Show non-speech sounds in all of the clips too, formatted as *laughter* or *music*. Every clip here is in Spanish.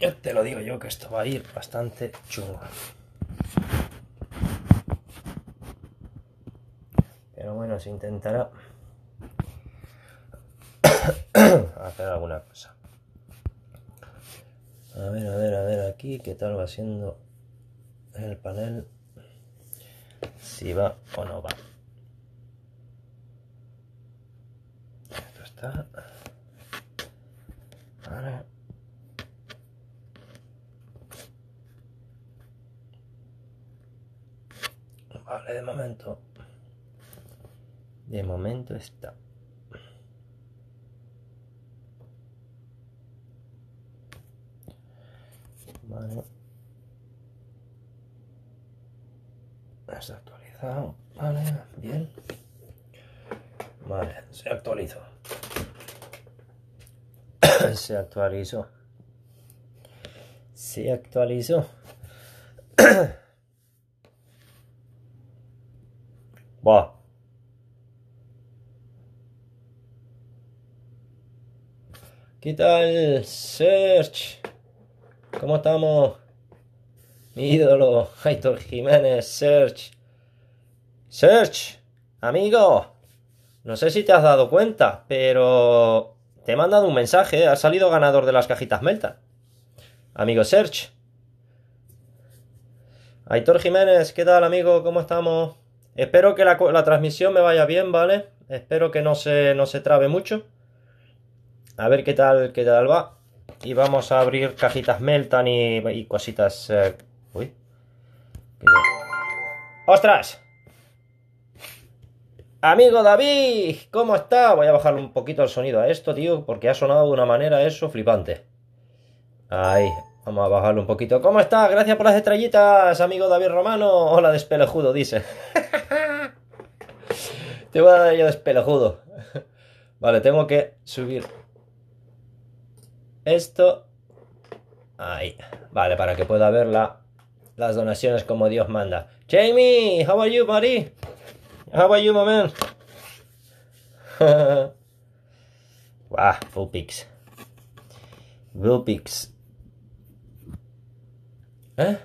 Yo te lo digo yo que esto va a ir bastante chungo. Pero bueno, se intentará *coughs* hacer alguna cosa. A ver, a ver, a ver aquí, qué tal va siendo el panel. Si va o no va. Esto está. Vale, de momento. De momento está. Vale. Se ha actualizado. Vale, bien. Vale, se actualizó. *coughs* se actualizó. Se actualizó. *coughs* ¿Qué tal, Search? ¿Cómo estamos? Mi ídolo, Aitor Jiménez, Search. Search, amigo. No sé si te has dado cuenta, pero te he mandado un mensaje. Has salido ganador de las cajitas Melta. Amigo Search. Aitor Jiménez, ¿qué tal, amigo? ¿Cómo estamos? Espero que la, transmisión me vaya bien, ¿vale? Espero que no se, no se trabe mucho. A ver qué tal, qué tal va. Y vamos a abrir cajitas Meltan y, cositas... Eh, uy. ¡Ostras! Amigo David, ¿cómo está? Voy a bajar un poquito el sonido a esto, tío, porque ha sonado de una manera eso flipante. Ahí, Vamos a bajarlo un poquito. ¿Cómo estás? Gracias por las estrellitas, amigo David Romano. Hola, despelejudo, dice. *laughs* Te voy a dar yo despelejudo. Vale, tengo que subir esto. Ahí. Vale, para que pueda ver las donaciones como Dios manda. Jamie, how are you, buddy? How are you, my man? Wow, full pics. Blue pics. ¿Eh?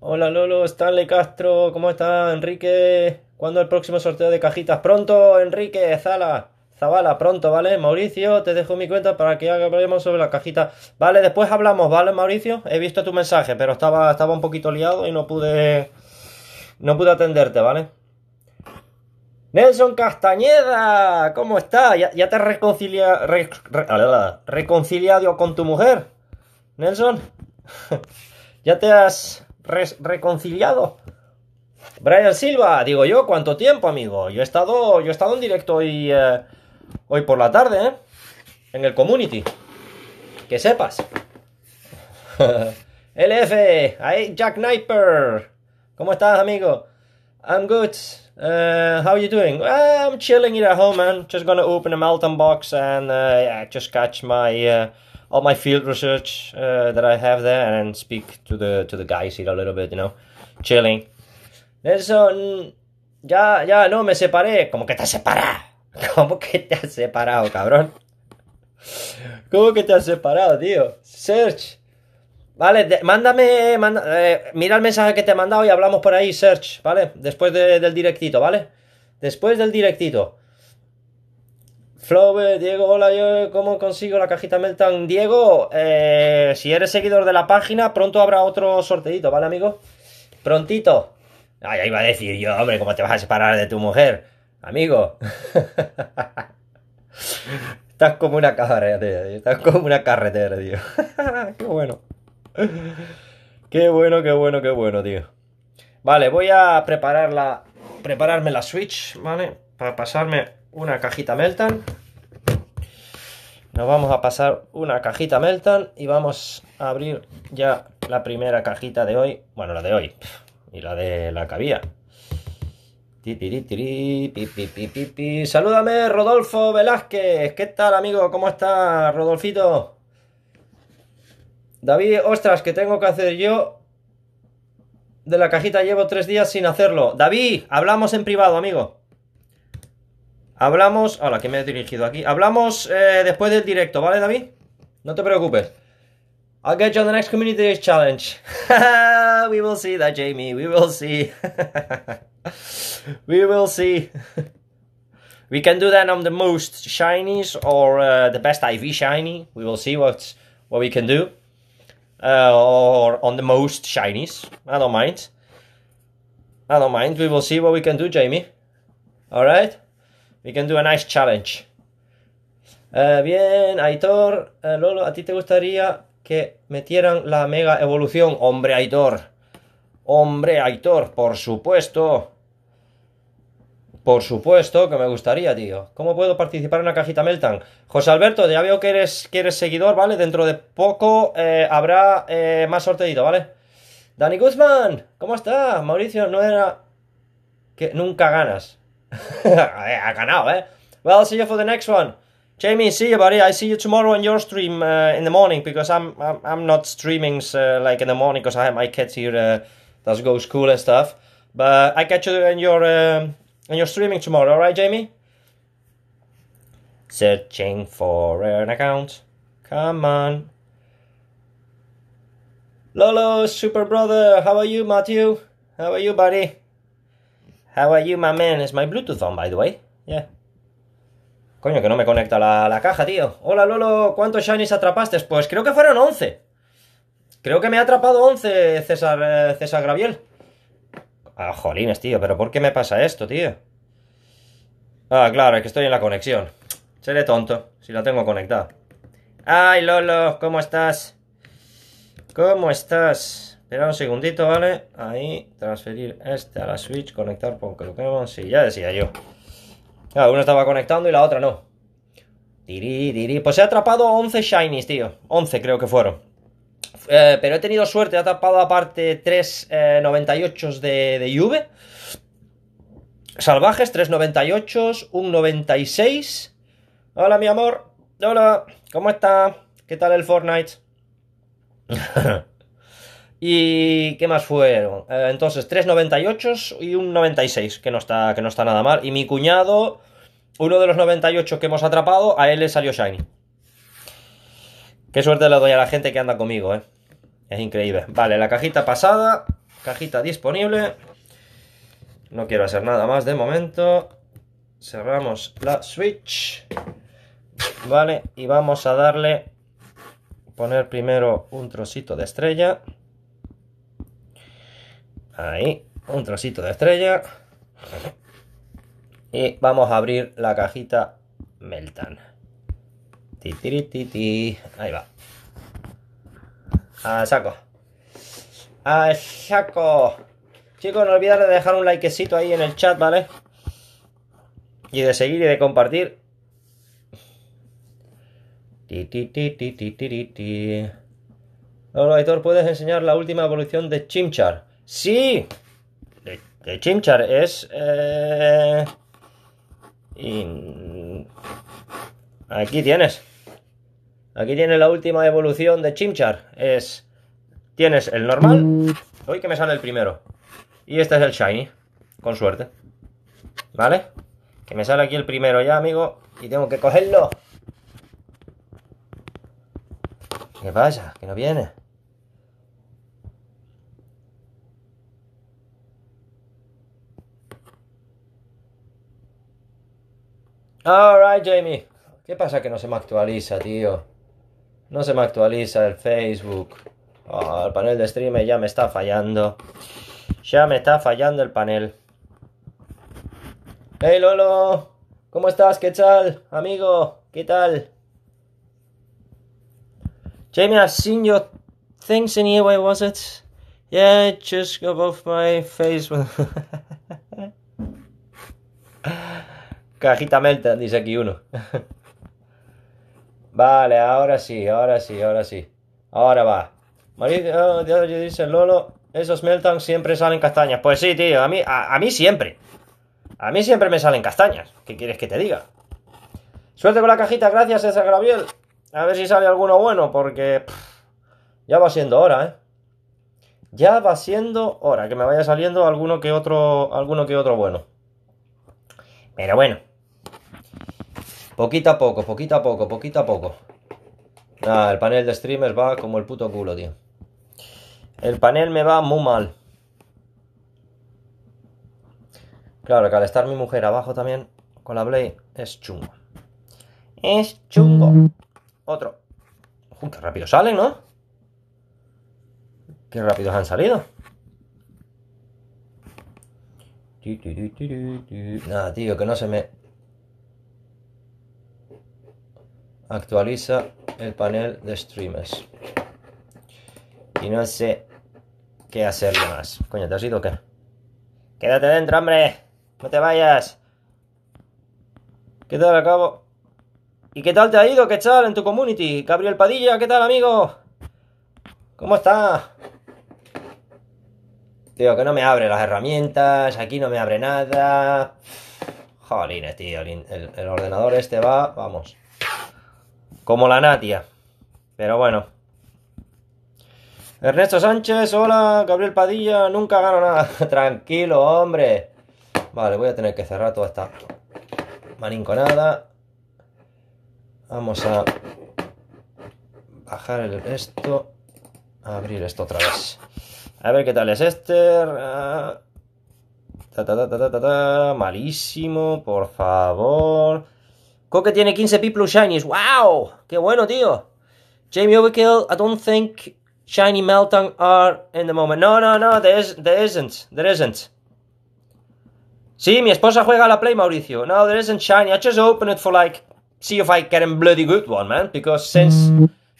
Hola Lolo, Stanley Castro, ¿cómo está Enrique? ¿Cuándo el próximo sorteo de cajitas? Pronto, Enrique, Zala, Zabala, pronto, ¿vale? Mauricio, te dejo mi cuenta para que hablemos sobre la cajita. Vale, después hablamos, ¿vale, Mauricio? He visto tu mensaje, pero estaba, estaba un poquito liado y no pude. No pude atenderte, ¿vale? Nelson Castañeda, ¿cómo está? ¿Ya, te has reconciliado con tu mujer? Nelson, *laughs* ¿ya te has reconciliado? Brian Silva, digo yo, ¿cuánto tiempo, amigo? Yo he estado, yo he estado en directo hoy, eh, hoy por la tarde, ¿eh? En el community. Que sepas. LF, *laughs* ahí Jack Sniper, ¿Cómo estás, amigo? I'm good. Uh, how you doing? Uh, I'm chilling here at home, man. Just gonna open a Melton box and uh, yeah, just catch my uh, all my field research uh, that I have there and speak to the to the guys here a little bit, you know, chilling. Nelson, mm, ya ya no me separé. ¿Cómo que te separás? *laughs* ¿Cómo que te has separado, cabrón? *laughs* ¿Cómo que te has separado, tío? Search. Vale, mándame, eh, mira el mensaje que te he mandado y hablamos por ahí, search, ¿vale? Después del directito, ¿vale? Después del directito. Flow, eh, Diego, hola, yo eh, cómo consigo la cajita Meltan. Diego, si eres seguidor de la página, pronto habrá otro sorteito, ¿vale, amigo? Prontito. Ay, ahí iba a decir yo, hombre, ¿cómo te vas a separar de tu mujer? Amigo. *laughs* Estás como una carretera, tío. Estás como una carretera, tío. *laughs* Qué bueno. *laughs* Qué bueno, qué bueno, qué bueno, tío. Vale, voy a preparar la, prepararme la Switch, ¿vale? Para pasarme una cajita Meltan. Nos vamos a pasar una cajita Meltan y vamos a abrir ya la primera cajita de hoy. Bueno, la de hoy y la de la que había. Salúdame, Rodolfo Velázquez. ¿Qué tal, amigo? ¿Cómo estás, Rodolfito? David, ostras, ¿qué tengo que hacer yo. De la cajita llevo tres días sin hacerlo. David, hablamos en privado, amigo. Hablamos... Hola, que me he dirigido aquí. Hablamos eh, después del directo, ¿vale, David? No te preocupes. I'll get you on the next Community Days Challenge. *laughs* we will see that, Jamie. We will see. *laughs* we will see. we can do that on the most shinies or uh, the best IV shiny. We will see what we can do. Uh, o or on the most shinies. I don't mind. I don't mind. We will see what we can do, Jamie. All right, we can do a nice challenge. Uh, bien, Aitor, uh, Lolo, ¿a ti te gustaría que metieran la mega evolución? Hombre, Aitor. Hombre, Aitor, por supuesto. Por supuesto que me gustaría, tío. ¿Cómo puedo participar en una cajita Meltan? José Alberto, ya veo que eres, seguidor, ¿vale? Dentro de poco eh, habrá eh, más sorteo, ¿vale? Dani Guzmán, ¿cómo estás? Mauricio, no era... Que nunca ganas. *laughs* ha ganado, ¿eh? Well, see you for the next one. Jamie, see you, buddy. I see you tomorrow on your stream eh, in the morning because I'm I'm, not streaming like in the morning because I have my kids here uh, that go school and stuff. But I catch you in your And you're streaming tomorrow, right, Jamie? Searching for an account. Come on. Lolo, super brother. How are you, Matthew? How are you, buddy? How are you, my man? Is my Bluetooth on, by the way? Yeah. Coño, que no me conecta la, la caja, tío. Hola, Lolo. ¿Cuántos shinies atrapaste? Pues creo que fueron 11. Creo que me ha atrapado 11, César, eh, César Graviel. Ah, jolines, tío, pero ¿por qué me pasa esto, tío? Ah, claro, es que estoy en la conexión. Seré tonto, si la tengo conectada. ¡Ay, Lolo! ¿Cómo estás? ¿Cómo estás? Espera un segundito, ¿vale? Ahí, transferir este a la Switch, conectar que Pokémon. Sí, ya decía yo. Ah, una estaba conectando y la otra no. dirí dirí Pues he atrapado 11 Shinies, tío. 11 creo que fueron. Eh, pero he tenido suerte, he atrapado aparte 398 eh, de, de Juve. Salvajes, 398, un 96. Hola, mi amor. Hola, ¿cómo está? ¿Qué tal el Fortnite? *laughs* ¿Y qué más fueron? Eh, entonces, 3,98 y un 96, que no, está, que no está nada mal. Y mi cuñado, uno de los 98 que hemos atrapado, a él le salió Shiny. Qué suerte le doy a la gente que anda conmigo, ¿eh? Es increíble. Vale, la cajita pasada. Cajita disponible. No quiero hacer nada más de momento. Cerramos la Switch. Vale, y vamos a darle... Poner primero un trocito de estrella. Ahí, un trocito de estrella. Y vamos a abrir la cajita Meltan. Ahí va. A ah, saco. A ah, saco. Chicos, no olvidar de dejar un likecito ahí en el chat, ¿vale? Y de seguir y de compartir. Hola, Aitor, ¿puedes enseñar la última evolución de Chimchar? ¡Sí! De, Chimchar es... Eh, aquí tienes. Aquí tiene la última evolución de Chimchar. Es. Tienes el normal. Hoy que me sale el primero. Y este es el Shiny. Con suerte. ¿Vale? Que me sale aquí el primero ya, amigo. Y tengo que cogerlo. ¿Qué pasa? Que no viene. Alright, Jamie. ¿Qué pasa que no se me actualiza, tío? No se me actualiza el Facebook. Ah, el panel de streamer ya me está fallando. Ya me está fallando el panel. ¡Hey Lolo! ¿Cómo estás? ¿Qué tal? Amigo, ¿qué tal? Jamie, I've seen things was it? Yeah, just above my face. *laughs* Cajita Melta, dice aquí uno. *laughs* Vale, ahora sí, ahora sí, ahora sí. Ahora va. Mauricio, eh, dice Lolo, esos Meltan siempre salen castañas. Pues sí, tío, a mí, a, mí siempre. A mí siempre me salen castañas. ¿Qué quieres que te diga? Suerte con la cajita, gracias, César Gabriel. A ver si sale alguno bueno, porque ya va siendo hora, ¿eh? Ya va siendo hora que me vaya saliendo alguno que otro, alguno que otro bueno. Pero bueno. Poquito a poco, poquito a poco, poquito a poco. Nada, el panel de streamers va como el puto culo, tío. El panel me va muy mal. Claro, que al estar mi mujer abajo también con la Blade es chungo. Es chungo. Otro. qué rápido salen, ¿no? Qué rápidos han salido. Nada, tío, que no se me actualiza el panel de streamers. Y no sé qué hacerle más. Coño, ¿te has ido o qué? Quédate dentro, hombre. No te vayas. ¿Qué tal acabo? ¿Y qué tal te ha ido? ¿Qué tal en tu community? Gabriel Padilla, ¿qué tal, amigo? ¿Cómo está? Tío, que no me abre las herramientas, aquí no me abre nada. Jolines, tío, el, el ordenador este va, vamos. Como la Natia. Pero bueno. Ernesto Sánchez, hola. Gabriel Padilla, nunca gano nada. *laughs* Tranquilo, hombre. Vale, voy a tener que cerrar toda esta maninconada. Vamos a bajar esto. Abrir esto otra vez. A ver qué tal es este. Ah. ta, Malísimo, por favor. Coque tiene 15 P plus Shinies. ¡Wow! ¡Qué bueno, tío! Jamie Overkill, I don't think Shiny Melton are in the moment. No, no, no, there, is, there isn't. There isn't. Sí, mi esposa juega a la Play, Mauricio. No, there isn't Shiny. I just open it for like, see if I get a bloody good one, man. Because since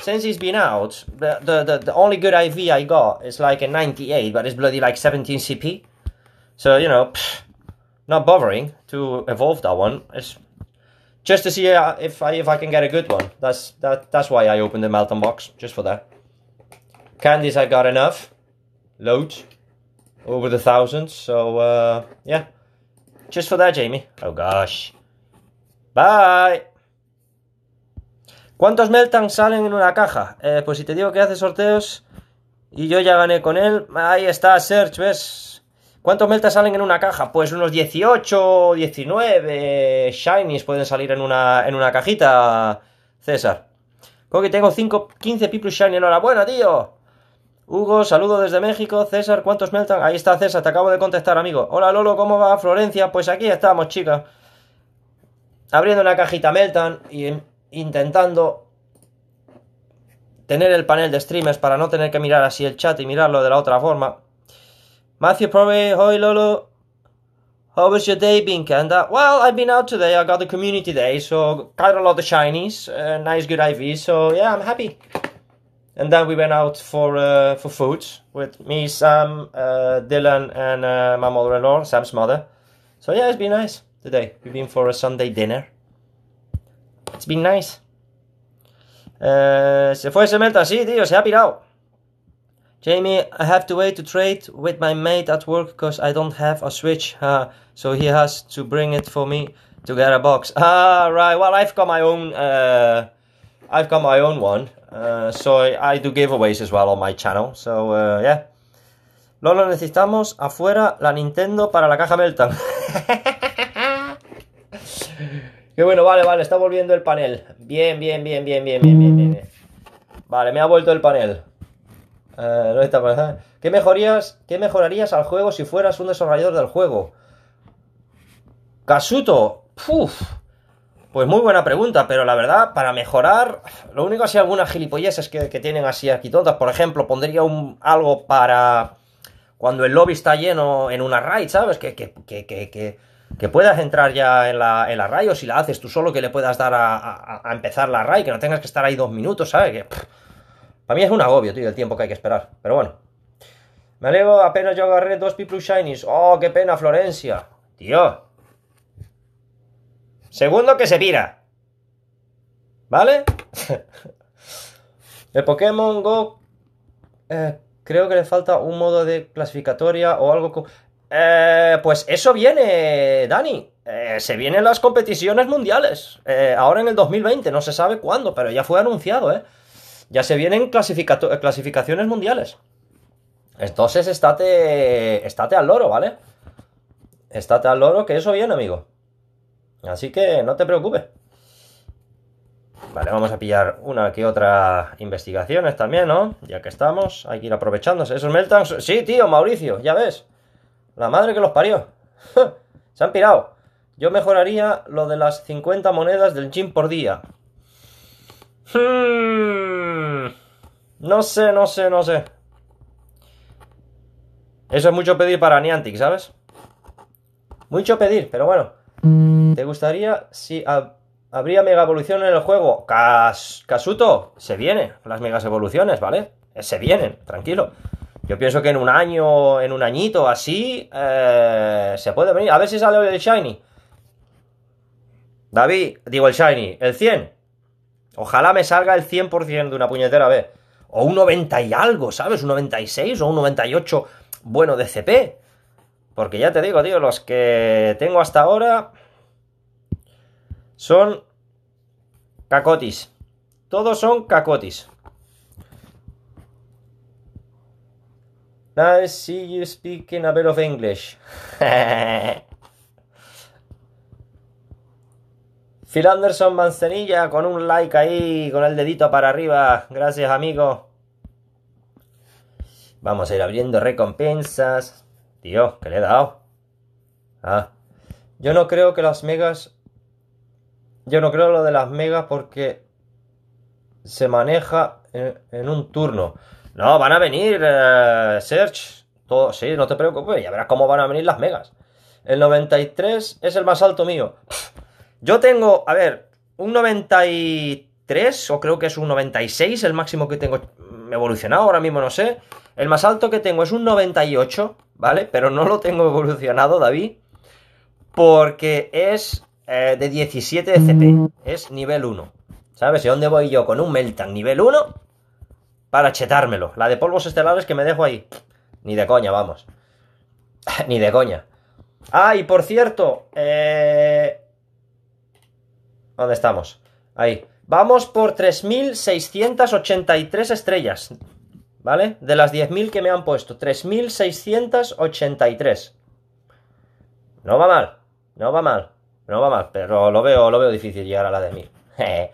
since he's been out, the, the, the, the only good IV I got is like a 98, but it's bloody like 17 CP. So, you know, pff, not bothering to evolve that one. It's just to see uh, if I if I can get a good one. That's that that's why I opened the Melton box just for that. Candies I got enough, loads, over the thousands. So uh, yeah, just for that, Jamie. Oh gosh. Bye. ¿Cuántos Meltons salen en una caja? Eh, pues si te digo que hace sorteos y yo ya gané con él, ahí está, Search, ¿ves? ¿Cuántos meltas salen en una caja? Pues unos 18, 19 shinies pueden salir en una, en una cajita, César. Coqui, tengo 5, 15 people Shiny, enhorabuena, tío. Hugo, saludo desde México. César, ¿cuántos meltan? Ahí está César, te acabo de contestar, amigo. Hola Lolo, ¿cómo va Florencia? Pues aquí estamos, chicas. Abriendo una cajita meltan y intentando tener el panel de streamers para no tener que mirar así el chat y mirarlo de la otra forma. Matthew Prore, hi Lolo. How was your day being Canada? Well, I've been out today. I got the community day, so got a lot of shinies, uh, nice good IV. So yeah, I'm happy. And then we went out for uh, for food with me, Sam, uh, Dylan, and uh, my mother-in-law, Sam's mother. So yeah, it's been nice today. We've been for a Sunday dinner. It's been nice. Uh, se fue Cementa, sí, tío, se ha pirado. Jamie, I have to wait to trade with my mate at work because I don't have a switch. así so he has to bring it for me to get a box. Ah, right. Well, I've got my own. Uh, I've got my own one. Uh, so I, do giveaways as well on my channel. So uh, yeah. Lolo, necesitamos afuera la Nintendo para la caja Meltan. *laughs* Qué bueno, vale, vale. Está volviendo el panel. Bien, bien, bien, bien, bien, bien, bien, bien. Mm. Vale, me ha vuelto el panel. Eh, ¿Qué, mejorías, ¿Qué mejorarías al juego si fueras un desarrollador del juego? Casuto, pues muy buena pregunta, pero la verdad, para mejorar, lo único así algunas gilipolleces que, que tienen así aquí tontas. Por ejemplo, pondría un, algo para cuando el lobby está lleno en una raid, ¿sabes? Que, que, que, que, puedas entrar ya en la, en la raid o si la haces tú solo, que le puedas dar a, empezar la raid, que no tengas que estar ahí dos minutos, ¿sabes? Que, a mí es un agobio, tío, el tiempo que hay que esperar. Pero bueno. Me alegro, apenas yo agarré dos P Plus Shinies. ¡Oh, qué pena, Florencia! Tío. Segundo que se pira. ¿Vale? *laughs* el Pokémon Go... Eh, creo que le falta un modo de clasificatoria o algo... Eh, pues eso viene, Dani. Eh, se vienen las competiciones mundiales. ahora en el 2020, no se sabe cuándo, pero ya fue anunciado, ¿eh? Ya se vienen eh, clasificaciones mundiales. Entonces, estate, estate al loro, ¿vale? Estate al loro, que eso viene, amigo. Así que no te preocupes. Vale, vamos a pillar una que otra investigaciones también, ¿no? Ya que estamos, hay que ir aprovechándose. Esos Meltans... Sí, tío, Mauricio, ya ves. La madre que los parió. *laughs* Se han pirado. Yo mejoraría lo de las 50 monedas del gym por día. Hmm. No sé, no sé, no sé. Eso es mucho pedir para Niantic, ¿sabes? Mucho pedir, pero bueno. ¿Te gustaría si habría mega evolución en el juego? Casuto, se viene las megas evoluciones, ¿vale? Eh, se vienen, tranquilo. Yo pienso que en un año, en un añito así, eh, se puede venir. A ver si sale el Shiny. David, digo el Shiny, el 100. Ojalá me salga el 100% de una puñetera B. O un 90 y algo, ¿sabes? Un 96 o un 98 bueno de CP. Porque ya te digo, tío, los que tengo hasta ahora son cacotis. Todos son cacotis. I see you speaking a bit of English. *laughs* Phil Anderson Manzanilla con un like ahí, con el dedito para arriba. Gracias, amigo. Vamos a ir abriendo recompensas. Dios, que le he dado. Ah. Yo no creo que las megas. Yo no creo lo de las megas porque se maneja en, un turno. No, van a venir, eh, Search. Todo, sí, no te preocupes, ya verás cómo van a venir las megas. El 93 es el más alto mío. Yo tengo, a ver, un 93 o creo que es un 96, el máximo que tengo mm, evolucionado, ahora mismo no sé. El más alto que tengo es un 98, ¿vale? Pero no lo tengo *laughs* evolucionado, David, porque es eh, de 17 de CP, mm. es nivel 1. ¿Sabes? ¿Y dónde voy yo? Con un Meltan nivel 1 para chetármelo. La de polvos estelares que me dejo ahí. Ni de coña, vamos. *laughs* Ni de coña. Ah, y por cierto, eh, ¿Dónde estamos? Ahí. Vamos por 3.683 estrellas. ¿Vale? De las 10.000 que me han puesto. 3.683. No va mal. No va mal. No va mal. Pero lo veo, lo veo difícil llegar a la de *laughs* 1.000.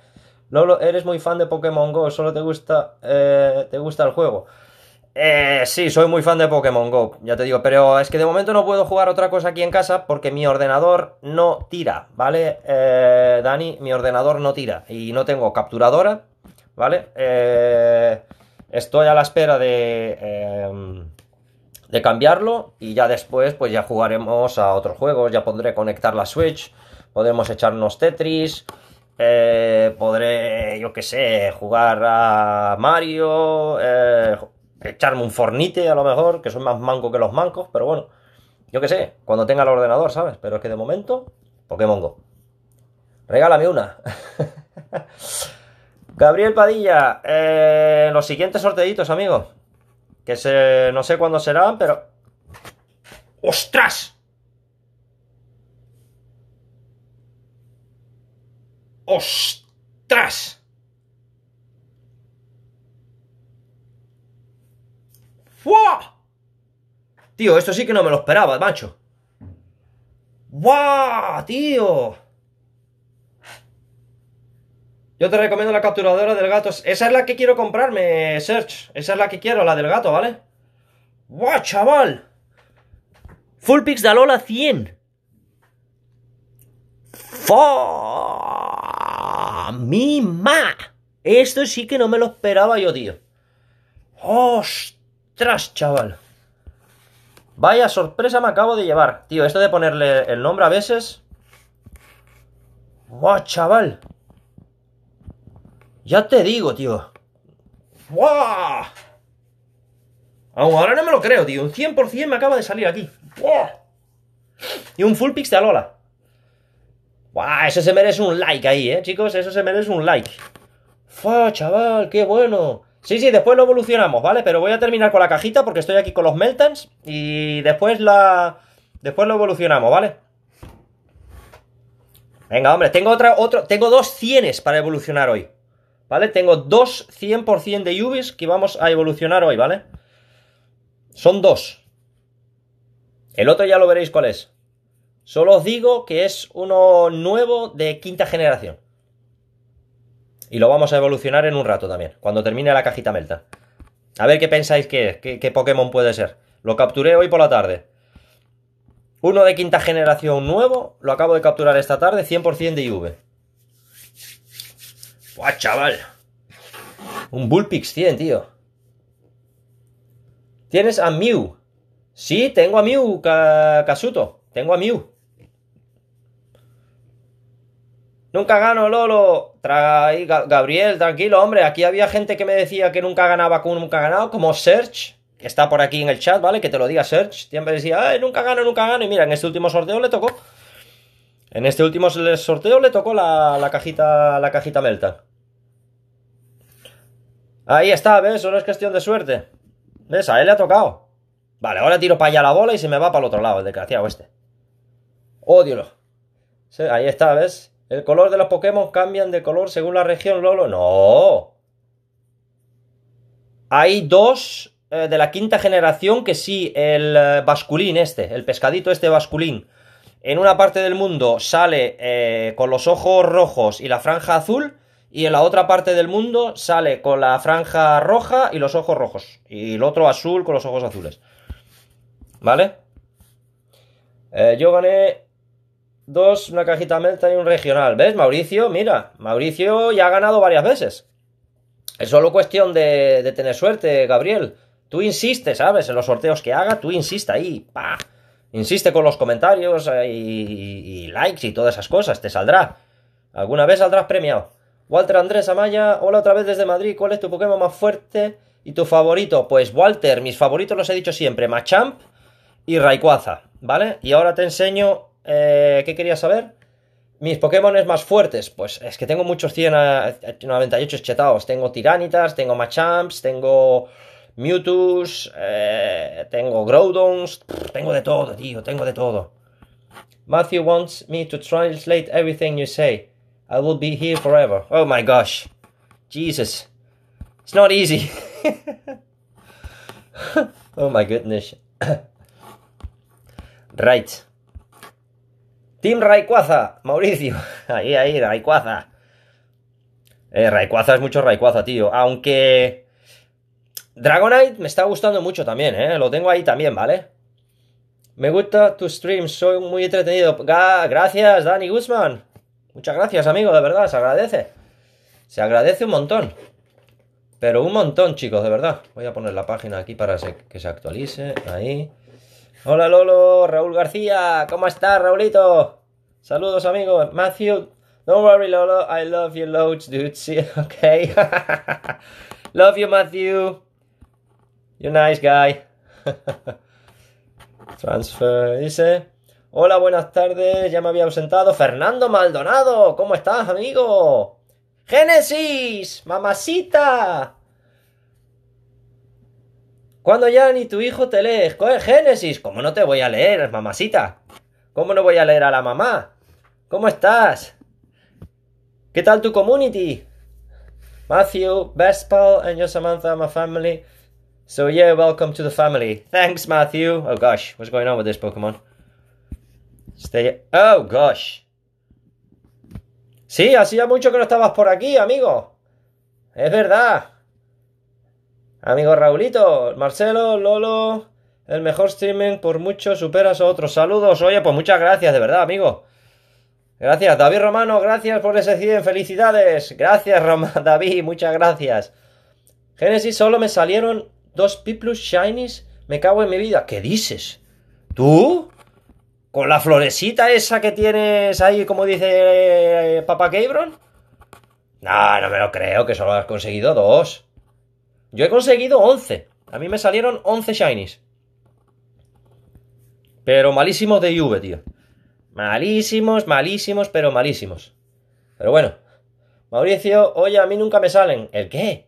Lolo, eres muy fan de Pokémon Go. Solo te gusta, eh, te gusta el juego. Eh, sí, soy muy fan de Pokémon Go, ya te digo, pero es que de momento no puedo jugar otra cosa aquí en casa porque mi ordenador no tira, ¿vale? Eh, Dani, mi ordenador no tira y no tengo capturadora, ¿vale? Eh, estoy a la espera de, eh, de cambiarlo y ya después pues ya jugaremos a otros juegos, ya podré conectar la Switch, podremos echarnos Tetris, eh, podré, yo qué sé, jugar a Mario eh, echarme un fornite a lo mejor, que soy más manco que los mancos, pero bueno, yo qué sé, cuando tenga el ordenador, ¿sabes? Pero es que de momento, Pokémon Go. Regálame una. *laughs* Gabriel Padilla, eh, los siguientes sorteitos, amigos. Que no sé cuándo serán, pero... ¡Ostras! ¡Ostras! ¡Guau! Tío, esto sí que no me lo esperaba, macho. ¡Guau, tío! Yo te recomiendo la capturadora del gato. Esa es la que quiero comprarme, Search. Esa es la que quiero, la del gato, ¿vale? ¡Guau, chaval! Full Pix de Alola 100. ¡Fa! ¡Mi ma! Esto sí que no me lo esperaba yo, tío. ¡Hostia! Tras chaval! Vaya sorpresa me acabo de llevar. Tío, esto de ponerle el nombre a veces... ¡Buah, chaval! Ya te digo, tío. ¡Buah! Ahora no me lo creo, tío. Un 100% me acaba de salir aquí. ¡Buah! Y un full pix de Alola. ¡Buah! Eso se merece un like ahí, ¿eh, chicos? Eso se merece un like. ¡Fua, chaval! ¡Qué bueno! Sí, sí, después lo evolucionamos, ¿vale? Pero voy a terminar con la cajita porque estoy aquí con los Meltans y después la... Después lo evolucionamos, ¿vale? Venga, hombre, tengo otra, otro, tengo dos cienes para evolucionar hoy, ¿vale? Tengo dos 100% de Yubis que vamos a evolucionar hoy, ¿vale? Son dos. El otro ya lo veréis cuál es. Solo os digo que es uno nuevo de quinta generación. Y lo vamos a evolucionar en un rato también, cuando termine la cajita melta. A ver qué pensáis que qué, Pokémon puede ser. Lo capturé hoy por la tarde. Uno de quinta generación nuevo, lo acabo de capturar esta tarde, 100% de IV. ¡Buah, chaval! Un Bullpix 100, tío. ¿Tienes a Mew? Sí, tengo a Mew, Casuto. Tengo a Mew. Nunca gano, Lolo. Trae, Gabriel, tranquilo, hombre. Aquí había gente que me decía que nunca ganaba, como nunca ganado, como Search. Que está por aquí en el chat, ¿vale? Que te lo diga Search. Siempre decía, Ay, nunca gano, nunca gano. Y mira, en este último sorteo le tocó. En este último sorteo le tocó la, cajita. La cajita Melta. Ahí está, ¿ves? Solo es cuestión de suerte. ¿Ves? A él le ha tocado. Vale, ahora tiro para allá la bola y se me va para el otro lado, el desgraciado este. odio lo ahí está, ¿ves? ¿El color de los Pokémon cambian de color según la región, Lolo? No. Hay dos eh, de la quinta generación que sí, el eh, basculín este, el pescadito este basculín. En una parte del mundo sale eh, con los ojos rojos y la franja azul, y en la otra parte del mundo sale con la franja roja y los ojos rojos, y el otro azul con los ojos azules. ¿Vale? yo gané dos, una cajita meta y un regional. ¿Ves? Mauricio, mira, Mauricio ya ha ganado varias veces. Es solo cuestión de, tener suerte, Gabriel. Tú insiste, ¿sabes? En los sorteos que haga, tú insiste ahí, pa. Insiste con los comentarios eh, y, y likes y todas esas cosas, te saldrá. Alguna vez saldrás premiado. Walter Andrés Amaya, hola otra vez desde Madrid, ¿cuál es tu Pokémon más fuerte y tu favorito? Pues Walter, mis favoritos los he dicho siempre, Machamp y Rayquaza, ¿vale? Y ahora te enseño eh, ¿Qué quería saber? Mis Pokémon es más fuertes. Pues es que tengo muchos 198 chetados. Tengo Tiranitas, tengo Machamps, tengo Mewtwo's, eh, tengo Groudons. Tengo de todo, tío, tengo de todo. Matthew wants me to translate everything you say. I will be here forever. Oh my gosh. Jesus. It's not easy. *laughs* oh my goodness. *coughs* right. Team Rayquaza, Mauricio. *laughs* Ahí, ahí, Rayquaza, Eh, Rayquaza es mucho Rayquaza, tío. Aunque. Dragonite me está gustando mucho también, ¿eh? Lo tengo ahí también, ¿vale? Me gusta tu stream, soy muy entretenido. gracias, Dani Guzmán. Muchas gracias, amigo, de verdad, se agradece. Se agradece un montón. Pero un montón, chicos, de verdad. Voy a poner la página aquí para que se actualice. Ahí. Hola Lolo, Raúl García, ¿cómo estás, Raulito? Saludos amigos, Matthew, don't worry Lolo, I love you loads, dude, see, *laughs* okay. *laughs* love you, Matthew. You're nice guy. *laughs* Transfer, dice. Hola, buenas tardes, ya me había ausentado. Fernando Maldonado, ¿cómo estás, amigo? Génesis, mamacita. ¿Cuándo ya ni tu hijo te lee Génesis, ¿cómo no te voy a leer, mamacita? ¿Cómo no voy a leer a la mamá? ¿Cómo estás? ¿Qué tal tu community? Matthew, pal, and your Samantha, my family. So yeah, welcome to the family. Thanks, Matthew. Oh gosh, what's going on with this Pokemon? Stay. Oh gosh. Sí, hacía mucho que no estabas por aquí, amigo. Es verdad. Amigo Raulito, Marcelo, Lolo, el mejor streaming por mucho, superas a otros. Saludos, oye, pues muchas gracias, de verdad, amigo. Gracias, David Romano, gracias por ese 100, felicidades. Gracias, Roma, *laughs* David, muchas gracias. Genesis, solo me salieron dos Piplus Shinies, me cago en mi vida. ¿Qué dices? ¿Tú? ¿Con la florecita esa que tienes ahí, como dice eh, Papá Cabron? No, no me lo creo, que solo has conseguido dos. Yo he conseguido 11. A mí me salieron 11 shinies. Pero malísimos de Juve, tío. Malísimos, malísimos, pero malísimos. Pero bueno. Mauricio, oye, a mí nunca me salen. ¿El qué?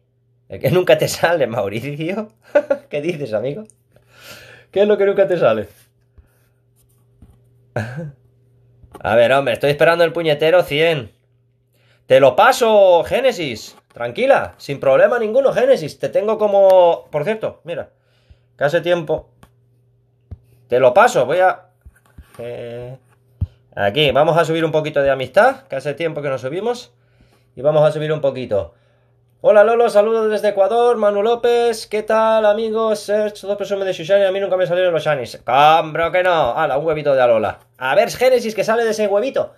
¿El qué nunca te sale, Mauricio? *laughs* ¿Qué dices, amigo? ¿Qué es lo que nunca te sale? *laughs* a ver, hombre, estoy esperando el puñetero 100. Te lo paso, Génesis. Tranquila, sin problema ninguno, Génesis. Te tengo como. Por cierto, mira, que hace tiempo. Te lo paso, voy a. Eh, aquí, vamos a subir un poquito de amistad, que hace tiempo que nos subimos. Y vamos a subir un poquito. Hola Lolo, saludos desde Ecuador, Manu López, ¿qué tal amigos? Sergio dos personas de Shushani, a mí nunca me salieron los Shanis. ¡Cambro que no! ¡Hala, un huevito de Alola! A ver, Génesis, que sale de ese huevito.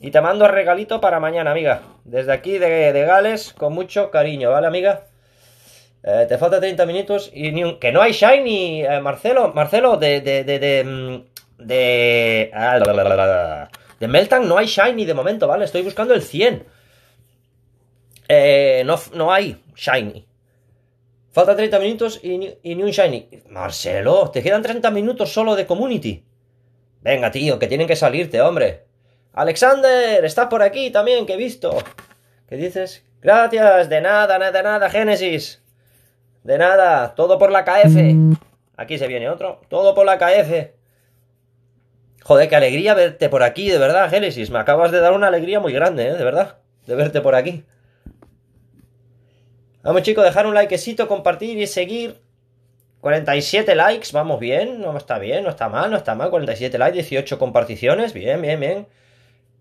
Y te mando regalito para mañana, amiga. Desde aquí de, Gales, con mucho cariño, ¿vale, amiga? Eh, te falta 30 minutos y ni un... Que no hay Shiny, eh, Marcelo. Marcelo, de... De... De... de, mm, de... Ah, Meltan no hay Shiny de momento, ¿vale? Estoy buscando el 100. Eh, no, no hay Shiny. Falta 30 minutos y ni, un Shiny. Marcelo, te quedan 30 minutos solo de Community. Venga, tío, que tienen que salirte, hombre. Alexander, estás por aquí también, que he visto. ¿Qué dices? Gracias, de nada, nada, nada, Génesis. De nada, todo por la KF. Aquí se viene otro, todo por la KF. Joder, qué alegría verte por aquí, de verdad, Génesis. Me acabas de dar una alegría muy grande, ¿eh? de verdad, de verte por aquí. Vamos, chicos, dejar un likecito, compartir y seguir. 47 likes, vamos bien, no está bien, no está mal, no está mal. 47 likes, 18 comparticiones, bien, bien, bien.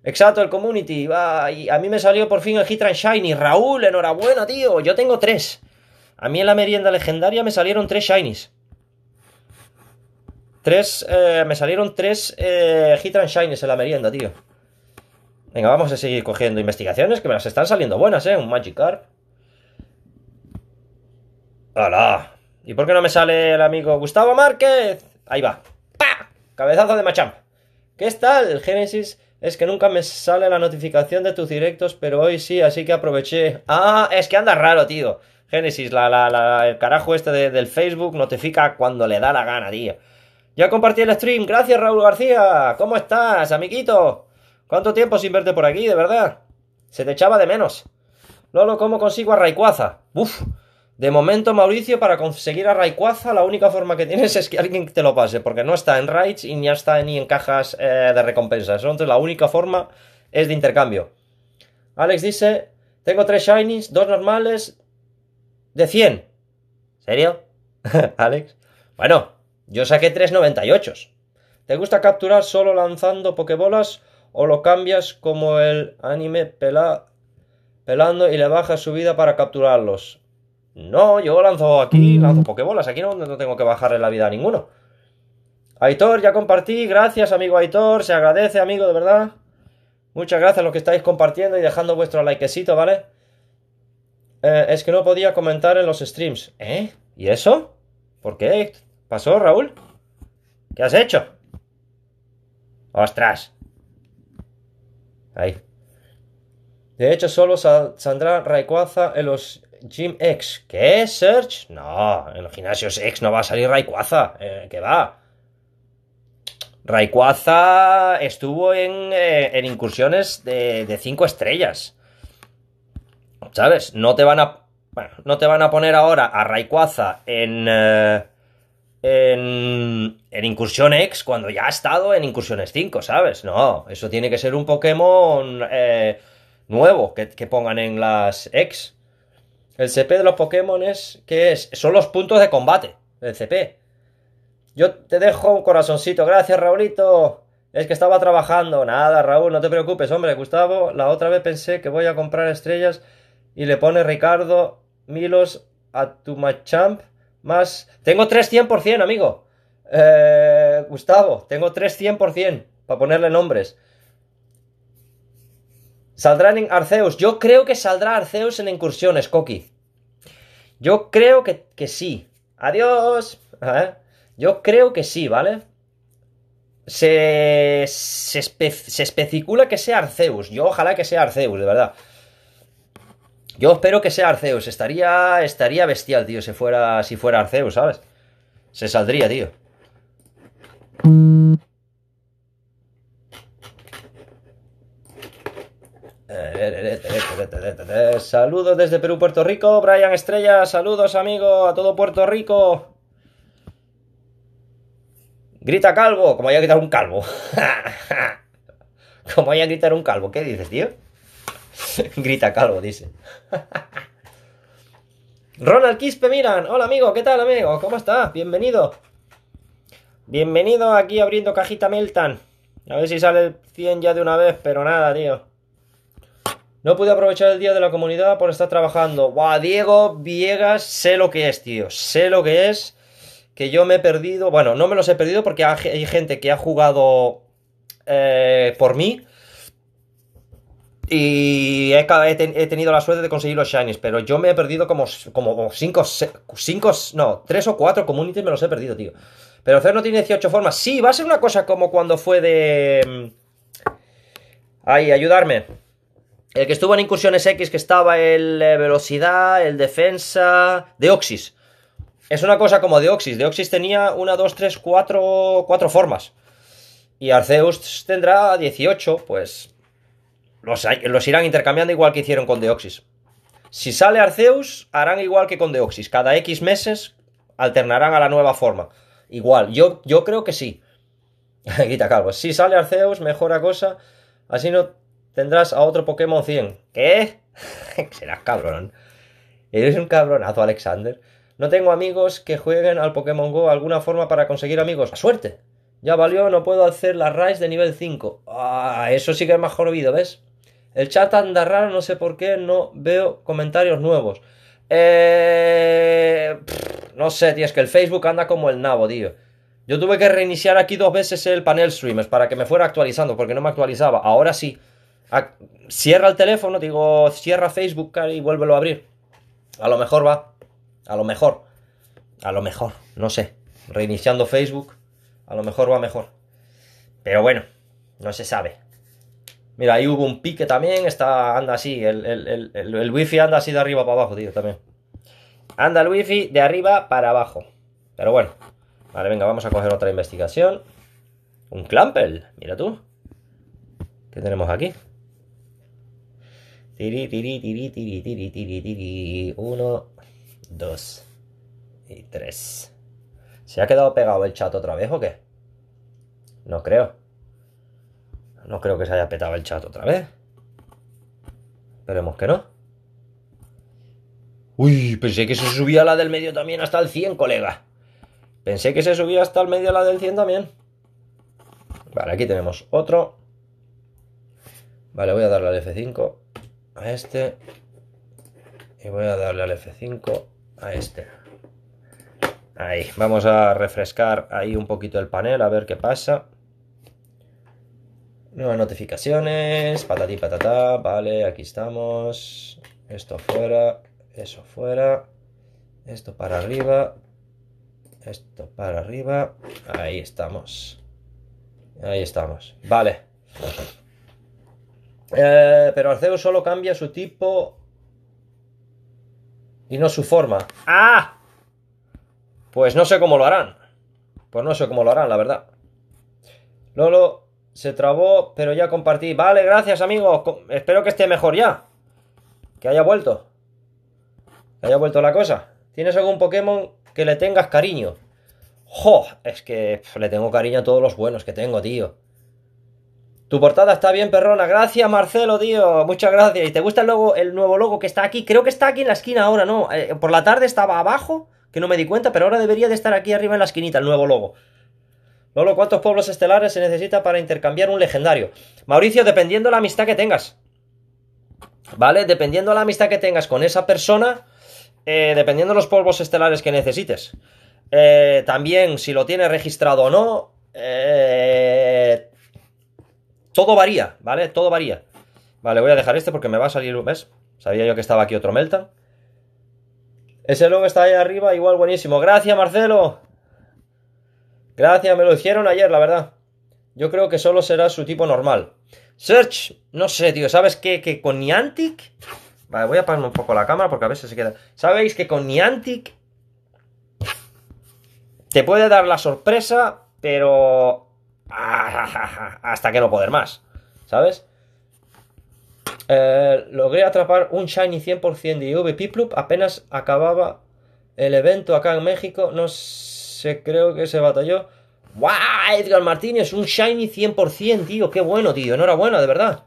Exacto, el community. a mí me salió por fin el hitran Shiny. Raúl, enhorabuena, tío. Yo tengo tres. A mí en la merienda legendaria me salieron tres Shinies. Tres, eh, me salieron tres eh, hitran Shinies en la merienda, tío. Venga, vamos a seguir cogiendo investigaciones que me las están saliendo buenas, ¿eh? Un Magikarp. ¡Hala! ¿Y por qué no me sale el amigo Gustavo Márquez? Ahí va. pa Cabezazo de Machamp. ¿Qué tal, el Génesis? Es que nunca me sale la notificación de tus directos, pero hoy sí, así que aproveché. Ah, es que anda raro, tío. Génesis, la, la, la, el carajo este del Facebook notifica cuando le da la gana, tío. Ya compartí el stream, gracias Raúl García. ¿Cómo estás, amiguito? ¿Cuánto tiempo sin verte por aquí, de verdad? Se te echaba de menos. Lolo, ¿cómo consigo a Rayquaza? Uf, de momento, Mauricio, para conseguir a Rayquaza, la única forma que tienes es que alguien te lo pase, porque no está en raids y ni está ni en cajas eh, de recompensas. Entonces, la única forma es de intercambio. Alex dice: Tengo tres shinies, dos normales, de 100. ¿Serio? *laughs* Alex. Bueno, yo saqué 398. ¿Te gusta capturar solo lanzando pokebolas o lo cambias como el anime pelando y le baja su vida para capturarlos? No, yo lanzo aquí, mm. lanzo Pokébolas, aquí no, no tengo que en la vida a ninguno. Aitor, ya compartí, gracias amigo Aitor, se agradece amigo, de verdad. Muchas gracias a los que estáis compartiendo y dejando vuestro likecito, ¿vale? Eh, es que no podía comentar en los streams. ¿Eh? ¿Y eso? ¿Por qué? ¿Pasó, Raúl? ¿Qué has hecho? ¡Ostras! Ahí. De hecho, solo Sandra saldrá en los Jim X. ¿Qué? ¿Search? No, en los gimnasios X no va a salir Rayquaza. Eh, ¿Qué va? Rayquaza estuvo en, eh, incursiones de 5 estrellas. ¿Sabes? No te van a. no te van a poner ahora a Rayquaza en. Eh, en, en, Incursión X cuando ya ha estado en Incursiones 5, ¿sabes? No, eso tiene que ser un Pokémon nuevo que, que, pongan en las X. El CP de los Pokémon es, ¿qué es? Son los puntos de combate El CP. Yo te dejo un corazoncito. Gracias, Raulito. Es que estaba trabajando. Nada, Raúl, no te preocupes, hombre. Gustavo, la otra vez pensé que voy a comprar estrellas y le pone Ricardo Milos a tu Machamp más... Tengo 3 cien amigo. Eh, Gustavo, tengo 3 100% para ponerle nombres saldrá en Arceus. Yo creo que saldrá Arceus en incursiones, Coqui. Yo creo que, sí. Adiós. Yo creo que sí, ¿vale? Se, se, que sea Arceus. Yo ojalá que sea Arceus, de verdad. Yo espero que sea Arceus. Estaría, estaría bestial, tío, si fuera, si fuera Arceus, ¿sabes? Se saldría, tío. Saludos desde Perú, Puerto Rico. Brian Estrella, saludos, amigo, a todo Puerto Rico. Grita calvo, como voy a gritar un calvo. *laughs* como voy a gritar un calvo, ¿qué dices, tío? *laughs* Grita calvo, dice. *laughs* Ronald Quispe Miran, hola amigo, ¿qué tal amigo? ¿Cómo estás? Bienvenido. Bienvenido aquí abriendo cajita Meltan. A ver si sale el 100 ya de una vez, pero nada, tío. No pude aprovechar el día de la comunidad por estar trabajando. Guau, Diego Viegas, sé lo que es, tío. Sé lo que es. Que yo me he perdido. Bueno, no me los he perdido porque hay gente que ha jugado eh, por mí. Y he, tenido la suerte de conseguir los shinies, pero yo me he perdido como como cinco, cinco, no, 3 o cuatro communities me los he perdido, tío. Pero hacer no tiene 18 formas. Sí, va a ser una cosa como cuando fue de... Mm, Ay, ayudarme. El que estuvo en incursiones X, que estaba el eh, velocidad, el defensa, de Es una cosa como Deoxys. Deoxys De tenía una, dos, tres, cuatro, cuatro formas. Y Arceus tendrá 18, pues los, los irán intercambiando igual que hicieron con Deoxys. Si sale Arceus, harán igual que con Deoxys. Cada X meses alternarán a la nueva forma. Igual, yo, yo creo que sí. *laughs* Quita calvo. Si sale Arceus, mejora cosa. Así no tendrás a otro Pokémon 100. ¿Qué? *laughs* Serás cabrón. Eres un cabronazo, Alexander. No tengo amigos que jueguen al Pokémon Go alguna forma para conseguir amigos. ¡Suerte! Ya valió, no puedo hacer la raids de nivel 5. Ah, eso sí que es más jodido, ¿ves? El chat anda raro, no sé por qué, no veo comentarios nuevos. Eh... no sé, tío, es que el Facebook anda como el nabo, tío. Yo tuve que reiniciar aquí dos veces el panel streamers para que me fuera actualizando, porque no me actualizaba. Ahora sí. Ah, cierra el teléfono, digo, cierra Facebook y vuélvelo a abrir. A lo mejor va. A lo mejor. A lo mejor, no sé. Reiniciando Facebook, a lo mejor va mejor. Pero bueno, no se sabe. Mira, ahí hubo un pique también, está, anda así, el, wifi anda así de arriba para abajo, tío, también. Anda el wifi de arriba para abajo. Pero bueno, vale, venga, vamos a coger otra investigación. Un clampel, mira tú. ¿Qué tenemos aquí? Tiri, tiri, tiri, tiri, tiri, tiri, tiri. Uno, dos y tres. ¿Se ha quedado pegado el chat otra vez o qué? No creo. No creo que se haya petado el chat otra vez. Esperemos que no. Uy, pensé que se subía la del medio también hasta el 100, colega. Pensé que se subía hasta el medio la del 100 también. Vale, aquí tenemos otro. Vale, voy a darle al F5 a este y voy a darle al F5 a este. Ahí, vamos a refrescar ahí un poquito el panel a ver qué pasa. Nuevas notificaciones, patatí patatá, vale, aquí estamos. Esto fuera, eso fuera, esto para arriba, esto para arriba, ahí estamos. Ahí estamos, vale. Eh, pero Arceus solo cambia su tipo y no su forma. ¡Ah! Pues no sé cómo lo harán. Pues no sé cómo lo harán, la verdad. Lolo se trabó, pero ya compartí. Vale, gracias, amigos, Espero que esté mejor ya. Que haya vuelto. Que haya vuelto la cosa. ¿Tienes algún Pokémon que le tengas cariño? ¡Jo! Es que le tengo cariño a todos los buenos que tengo, tío. Tu portada está bien, perrona. Gracias, Marcelo, tío. Muchas gracias. ¿Y te gusta luego el nuevo logo que está aquí? Creo que está aquí en la esquina ahora, ¿no? Eh, por la tarde estaba abajo, que no me di cuenta, pero ahora debería de estar aquí arriba en la esquinita el nuevo logo. Lolo, ¿cuántos pueblos estelares se necesita para intercambiar un legendario? Mauricio, dependiendo la amistad que tengas. ¿Vale? Dependiendo la amistad que tengas con esa persona, eh, dependiendo los polvos estelares que necesites. Eh, también si lo tienes registrado o no. Eh, todo varía, ¿vale? Todo varía. Vale, voy a dejar este porque me va a salir un mes. Sabía yo que estaba aquí otro Meltan. Ese logo está ahí arriba, igual buenísimo. Gracias, Marcelo. Gracias, me lo hicieron ayer, la verdad. Yo creo que solo será su tipo normal. Search, no sé, tío. ¿Sabes qué? Que con Niantic. Vale, voy a apagarme un poco la cámara porque a veces se queda. ¿Sabéis que con Niantic te puede dar la sorpresa, pero *laughs* hasta que no poder más, ¿sabes? Eh, logré atrapar un Shiny 100% de UV Piplup apenas acababa el evento acá en México, no sé, creo que se batalló. ¡Wow! Edgar Martínez, un Shiny 100%, tío, qué bueno, tío, enhorabuena, de verdad.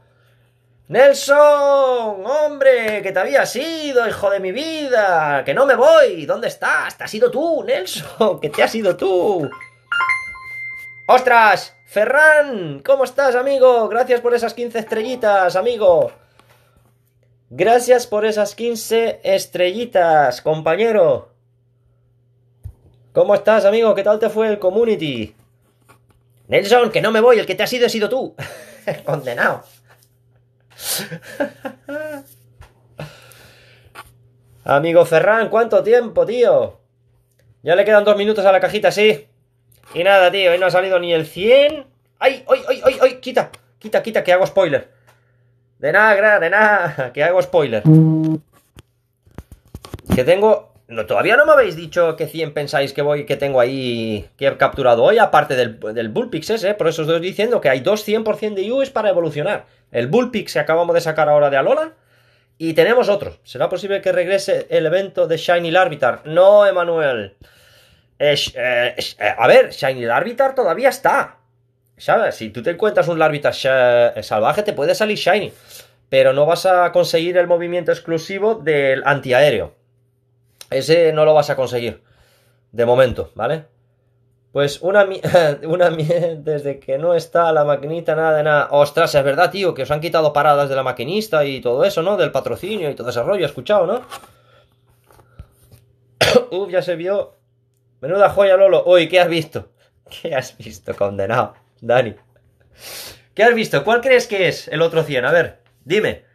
Nelson, hombre, que te había sido, hijo de mi vida, que no me voy, ¿dónde estás? Te has sido tú, Nelson, *laughs* que te has sido tú. ¡Ostras! Ferran, ¿cómo estás, amigo? Gracias por esas 15 estrellitas, amigo. Gracias por esas 15 estrellitas, compañero. ¿Cómo estás, amigo? ¿Qué tal te fue el community? Nelson, que no me voy, el que te ha sido he sido tú. *laughs* Condenado. *laughs* amigo Ferran, ¿cuánto tiempo, tío? Ya le quedan dos minutos a la cajita, sí. Y nada, tío, hoy no ha salido ni el 100. ¡Ay, ay, ay, ay, ay! quita Quita, quita, que hago spoiler. De nada, de nada, *laughs* que hago spoiler. Que tengo... No, todavía no me habéis dicho que 100 pensáis que voy, que tengo ahí, que he capturado hoy, aparte del, del Bullpix ese, ¿eh? por eso os estoy diciendo que hay dos 100% de IUs para evolucionar. El Bullpix que acabamos de sacar ahora de Alola, y tenemos otro. ¿Será posible que regrese el evento de Shiny Larvitar? No, Emanuel. Eh, eh, a ver, Shiny Larvitar todavía está. ¿Sabes? Si tú te encuentras un Larvitar eh, salvaje, te puede salir Shiny. Pero no vas a conseguir el movimiento exclusivo del antiaéreo. Ese no lo vas a conseguir. De momento, ¿vale? Pues una, *laughs* una desde que no está la maquinita, nada de nada. Ostras, es verdad, tío, que os han quitado paradas de la maquinista y todo eso, ¿no? Del patrocinio y todo ese rollo, escuchado, ¿no? *coughs* Uf, ya se vio Menuda joya, Lolo. Uy, ¿qué has visto? *laughs* ¿Qué has visto, condenado? Dani. ¿Qué has visto? ¿Cuál crees que es el otro 100? A ver, dime.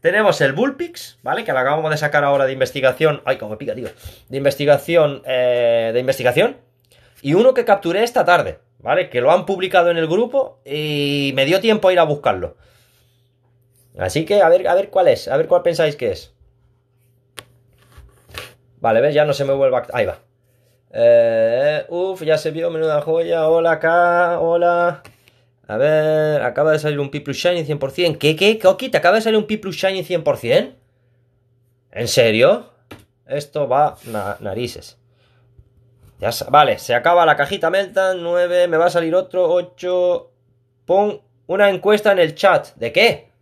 Tenemos el Bullpix, ¿vale? Que lo acabamos de sacar ahora de investigación. Ay, como pica, tío. De investigación. Eh, de investigación. Y uno que capturé esta tarde, ¿vale? Que lo han publicado en el grupo y me dio tiempo a ir a buscarlo. Así que a ver, a ver cuál es, a ver cuál pensáis que es. Vale, ¿ves? Ya no se me vuelva. Ahí va. Eh, uf, ya se vio, menuda joya. Hola acá, hola. A ver, acaba de salir un Pi Plus Shiny 100%. ¿Qué, qué, Coqui? ¿Te acaba de salir un Pi Plus Shiny 100%? ¿En serio? Esto va a narices. Ya vale, se acaba la cajita Meltan. 9, me va a salir otro. 8. Pon una encuesta en el chat. ¿De qué?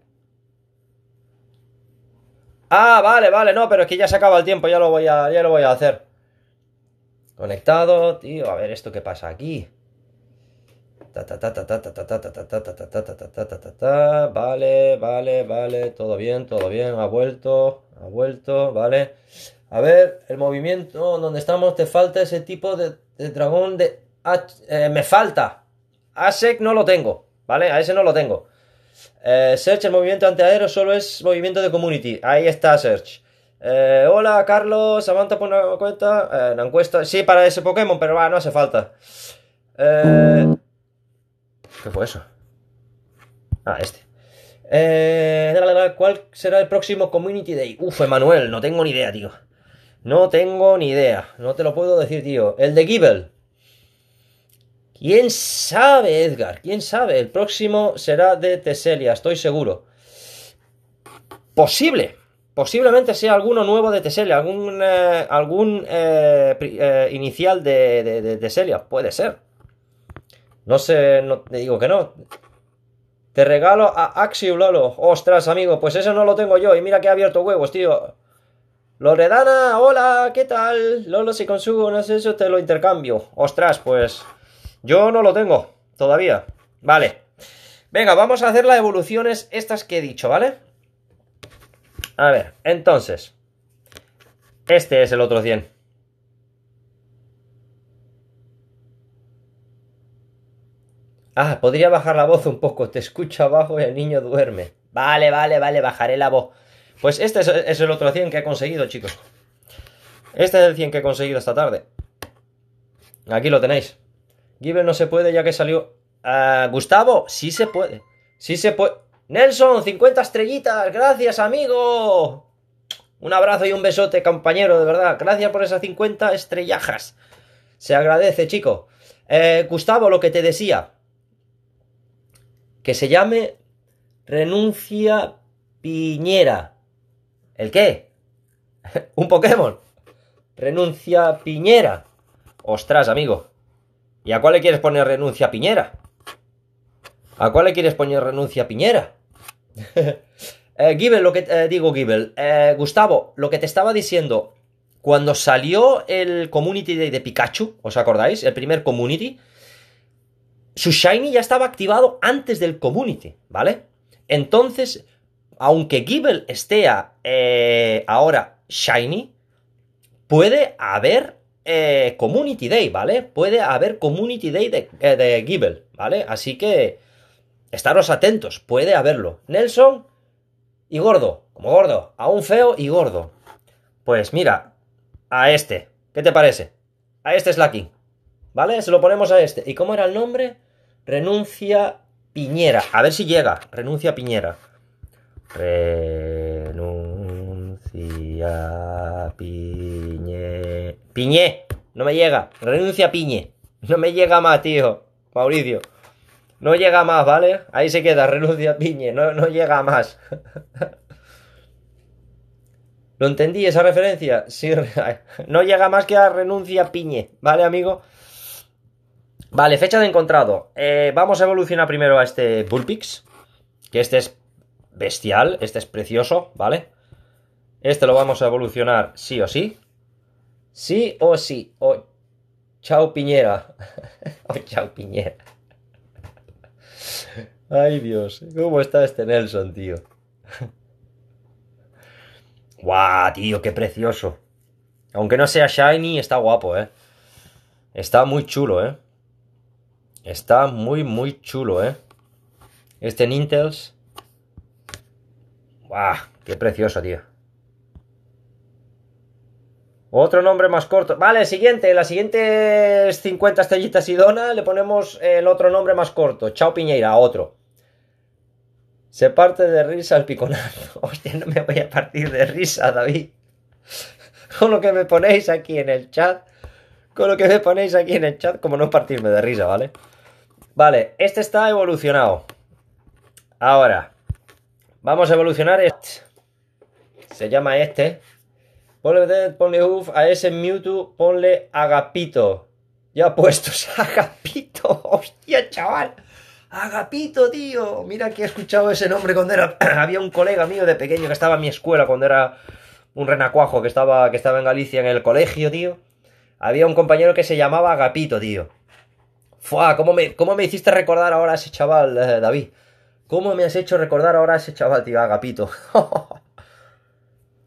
Ah, vale, vale, no, pero es que ya se acaba el tiempo, ya lo voy a, ya lo voy a hacer. Conectado, tío. A ver esto qué pasa aquí. Vale, vale, vale. Todo bien, todo bien. Ha vuelto, ha vuelto, vale. A ver, el movimiento donde estamos, te falta ese tipo de, dragón de... me falta. ASEC no lo tengo, ¿vale? A ese no lo tengo. search, el movimiento antiaéreo solo es movimiento de community. Ahí está Search. Eh, hola, Carlos, Samantha, por una cuenta. Eh, encuesta. Sí, para ese Pokémon, pero va, no hace falta. ¿Qué eh, fue pues eso? Ah, este. Eh, ¿Cuál será el próximo Community Day? Uf, Emanuel, no tengo ni idea, tío. No tengo ni idea. No te lo puedo decir, tío. El de Gibel. ¿Quién sabe, Edgar? ¿Quién sabe? El próximo será de Teselia, estoy seguro. Posible. Posiblemente sea alguno nuevo de Teselia, algún, eh, algún eh, eh, inicial de, Teselia, puede ser. No sé, no te digo que no. Te regalo a Axiololo. Ostras, amigo, pues eso no lo tengo yo. Y mira que ha abierto huevos, tío. Loredana, hola, ¿qué tal? Lolo, si consigo, no sé, eso te lo intercambio. Ostras, pues yo no lo tengo todavía. Vale. Venga, vamos a hacer las evoluciones estas que he dicho, ¿vale? A ver, entonces. Este es el otro 100. Ah, podría bajar la voz un poco. Te escucho abajo y el niño duerme. Vale, vale, vale, bajaré la voz. Pues este es, el otro 100 que he conseguido, chicos. Este es el 100 que he conseguido esta tarde. Aquí lo tenéis. Given no se puede ya que salió... Ah, Gustavo, sí se puede. Sí se puede. Nelson, 50 estrellitas, gracias amigo. Un abrazo y un besote, compañero, de verdad. Gracias por esas 50 estrellajas. Se agradece, chico. Eh, Gustavo, lo que te decía. Que se llame Renuncia Piñera. ¿El qué? *laughs* Un Pokémon. Renuncia Piñera. Ostras, amigo. ¿Y a cuál le quieres poner renuncia Piñera? ¿A cuál le quieres poner renuncia Piñera? *laughs* eh, lo que eh, digo, Gibel, eh, Gustavo, lo que te estaba diciendo, cuando salió el Community Day de Pikachu, ¿os acordáis? El primer Community, su Shiny ya estaba activado antes del Community, ¿vale? Entonces, aunque Gibel esté eh, ahora Shiny, puede haber Community Day, ¿vale? Puede haber Community Day de, eh, ¿vale? Así que Estaros atentos, puede haberlo. Nelson y gordo, como gordo, aún feo y gordo. Pues mira, a este, ¿qué te parece? A este Slacking, ¿vale? Se lo ponemos a este. ¿Y cómo era el nombre? Renuncia Piñera. A ver si llega. Renuncia Piñera. Renuncia Piñe. Piñe. No me llega. Renuncia Piñe. No me llega más, tío. Mauricio. No llega más, ¿vale? Ahí se queda, renuncia Piñe, no, llega más. *laughs* ¿Lo entendí esa referencia? Sí, *laughs* no llega más que a renuncia Piñe, ¿vale, amigo? Vale, fecha de encontrado. Eh, vamos a evolucionar primero a este Bullpix, que este es bestial, este es precioso, ¿vale? Este lo vamos a evolucionar sí o sí. Sí o sí. O chao Piñera. *laughs* o chao Piñera. Ay Dios, ¿cómo está este Nelson, tío? ¡Guau, tío! ¡Qué precioso! Aunque no sea shiny, está guapo, ¿eh? Está muy chulo, ¿eh? Está muy, muy chulo, ¿eh? Este Nintels. ¡Guau! ¡Qué precioso, tío! Otro nombre más corto. Vale, siguiente. Las siguientes 50 estrellitas y dona le ponemos el otro nombre más corto. Chao Piñeira, otro. Se parte de risa al piconazo. *laughs* Hostia, no me voy a partir de risa, David. Con lo que me ponéis aquí en el chat. Con lo que me ponéis aquí en el chat, como no partirme de risa, ¿vale? Vale, este está evolucionado. Ahora, vamos a evolucionar este. Se llama este. Ponle ponle Uf, a ese Mewtwo, ponle Agapito. Ya puestos, *laughs* Agapito. Hostia, chaval. Agapito, tío. Mira que he escuchado ese nombre cuando era... *clears throat* Había un colega mío de pequeño que estaba en mi escuela cuando era un renacuajo que estaba, que estaba en Galicia en el colegio, tío. Había un compañero que se llamaba Agapito, tío. Fua, ¿cómo me, me hiciste recordar ahora a ese chaval, eh, David? ¿Cómo me has hecho recordar ahora a ese chaval, tío, Agapito? *laughs*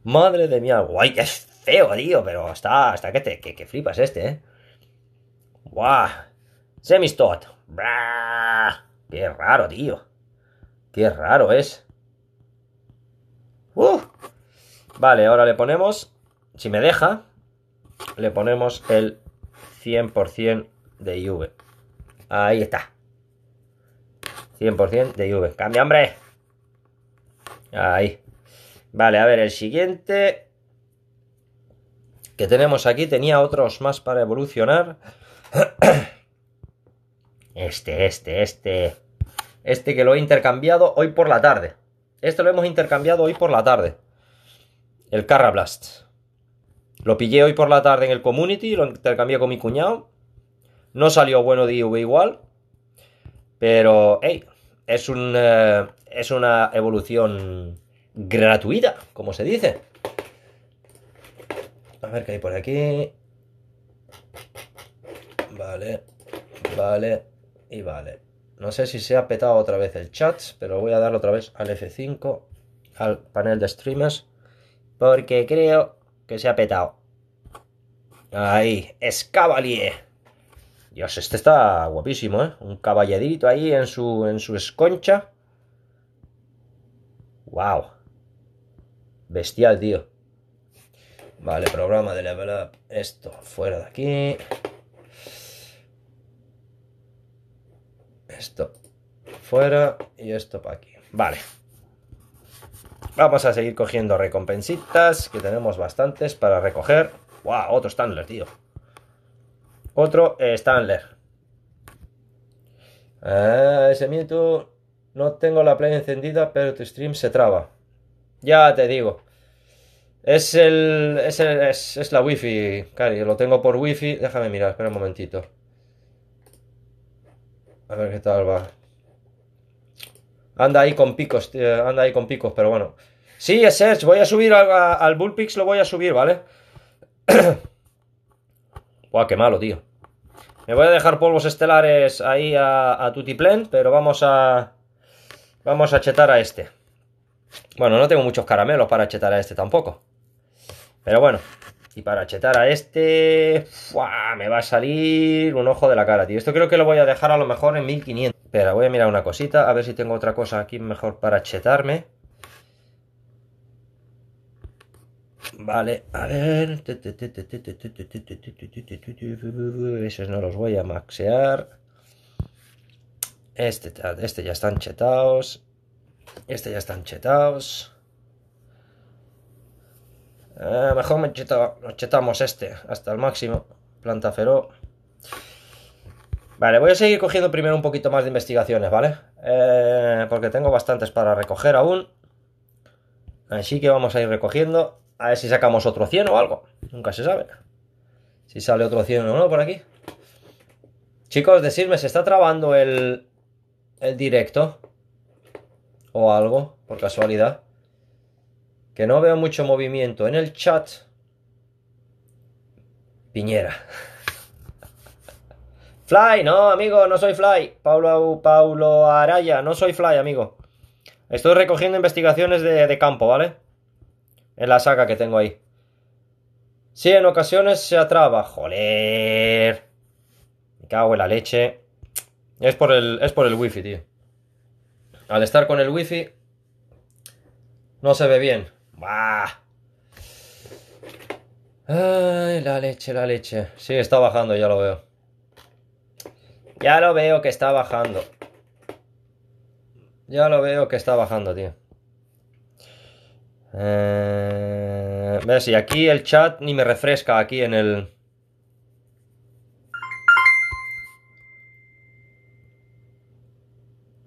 Madre de mía, guay, que es feo, tío, pero está, hasta que te que, flipas este, ¿eh? ¡Guau! Semistot. ¡Qué raro, tío! ¡Qué raro es! ¡Uh! Vale, ahora le ponemos, si me deja, le ponemos el 100% de IV. Ahí está. 100% de IV. ¡Cambia, hombre! Ahí. Vale, a ver, el siguiente que tenemos aquí tenía otros más para evolucionar. *clears throat* Este, este, este. Este que lo he intercambiado hoy por la tarde. Este lo hemos intercambiado hoy por la tarde. El Carrablast. Lo pillé hoy por la tarde en el community, lo intercambié con mi cuñado. No salió bueno de IV igual. Pero, hey, es, un, eh, es una evolución gratuita, como se dice. A ver qué hay por aquí. Vale, vale y vale. No sé si se ha petado otra vez el chat, pero voy a darle otra vez al F5, al panel de streamers, porque creo que se ha petado. Ahí, Escavalier. Dios, este está guapísimo, ¿eh? Un caballadito ahí en su, en su esconcha. ¡Wow! Bestial, tío. Vale, programa de level up. Esto, fuera de aquí. Esto, fuera. Y esto para aquí. Vale. Vamos a seguir cogiendo recompensitas, que tenemos bastantes para recoger. ¡Wow! Otro Standler, tío. Otro Standler. Ah, ese Mewtwo... No tengo la playa encendida, pero tu stream se traba. Ya te digo. Es el. Es, es, la wifi, Cari. Lo tengo por wifi. Déjame mirar, espera un momentito. A ver qué tal va. Anda ahí con picos, eh, anda ahí con picos, pero bueno. Sí, es Edge, voy a subir al, Bullpix, lo voy a subir, ¿vale? *coughs* Buah, qué malo, tío. Me voy a dejar polvos estelares ahí a, a Tutiplen, pero vamos a. Vamos a chetar a este. Bueno, no tengo muchos caramelos para chetar a este tampoco. Pero bueno, y para chetar a este, me va a salir un ojo de la cara, tío. Esto creo que lo voy a dejar a lo mejor en 1500. Espera, voy a mirar una cosita, a ver si tengo otra cosa aquí mejor para chetarme. Vale, a ver... Esos no los voy a maxear. Este, este ya están chetados. Este ya están chetados. Eh, mejor me chetamos este hasta el máximo. Planta fero. Vale, voy a seguir cogiendo primero un poquito más de investigaciones, ¿vale? Eh, porque tengo bastantes para recoger aún. Así que vamos a ir recogiendo. A ver si sacamos otro 100 o algo. Nunca se sabe. Si sale otro 100 o no por aquí. Chicos, decirme, ¿se está trabando el, el directo? ¿O algo? Por casualidad que no veo mucho movimiento en el chat, Piñera. *laughs* Fly, no, amigo, no soy Fly. Paulo Araya, no soy Fly, amigo. Estoy recogiendo investigaciones de, campo, ¿vale? En la saca que tengo ahí. Sí, en ocasiones se atraba. Joder. Me cago en la leche. Es por el, es por el wifi, tío. Al estar con el wifi, no se ve bien. Bah. Ay, la leche, la leche. Sí, está bajando, ya lo veo. Ya lo veo que está bajando. Ya lo veo que está bajando, tío. Eh, ves, y aquí el chat ni me refresca aquí en el...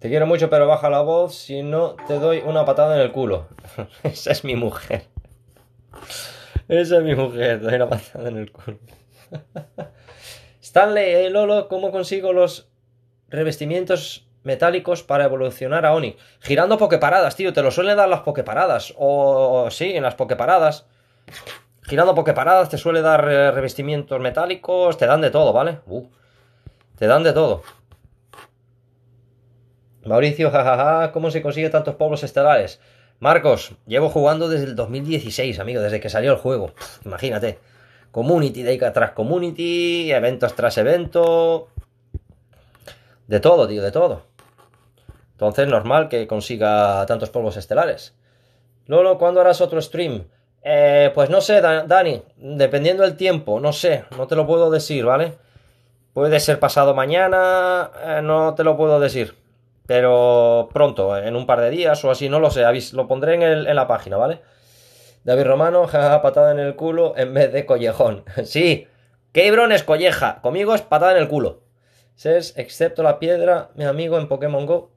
Te quiero mucho, pero baja la voz, si no te doy una patada en el culo. *laughs* Esa es mi mujer. Esa es mi mujer, te doy una patada en el culo. *laughs* Stanley, eh, Lolo, ¿cómo consigo los revestimientos metálicos para evolucionar a Oni? Girando pokeparadas, tío, te lo suelen dar las pokeparadas. O sí, en las pokeparadas. Girando pokeparadas te suele dar eh, revestimientos metálicos, te dan de todo, ¿vale? Uh, te dan de todo. Mauricio, jajaja, ¿cómo se consigue tantos polvos estelares? Marcos, llevo jugando desde el 2016, amigo, desde que salió el juego. imagínate. Community, de tras community, eventos tras evento. De todo, tío, de todo. Entonces, normal que consiga tantos polvos estelares. Lolo, ¿cuándo harás otro stream? Eh, pues no sé, Dani. Dependiendo del tiempo, no sé. No te lo puedo decir, ¿vale? Puede ser pasado mañana. Eh, no te lo puedo decir. Pero pronto, en un par de días o así, no lo sé. Lo pondré en, la página, ¿vale? David Romano, patada en el culo en vez de collejón. *laughs* sí, Keybron es colleja. Conmigo es patada en el culo. es excepto la piedra, mi amigo en Pokémon Go.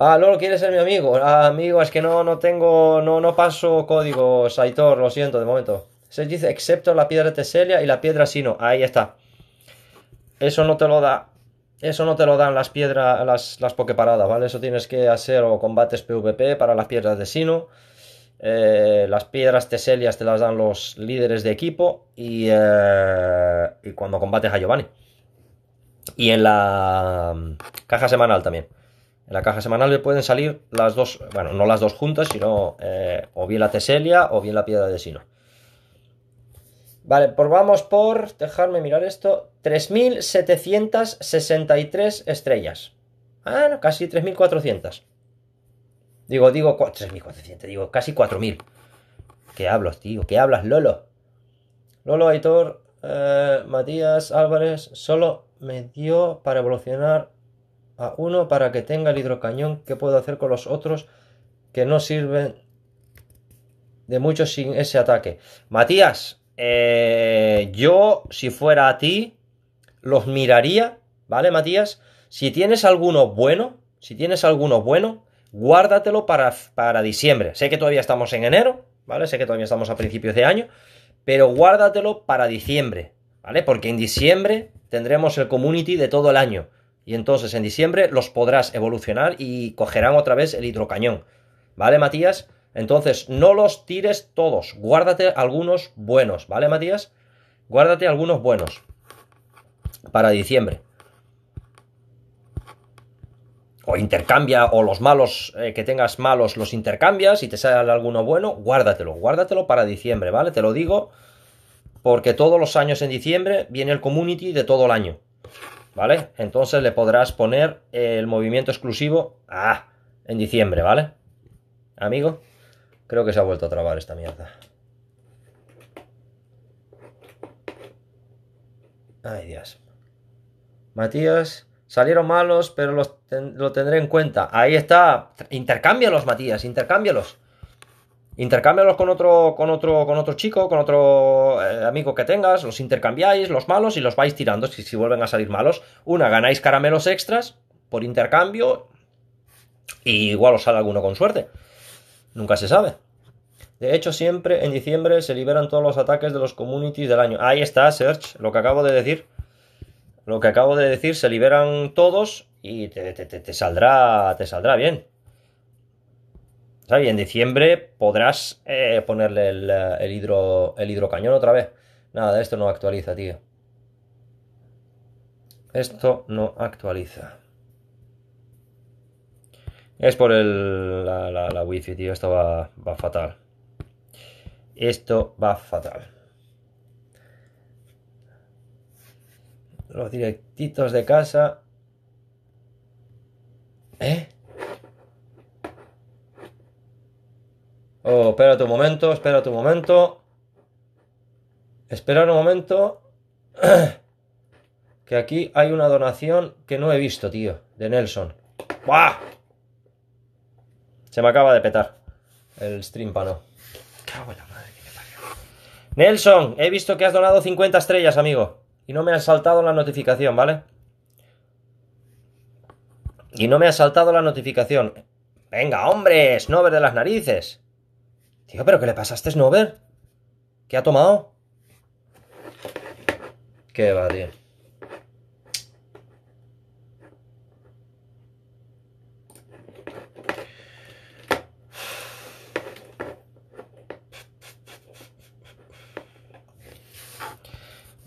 Ah, Lolo quiere ser mi amigo. Ah, amigo, es que no, no tengo, no, no paso código, Saitor, lo siento de momento. Se dice, excepto la piedra de Teselia y la piedra Sino. Ahí está. Eso no te lo da eso no te lo dan las piedras, las, las pokeparadas, ¿vale? Eso tienes que hacer o combates PvP para las piedras de Sino. Eh, las piedras teselias te las dan los líderes de equipo y, eh, cuando combates a Giovanni. Y en la mm, caja semanal también. En la caja semanal le pueden salir las dos, bueno, no las dos juntas, sino eh, o bien la teselia o bien la piedra de Sino. Vale, pues vamos por, dejarme mirar esto, 3.763 estrellas. Ah, no, casi 3.400. Digo, digo, 3.400, digo, casi 4.000. ¿Qué hablas, tío? ¿Qué hablas, Lolo? Lolo, Aitor, eh, Matías, Álvarez, solo me dio para evolucionar a uno para que tenga el hidrocañón. ¿Qué puedo hacer con los otros que no sirven de mucho sin ese ataque? Matías, eh, yo, si fuera a ti, los miraría, ¿vale, Matías? Si tienes alguno bueno, si tienes alguno bueno, guárdatelo para, para diciembre. Sé que todavía estamos en enero, ¿vale? Sé que todavía estamos a principios de año, pero guárdatelo para diciembre, ¿vale? Porque en diciembre tendremos el community de todo el año. Y entonces en diciembre los podrás evolucionar y cogerán otra vez el hidrocañón. ¿Vale, Matías? Entonces, no los tires todos, guárdate algunos buenos, ¿vale, Matías? Guárdate algunos buenos para diciembre. O intercambia, o los malos eh, que tengas malos los intercambias y te sale alguno bueno, guárdatelo, guárdatelo para diciembre, ¿vale? Te lo digo porque todos los años en diciembre viene el community de todo el año, ¿vale? Entonces le podrás poner el movimiento exclusivo ah, en diciembre, ¿vale? Amigo. Creo que se ha vuelto a trabar esta mierda. Ay, Dios. Matías, salieron malos, pero los lo tendré en cuenta. Ahí está. Intercámbialos, Matías, intercámbialos. Intercámbialos con otro, con otro, con otro chico, con otro eh, amigo que tengas, los intercambiáis, los malos, y los vais tirando. Si, si vuelven a salir malos, una, ganáis caramelos extras por intercambio, y igual os sale alguno con suerte. Nunca se sabe. De hecho, siempre en diciembre se liberan todos los ataques de los communities del año. Ahí está, Search, lo que acabo de decir. Lo que acabo de decir, se liberan todos y te, saldrá, te saldrá bien. ¿Sabes? Y en diciembre podrás eh, ponerle el, eh, el, hidro, el hidrocañón otra vez. Nada, esto no actualiza, tío. Esto no actualiza. Es por el, la, wifi, tío. Esto va, fatal. Esto va fatal. Los directitos de casa. ¿Eh? Oh, espera tu momento, espera tu momento. Espera un momento. *clears throat* que aquí hay una donación que no he visto, tío. De Nelson. ¡Buah! Se me acaba de petar el stream Nelson, he visto que has donado 50 estrellas, amigo. Y no me ha saltado la notificación, ¿vale? Y no me ha saltado la notificación. Venga, hombre, Snover de las narices. Digo, ¿pero qué le pasa a este Snover? ¿Qué ha tomado? ¿Qué va, tío?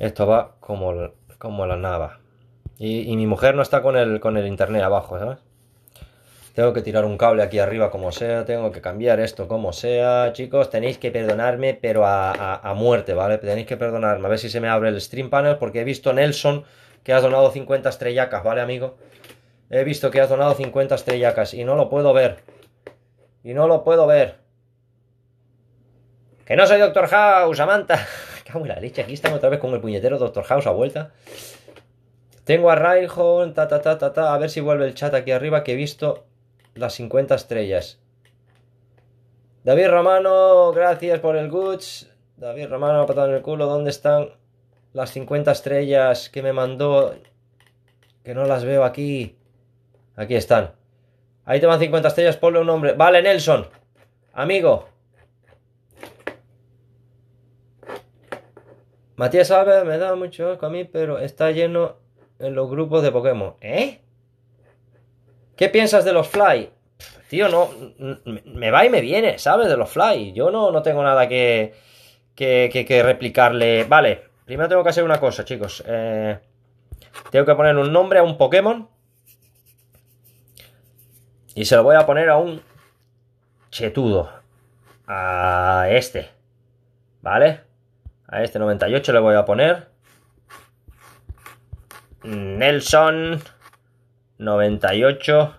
Esto va como, como la nava. Y, mi mujer no está con el, con el internet abajo, ¿sabes? Tengo que tirar un cable aquí arriba como sea, tengo que cambiar esto como sea. Chicos, tenéis que perdonarme, pero a, muerte, ¿vale? Tenéis que perdonarme. A ver si se me abre el stream panel, porque he visto Nelson que has donado 50 estrellacas, ¿vale, amigo? He visto que has donado 50 estrellacas y no lo puedo ver. Y no lo puedo ver. Que no soy Doctor House, Samantha. *laughs* la leche, aquí estamos otra vez con el puñetero Doctor House a vuelta. Tengo a Railhorn, ta, ta, ta, ta, A ver si vuelve el chat aquí arriba que he visto las 50 estrellas. David Romano, gracias por el Guts. David Romano, patado en el culo. ¿Dónde están las 50 estrellas que me mandó? Que no las veo aquí. Aquí están. Ahí te van 50 estrellas, ponle un nombre. Vale, Nelson. Amigo, Matías sabe, me da mucho a mí, pero está lleno en los grupos de Pokémon. ¿Eh? ¿Qué piensas de los Fly? tío, no. Me va y me viene, ¿sabes? De los Fly. Yo no, no tengo nada que, que, replicarle. Vale, primero tengo que hacer una cosa, chicos. Eh, tengo que poner un nombre a un Pokémon. Y se lo voy a poner a un chetudo. A este. ¿Vale? A este 98 le voy a poner. Nelson 98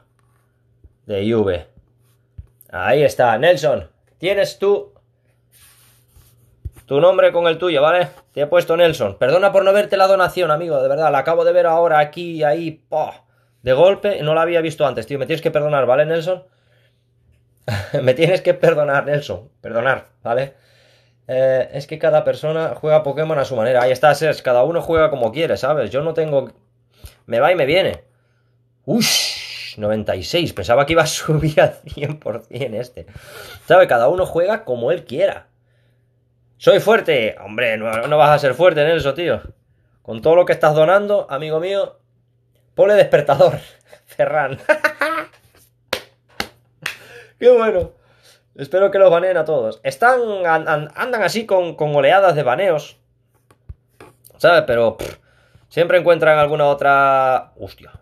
de Juve. Ahí está, Nelson. Tienes tú tu nombre con el tuyo, ¿vale? Te he puesto Nelson. Perdona por no verte la donación, amigo, de verdad. La acabo de ver ahora aquí, y ahí, De golpe, no la había visto antes, tío. Me tienes que perdonar, ¿vale, Nelson? *laughs* Me tienes que perdonar, Nelson. Perdonar, ¿vale? Eh, es que cada persona juega Pokémon a su manera. Ahí está, Sers. Cada uno juega como quiere, ¿sabes? Yo no tengo. Me va y me viene. Ush, 96. Pensaba que iba a subir al 100% este. ¿Sabes? Cada uno juega como él quiera. Soy fuerte. Hombre, no, vas a ser fuerte en eso, tío. Con todo lo que estás donando, amigo mío, ponle despertador. *laughs* Ferran. *laughs* Qué bueno. Espero que los baneen a todos. Están, andan, así con, oleadas de baneos. ¿Sabes? Pero siempre encuentran alguna otra... Hostia.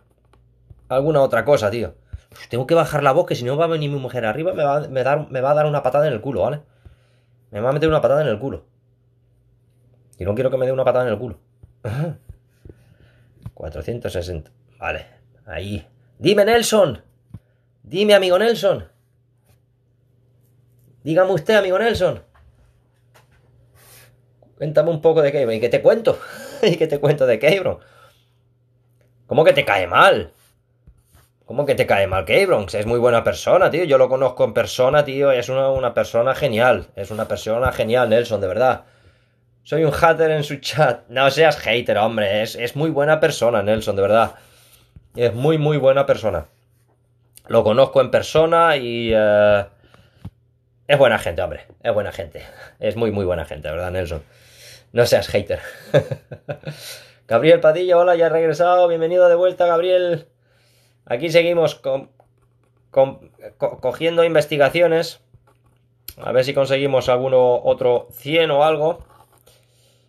Alguna otra cosa, tío. Pues tengo que bajar la voz, que si no va a venir mi mujer arriba, me va, me va a dar una patada en el culo, ¿vale? Me va a meter una patada en el culo. Y no quiero que me dé una patada en el culo. 460. *laughs* Vale. Ahí. Dime, Nelson. Dime, amigo Nelson. Dígame usted, amigo Nelson. Cuéntame un poco de Keybron. ¿Y qué te cuento? *laughs* ¿Y qué te cuento de Keybron? ¿Cómo que te cae mal? ¿Cómo que te cae mal Keybron? Es muy buena persona, tío. Yo lo conozco en persona, tío. Es una, persona genial. Es una persona genial, Nelson, de verdad. Soy un hater en su chat. No seas hater, hombre. Es, muy buena persona, Nelson, de verdad. Es muy, muy buena persona. Lo conozco en persona y... Eh, es buena gente, hombre. Es buena gente. Es muy, muy buena gente, ¿verdad, Nelson? No seas hater. *laughs* Gabriel Padilla, hola, ya he regresado. Bienvenido de vuelta, Gabriel. Aquí seguimos con, cogiendo investigaciones. A ver si conseguimos alguno otro 100 o algo.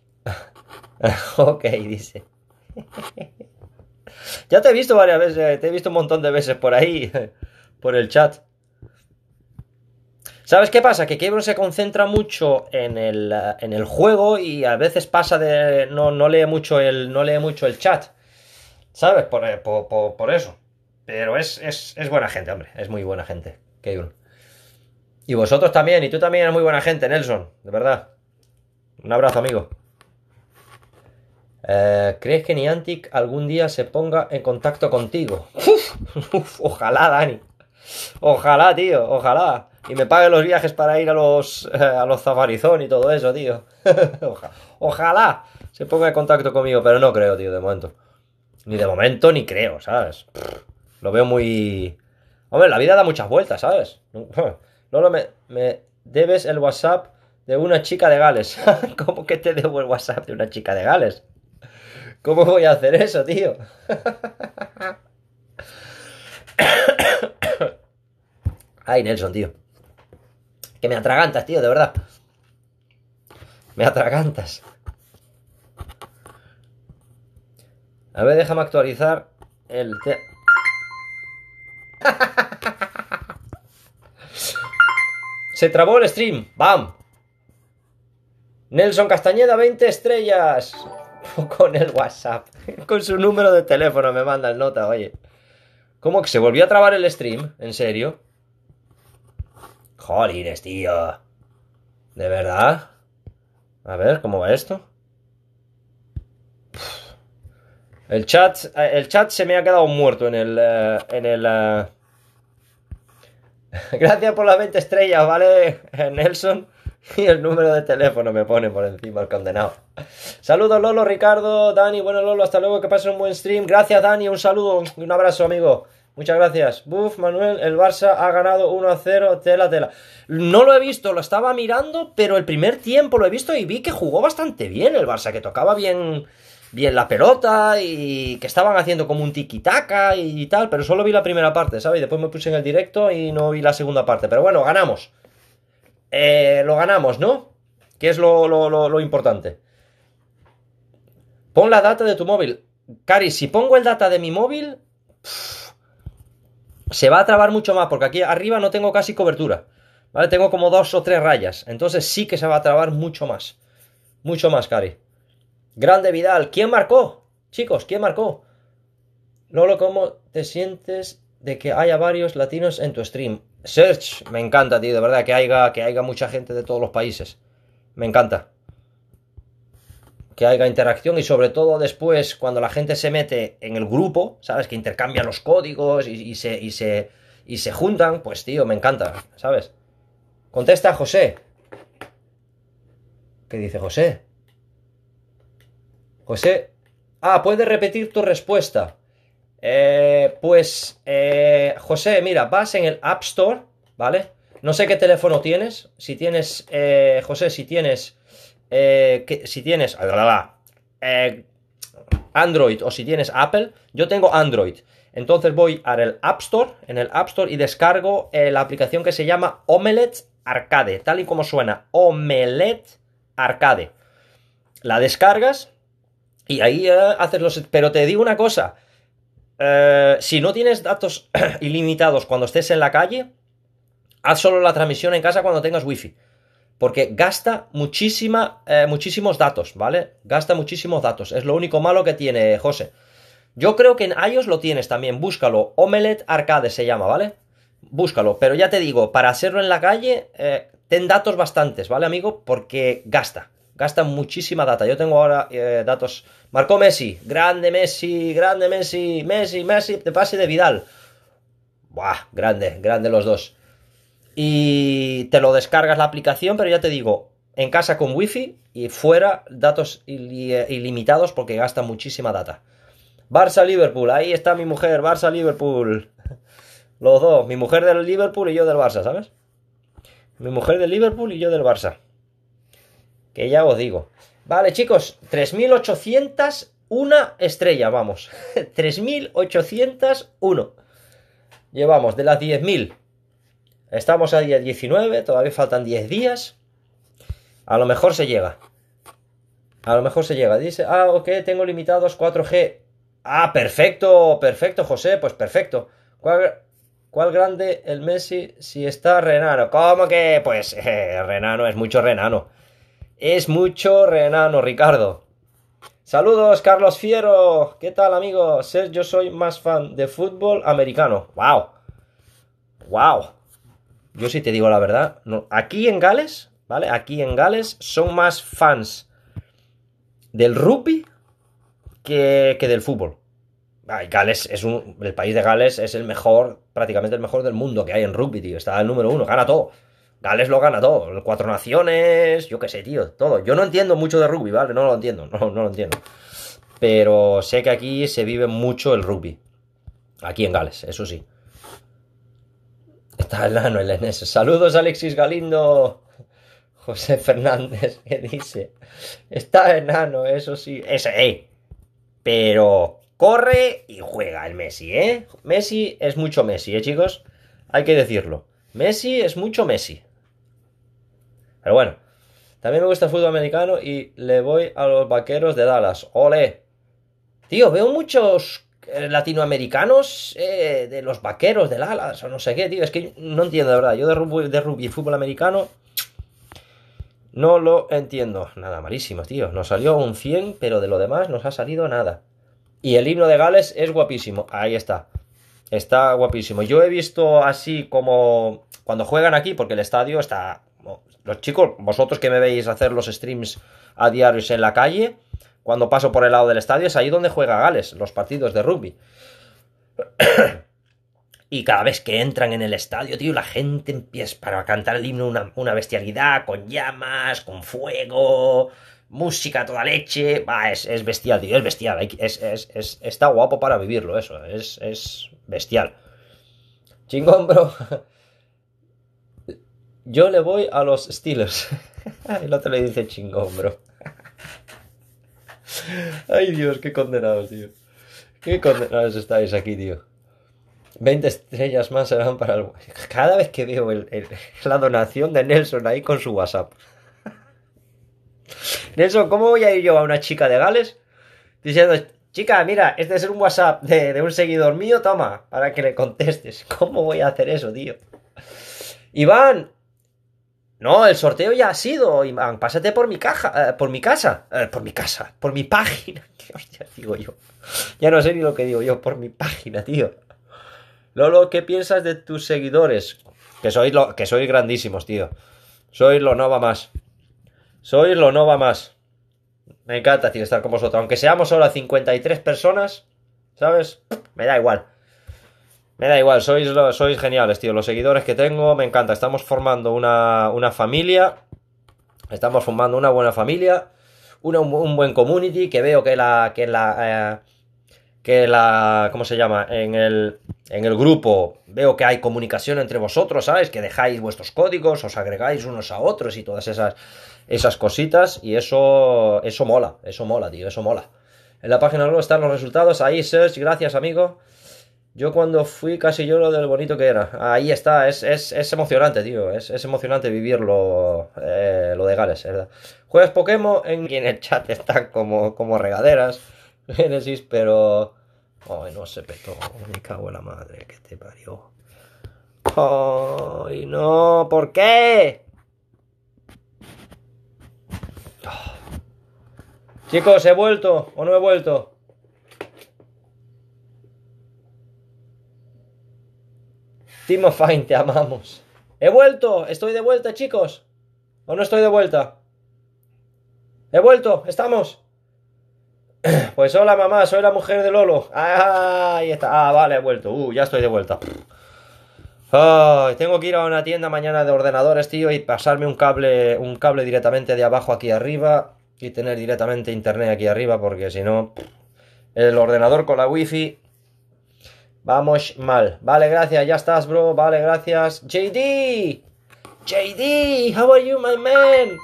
*laughs* ok, dice. *laughs* ya te he visto varias veces, te he visto un montón de veces por ahí, por el chat. ¿Sabes qué pasa? Que Keyblade se concentra mucho en el, en el, juego y a veces pasa de. No, no, lee, mucho el, no lee mucho el chat. ¿Sabes? Por, eh, eso. Pero es, es, es, buena gente, hombre. Es muy buena gente, Keyblade. Y vosotros también, y tú también eres muy buena gente, Nelson. De verdad. Un abrazo, amigo. Eh, ¿Crees que Niantic algún día se ponga en contacto contigo? *laughs* ojalá, Dani. Ojalá, tío, ojalá y me pague los viajes para ir a los, eh, a los Zafarizón y todo eso, tío. *laughs* Ojalá se ponga en contacto conmigo, pero no creo, tío, de momento. Ni de momento ni creo, ¿sabes? Lo veo muy... Hombre, la vida da muchas vueltas, ¿sabes? *laughs* Lolo, me, me debes el WhatsApp de una chica de Gales. *laughs* ¿Cómo que te debo el WhatsApp de una chica de Gales? ¿Cómo voy a hacer eso, tío? *coughs* Ay, Nelson, tío. Que me atragantas, tío, de verdad. Me atragantas. A ver, déjame actualizar el... *laughs* Se trabó el stream. ¡Bam! Nelson Castañeda, 20 estrellas. *laughs* Con el WhatsApp. *laughs* Con su número de teléfono me manda el nota, oye. ¿Cómo que se volvió a trabar el stream? ¿En serio? Jolines, tío. ¿De verdad? A ver, ¿cómo va esto? El chat, eh, el chat se me ha quedado muerto en el... Eh, en el eh. *laughs* Gracias por las 20 estrellas, ¿vale, Nelson? *laughs* Y el número de teléfono me pone por encima el condenado. Saludos, Lolo, Ricardo, Dani. Bueno, Lolo, hasta luego, que pasen un buen stream. Gracias, Dani. Un saludo y un abrazo, amigo. Muchas gracias. Buf, Manuel, el Barça ha ganado 1 a 0, tela, tela. No lo he visto, lo estaba mirando, pero el primer tiempo lo he visto y vi que jugó bastante bien el Barça, que tocaba bien, bien la pelota y que estaban haciendo como un tiquitaca y tal, pero solo vi la primera parte, ¿sabes? después me puse en el directo y no vi la segunda parte. Pero bueno, ganamos. Eh, lo ganamos, ¿no? Que es lo, lo, importante. Pon la data de tu móvil. Cari, si pongo el data de mi móvil se va a trabar mucho más, porque aquí arriba no tengo casi cobertura, ¿vale? Tengo como dos o tres rayas, entonces sí que se va a trabar mucho más, mucho más, Cari. Grande Vidal, ¿quién marcó? Chicos, ¿quién marcó? Lolo, ¿cómo te sientes de que haya varios latinos en tu stream? Search, me encanta, tío, de verdad, que haya, que haya mucha gente de todos los países. Me encanta que haya interacción y sobre todo después cuando la gente se mete en el grupo, ¿sabes? Que intercambian los códigos y, se, se, juntan, pues tío, me encanta, ¿sabes? Contesta José. ¿Qué dice José? José. Ah, puedes repetir tu respuesta. Eh, pues, eh, José, mira, vas en el App Store, ¿vale? No sé qué teléfono tienes. Si tienes, eh, José, si tienes eh, que, si tienes eh, Android o si tienes Apple, yo tengo Android. Entonces voy al App Store, en el App Store y descargo eh, la aplicación que se llama Omelette Arcade, tal y como suena, Omelette Arcade. La descargas y ahí haces los... Pero te digo una cosa, si no tienes datos *clears throat* ilimitados cuando estés en la calle, haz solo la transmisión en casa cuando tengas wifi porque gasta muchísima, eh, muchísimos datos, ¿vale? Gasta muchísimos datos. Es lo único malo que tiene José. Yo creo que en iOS lo tienes también, búscalo. Omelet Arcade se llama, ¿vale? Búscalo, pero ya te digo, para hacerlo en la calle, eh, ten datos bastantes, ¿vale, amigo? Porque gasta, gasta muchísima data. Yo tengo ahora eh, datos. Marcó Messi, grande Messi, grande Messi, Messi, Messi, De pase de Vidal. Buah, grande, grande los dos y te lo descargas la aplicación, pero ya te digo, en casa con wifi y fuera datos ilimitados porque gasta muchísima data. Barça-Liverpool, ahí está mi mujer, Barça-Liverpool. *laughs* Los dos, mi mujer del Liverpool y yo del Barça, ¿sabes? Mi mujer del Liverpool y yo del Barça. Que ya os digo. Vale, chicos, 3801 estrella, vamos. 3801. *laughs* Llevamos de las 10.000 Estamos a día 19, todavía faltan 10 días. A lo mejor se llega. A lo mejor se llega. Dice, ah, ok, tengo limitados 4G. Ah, perfecto, perfecto, José, pues perfecto. ¿Cuál, grande el Messi si está Renano? ¿Cómo que? Pues *laughs* Renano, es mucho Renano. Es mucho Renano, Ricardo. Saludos, Carlos Fiero. ¿Qué tal, amigo? Yo soy más fan de fútbol americano. ¡Wow! ¡Wow! yo sí te digo la verdad, aquí en Gales, ¿vale? Aquí en Gales son más fans del rugby que, del fútbol. Gales es un. El país de Gales es el mejor, prácticamente el mejor del mundo que hay en rugby, tío. Está el número uno, gana todo. Gales lo gana todo. Cuatro naciones, yo qué sé, tío, todo. Yo no entiendo mucho de rugby, ¿vale? No lo entiendo, *laughs* no lo entiendo. Pero sé que aquí se vive mucho el rugby. Aquí en Gales, eso sí está el nano Saludos Alexis Galindo. José Fernández que dice, está enano, eso sí, ese, eh. pero corre y juega el Messi, ¿eh? Messi es mucho Messi, ¿eh, chicos? Hay que decirlo. Messi es mucho Messi. Pero bueno, también me gusta el fútbol americano y le voy a los vaqueros de Dallas. ¡Ole! Tío, veo muchos eh, latinoamericanos eh, de los vaqueros del Alas o no sé qué, tío. Es que no entiendo, de verdad. Yo de rugby, de fútbol americano no lo entiendo. Nada, malísimo, tío. Nos salió un 100, pero de lo demás nos ha salido nada. Y el himno de Gales es guapísimo. Ahí está. Está guapísimo. Yo he visto así como cuando juegan aquí, porque el estadio está... Los chicos, vosotros que me veis hacer los streams a diarios en la calle, cuando paso por el lado del estadio, es ahí donde juega Gales, los partidos de rugby. *clears throat* Y cada vez que entran en el estadio, tío, la gente empieza para cantar el himno una, bestialidad, con llamas, con fuego, música toda leche. Va, es, bestial, tío, es bestial. está guapo para vivirlo, eso. Es, es bestial. Chingón, bro. *laughs* Yo le voy a los Steelers. *laughs* el otro le dice chingón, bro. Ay, Dios, qué condenados, tío. Qué condenados estáis aquí, tío. 20 estrellas más serán para el... Cada vez que veo la donación de Nelson ahí con su WhatsApp. Nelson, ¿cómo voy a ir yo a una chica de Gales diciendo, chica, mira, este es un WhatsApp de, de un seguidor mío, toma, para que le contestes? ¿Cómo voy a hacer eso, tío? Iván, no, el sorteo ya ha sido, ah, Pásate por mi caja, eh, por mi casa, eh, por mi casa, por mi página. *laughs* digo yo? Ya no sé ni lo que digo yo, por mi página, tío. Lolo, ¿qué piensas de tus seguidores? Que sois, lo, que sois grandísimos, tío. Sois lo no va más. Sois lo no va más. Me encanta, tío, estar con vosotros. Aunque seamos ahora 53 personas, ¿sabes? Me da igual. Me da igual, sois, sois geniales, tío. Los seguidores que tengo, me encanta. Estamos formando una, familia. Estamos formando una buena familia. un, buen community que veo que la. Que la eh, que la. ¿Cómo se llama? En el, en el grupo veo que hay comunicación entre vosotros, ¿sabes? Que dejáis vuestros códigos, os agregáis unos a otros y todas esas, esas cositas. Y eso, eso mola, eso mola, tío, eso mola. En la página luego están los resultados. Ahí, search, gracias, amigo. Yo cuando fui casi yo lo del bonito que era. Ahí está, es, emocionante, tío. Es, emocionante vivir eh, lo de Gales, ¿verdad? Juegas Pokémon en, *laughs* y en el chat están como, como regaderas. *laughs* génesis pero. Ay, no se petó. Me cago en la madre que te parió. Ay, no, ¿por qué? Ah. Chicos, ¿he vuelto o no he vuelto? Timo Fine, te amamos. He vuelto, estoy de vuelta, chicos. ¿O no estoy de vuelta? He vuelto, estamos. *clears throat* Pues hola mamá, soy la mujer de Lolo. Ah, ahí está. Ah, vale, he vuelto. Uh, ya estoy de vuelta. tengo que ir a una tienda mañana de ordenadores, tío, y pasarme un cable, un cable directamente de abajo aquí arriba y tener directamente internet aquí arriba, porque si no, el ordenador con la wifi Vamos mal. Vale, gracias, ya estás, bro. Vale, gracias. JD. JD, how are you, my man?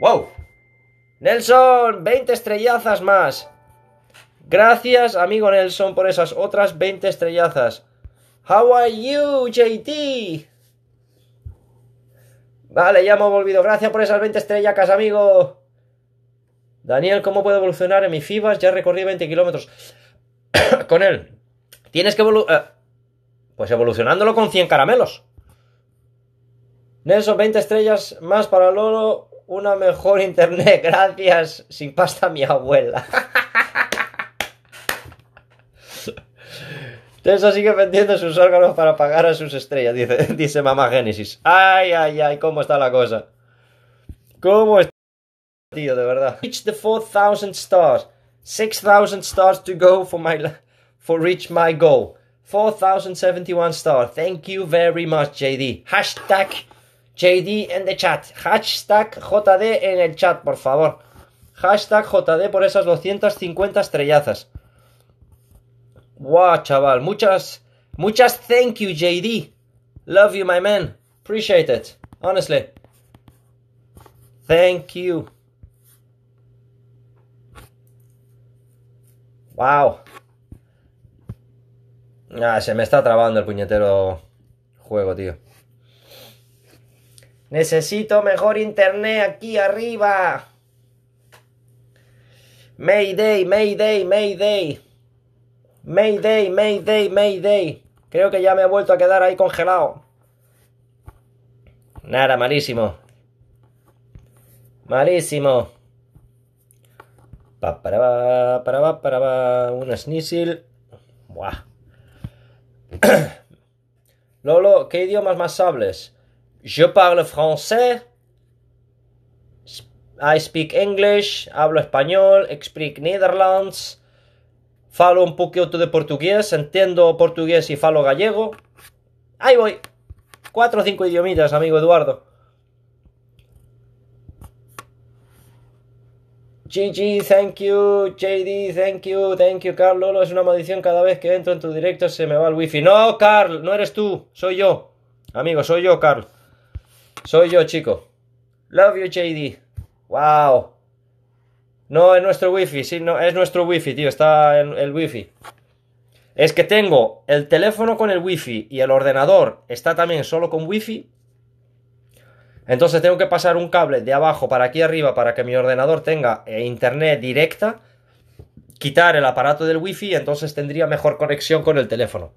Wow. Nelson, 20 estrellazas más. Gracias, amigo Nelson, por esas otras 20 estrellazas. How are you, JD? Vale, ya me volvido, Gracias por esas 20 estrellacas, amigo. Daniel, ¿cómo puedo evolucionar en mi FIBAS? Ya recorrí 20 kilómetros *coughs* con él. Tienes que evolucionar. Eh, pues evolucionándolo con 100 caramelos. Nelson, 20 estrellas más para Lolo. Una mejor internet. *laughs* Gracias. Sin pasta mi abuela. *laughs* Nelson sigue vendiendo sus órganos para pagar a sus estrellas, dice, *laughs* dice mamá Génesis. Ay, ay, ay, ¿cómo está la cosa? ¿Cómo está? Tío, de verdad. Reach the 4,000 stars. 6,000 stars to go for my life for Reach My Goal. 4071 star. Thank you very much, JD. Hashtag JD en the chat. Hashtag JD en el chat, por favor. Hashtag JD por esas 250 estrellazas. Wow, chaval. Muchas, muchas thank you, JD. Love you, my man. Appreciate it. Honestly. Thank you. Wow. Ah, se me está trabando el puñetero juego, tío. Necesito mejor internet aquí arriba. Mayday, Mayday, Mayday. Mayday, Mayday, Mayday. Creo que ya me he vuelto a quedar ahí congelado. Nada, malísimo. Malísimo. Pa, para, para, para, para, un snizzle. Buah. *clears throat* Lolo, ¿qué idiomas más hables? Je parle français. I speak English. Hablo español. speak Netherlands. Falo un poquito de portugués. Entiendo portugués y falo gallego. Ahí voy. Cuatro o cinco idiomitas, amigo Eduardo. GG, thank you, JD, thank you, thank you, Carl Lolo, es una maldición cada vez que entro en tu directo se me va el wifi. No, Carl, no eres tú, soy yo. Amigo, soy yo, Carl. Soy yo, chico. Love you, JD. Wow. No, es nuestro wifi, sí, no, es nuestro wifi, tío, está en el wifi. Es que tengo el teléfono con el wifi y el ordenador está también solo con wifi entonces tengo que pasar un cable de abajo para aquí arriba para que mi ordenador tenga eh, internet directa, quitar el aparato del wifi, entonces tendría mejor conexión con el teléfono.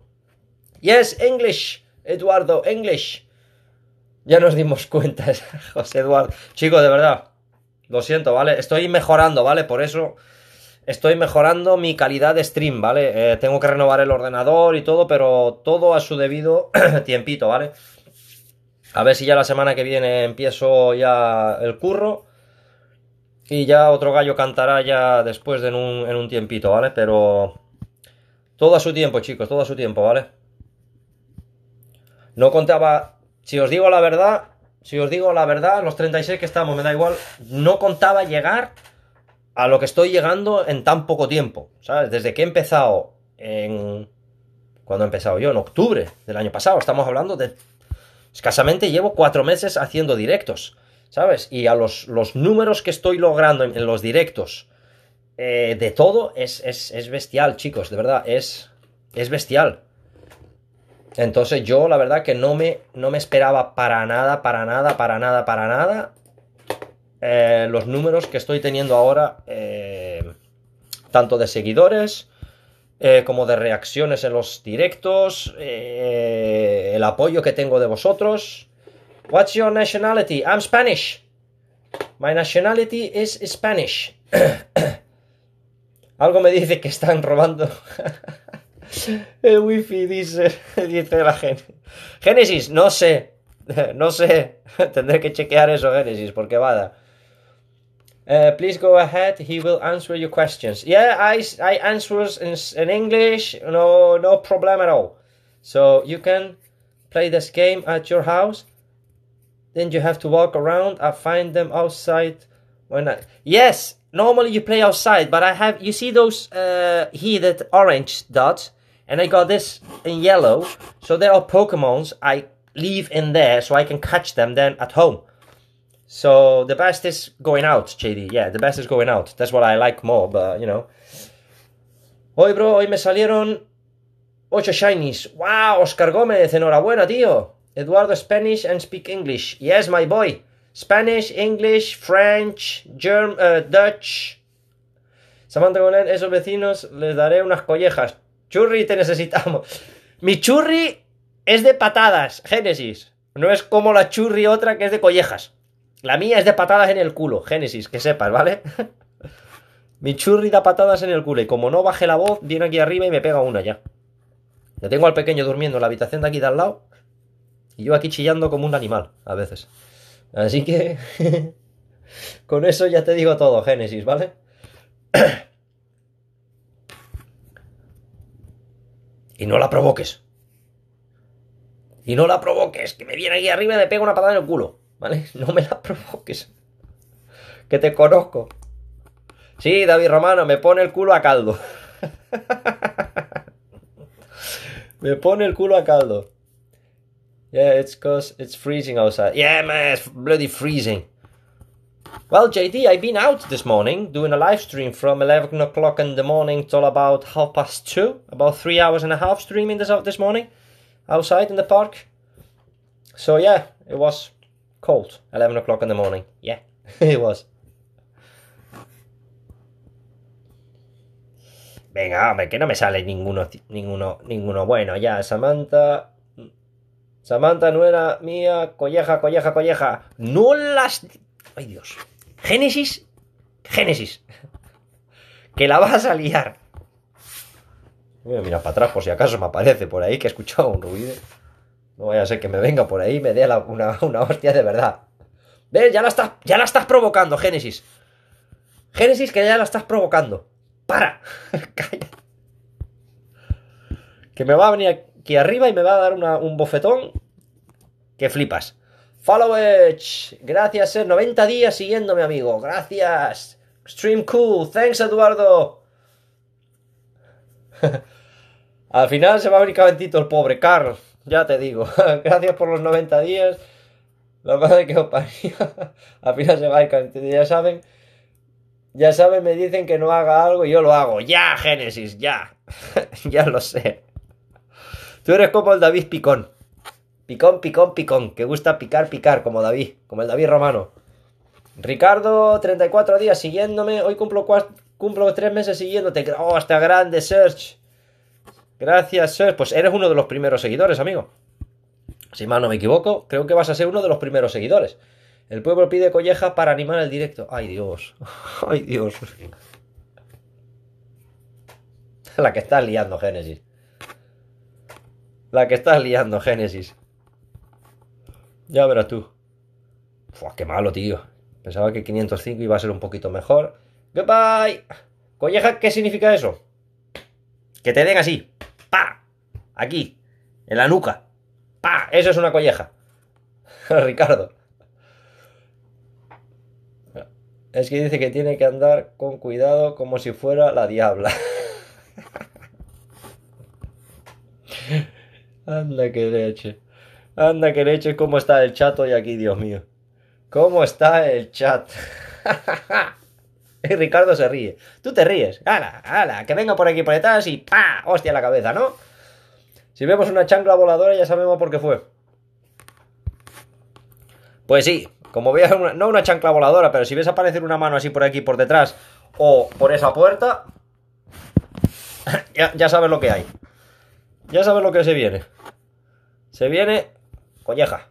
Yes, English, Eduardo, English. Ya nos dimos *laughs* cuenta, José Eduardo. Chicos, de verdad, lo siento, ¿vale? Estoy mejorando, ¿vale? Por eso estoy mejorando mi calidad de stream, ¿vale? Eh, tengo que renovar el ordenador y todo, pero todo a su debido *clears throat* tiempito, ¿vale? A ver si ya la semana que viene empiezo ya el curro. Y ya otro gallo cantará ya después en un, en un tiempito, ¿vale? Pero todo a su tiempo, chicos, todo a su tiempo, ¿vale? No contaba, si os digo la verdad, si os digo la verdad, los 36 que estamos, me da igual, no contaba llegar a lo que estoy llegando en tan poco tiempo, ¿sabes? Desde que he empezado en... cuando he empezado yo? En octubre del año pasado, estamos hablando de Escasamente llevo cuatro meses haciendo directos, ¿sabes? Y a los, los números que estoy logrando en, los directos eh, de todo es, es, es, bestial, chicos, de verdad, es, es bestial. Entonces yo la verdad que no me, no me esperaba para nada, para nada, para nada, para nada eh, los números que estoy teniendo ahora, eh, tanto de seguidores eh, como de reacciones en los directos, eh, el apoyo que tengo de vosotros. What's your nationality? I'm Spanish. My nationality is Spanish. *coughs* Algo me dice que están robando. *laughs* el wifi dice, *laughs* dice la gente. Génesis, no sé. *laughs* No sé. Tendré que chequear eso, Génesis, porque va... Uh, please go ahead. He will answer your questions. Yeah, I, I answers in, in English. No, no problem at all. So you can play this game at your house. Then you have to walk around. I find them outside when I yes. Normally you play outside, but I have you see those uh, heated orange dots, and I got this in yellow. So there are Pokemons I leave in there so I can catch them then at home. So the best is going out, JD. Yeah, the best is going out. That's what I like more, but you know. Hoy, bro, hoy me salieron 8 shinies. ¡Wow! Oscar Gómez, enhorabuena, tío. Eduardo Spanish and speak English. Yes, my boy. Spanish, English, French, German, uh, Dutch. Samantha Golén, esos vecinos les daré unas collejas. Churri, te necesitamos. *laughs* Mi churri es de patadas, Génesis. No es como la churri otra que es de collejas. La mía es de patadas en el culo, Génesis, que sepas, ¿vale? *laughs* Mi churri da patadas en el culo y como no baje la voz, viene aquí arriba y me pega una ya. Ya tengo al pequeño durmiendo en la habitación de aquí de al lado y yo aquí chillando como un animal a veces. Así que *laughs* con eso ya te digo todo, Génesis, ¿vale? *clears throat* y no la provoques. Y no la provoques, que me viene aquí arriba y me pega una patada en el culo. ¿Vale? *laughs* No me la provoques. Que te conozco. Sí, David Romano, me pone el culo a caldo. *laughs* me pone el culo a caldo. Yeah, it's cause it's freezing outside. Yeah, man, it's bloody freezing. Well, JD, I've been out this morning doing a live stream from 11 o'clock in the morning till about half past two. About three hours and a half streaming this out this morning outside in the park. So yeah, it was Cold, 11 o'clock in the morning. Yeah, *laughs* it was. Venga, hombre, que no me sale ninguno, ninguno, ninguno bueno. Ya, Samantha. Samantha, nuera mía, colleja, colleja, colleja. No las. Ay, Dios. Génesis. Génesis. *laughs* Que la vas a liar. Voy a mirar para atrás por si acaso me aparece por ahí que he escuchado un ruido. No voy a ser que me venga por ahí y me dé una, una, hostia de verdad. ¿Ves? Ya la estás, ya la estás provocando, Génesis. Génesis, que ya la estás provocando. ¡Para! *laughs* ¡Calla! Que me va a venir aquí arriba y me va a dar un bofetón que flipas. Edge! gracias, ser eh, 90 días siguiéndome, amigo. Gracias. Stream cool, thanks, Eduardo. *laughs* Al final se va a venir calentito el pobre Carl ya te digo, *laughs* gracias por los 90 días. La madre que os *laughs* Al se va ya saben. Ya saben, me dicen que no haga algo y yo lo hago. Ya, Génesis, ya. *laughs* ya lo sé. Tú eres como el David Picón. Picón, picón, picón. Que gusta picar, picar, como David, como el David Romano. Ricardo, 34 días siguiéndome. Hoy cumplo, 3 cumplo tres meses siguiéndote. hasta oh, este grande, Search. Gracias, Pues eres uno de los primeros seguidores, amigo. Si mal no me equivoco, creo que vas a ser uno de los primeros seguidores. El pueblo pide colleja para animar el directo. Ay, Dios. *laughs* Ay, Dios. La que estás liando, Génesis. La que estás liando, Génesis. Ya verás tú. Fua, qué malo, tío. Pensaba que 505 iba a ser un poquito mejor. Goodbye. Colleja, ¿qué significa eso? Que te den así. ¡Pa! Aquí, en la nuca. ¡Pa! Eso es una colleja. *laughs* Ricardo. Es que dice que tiene que andar con cuidado como si fuera la diabla. *laughs* Anda que leche. Anda que leche cómo está el chat hoy aquí, Dios mío. ¿Cómo está el chat? *laughs* *laughs* Ricardo se ríe. Tú te ríes. ¡Hala, hala! Que venga por aquí por detrás y ¡pa! ¡Hostia la cabeza, ¿no? Si vemos una chancla voladora ya sabemos por qué fue. Pues sí, como veas, no una chancla voladora, pero si ves aparecer una mano así por aquí por detrás o por esa puerta, *coughs* ya, ya sabes lo que hay. Ya sabes lo que se viene. Se viene colleja.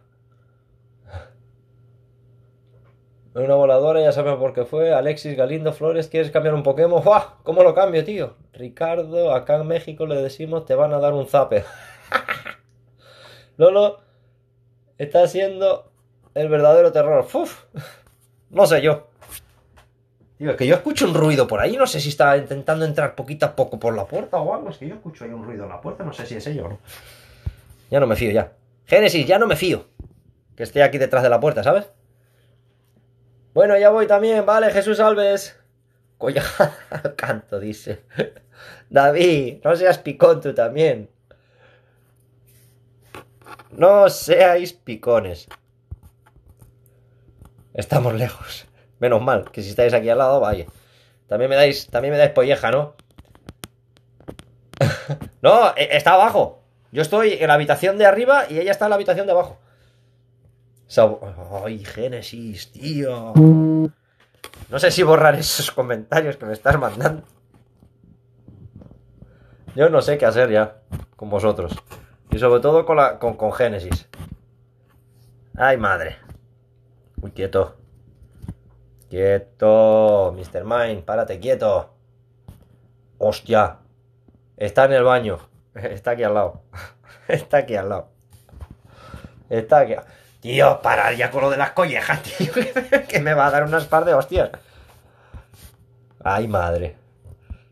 Una voladora, ya sabemos por qué fue. Alexis Galindo Flores, ¿quieres cambiar un Pokémon? ¡Buah! ¿Cómo lo cambio, tío? Ricardo, acá en México le decimos te van a dar un zape. *laughs* Lolo está siendo el verdadero terror. ¡Uf! No sé yo. Tío, es que yo escucho un ruido por ahí. No sé si está intentando entrar poquito a poco por la puerta o algo. Es que yo escucho ahí un ruido en la puerta. No sé si es ello o no. Ya no me fío ya. Génesis, ya no me fío. Que esté aquí detrás de la puerta, ¿sabes? Bueno, ya voy también, vale, Jesús Alves. Coya, *laughs* canto, dice. David, no seas picón tú también. No seáis picones. Estamos lejos. Menos mal, que si estáis aquí al lado, vaya. También me dais, también me dais polleja, ¿no? *laughs* no, eh, está abajo. Yo estoy en la habitación de arriba y ella está en la habitación de abajo. ¡Ay, Génesis, tío! No sé si borrar esos comentarios que me estás mandando. Yo no sé qué hacer ya con vosotros. Y sobre todo con, la, con, con Génesis. ¡Ay, madre! Muy quieto. Quieto, Mr. Mind, párate quieto. Hostia. Está en el baño. *laughs* *laughs* Está aquí al lado. Está aquí al lado. Está aquí. Tío, parar ya con lo de las collejas, *laughs* tío. Que me va a dar unas par de hostias. Ay, madre.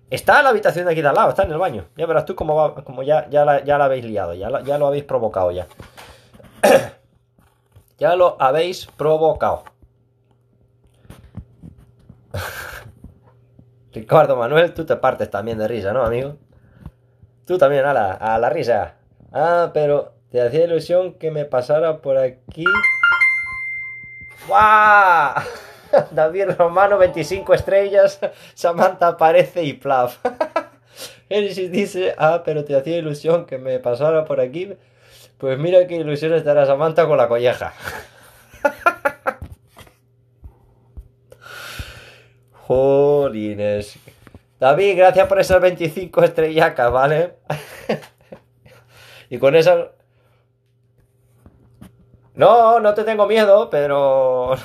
Está en la habitación de aquí de al lado, está en el baño. Ya verás tú cómo va, como ya, ya, la, habéis liado, ya, ya lo habéis provocado ya. *coughs* ya lo habéis provocado. *laughs* Ricardo Manuel, tú te partes también de risa, ¿no, amigo? Tú también, a la, a la risa. Ah, pero te hacía ilusión que me pasara por aquí. ¡Guau! *laughs* David Romano, 25 estrellas. Samantha aparece y plaf. Genesis *laughs* dice, ah, pero te hacía ilusión que me pasara por aquí. Pues mira qué ilusión estará Samantha con la colleja. *laughs* Jolines. David, gracias por esas 25 estrellacas, ¿vale? y con esas no, no te tengo miedo, pero. *laughs*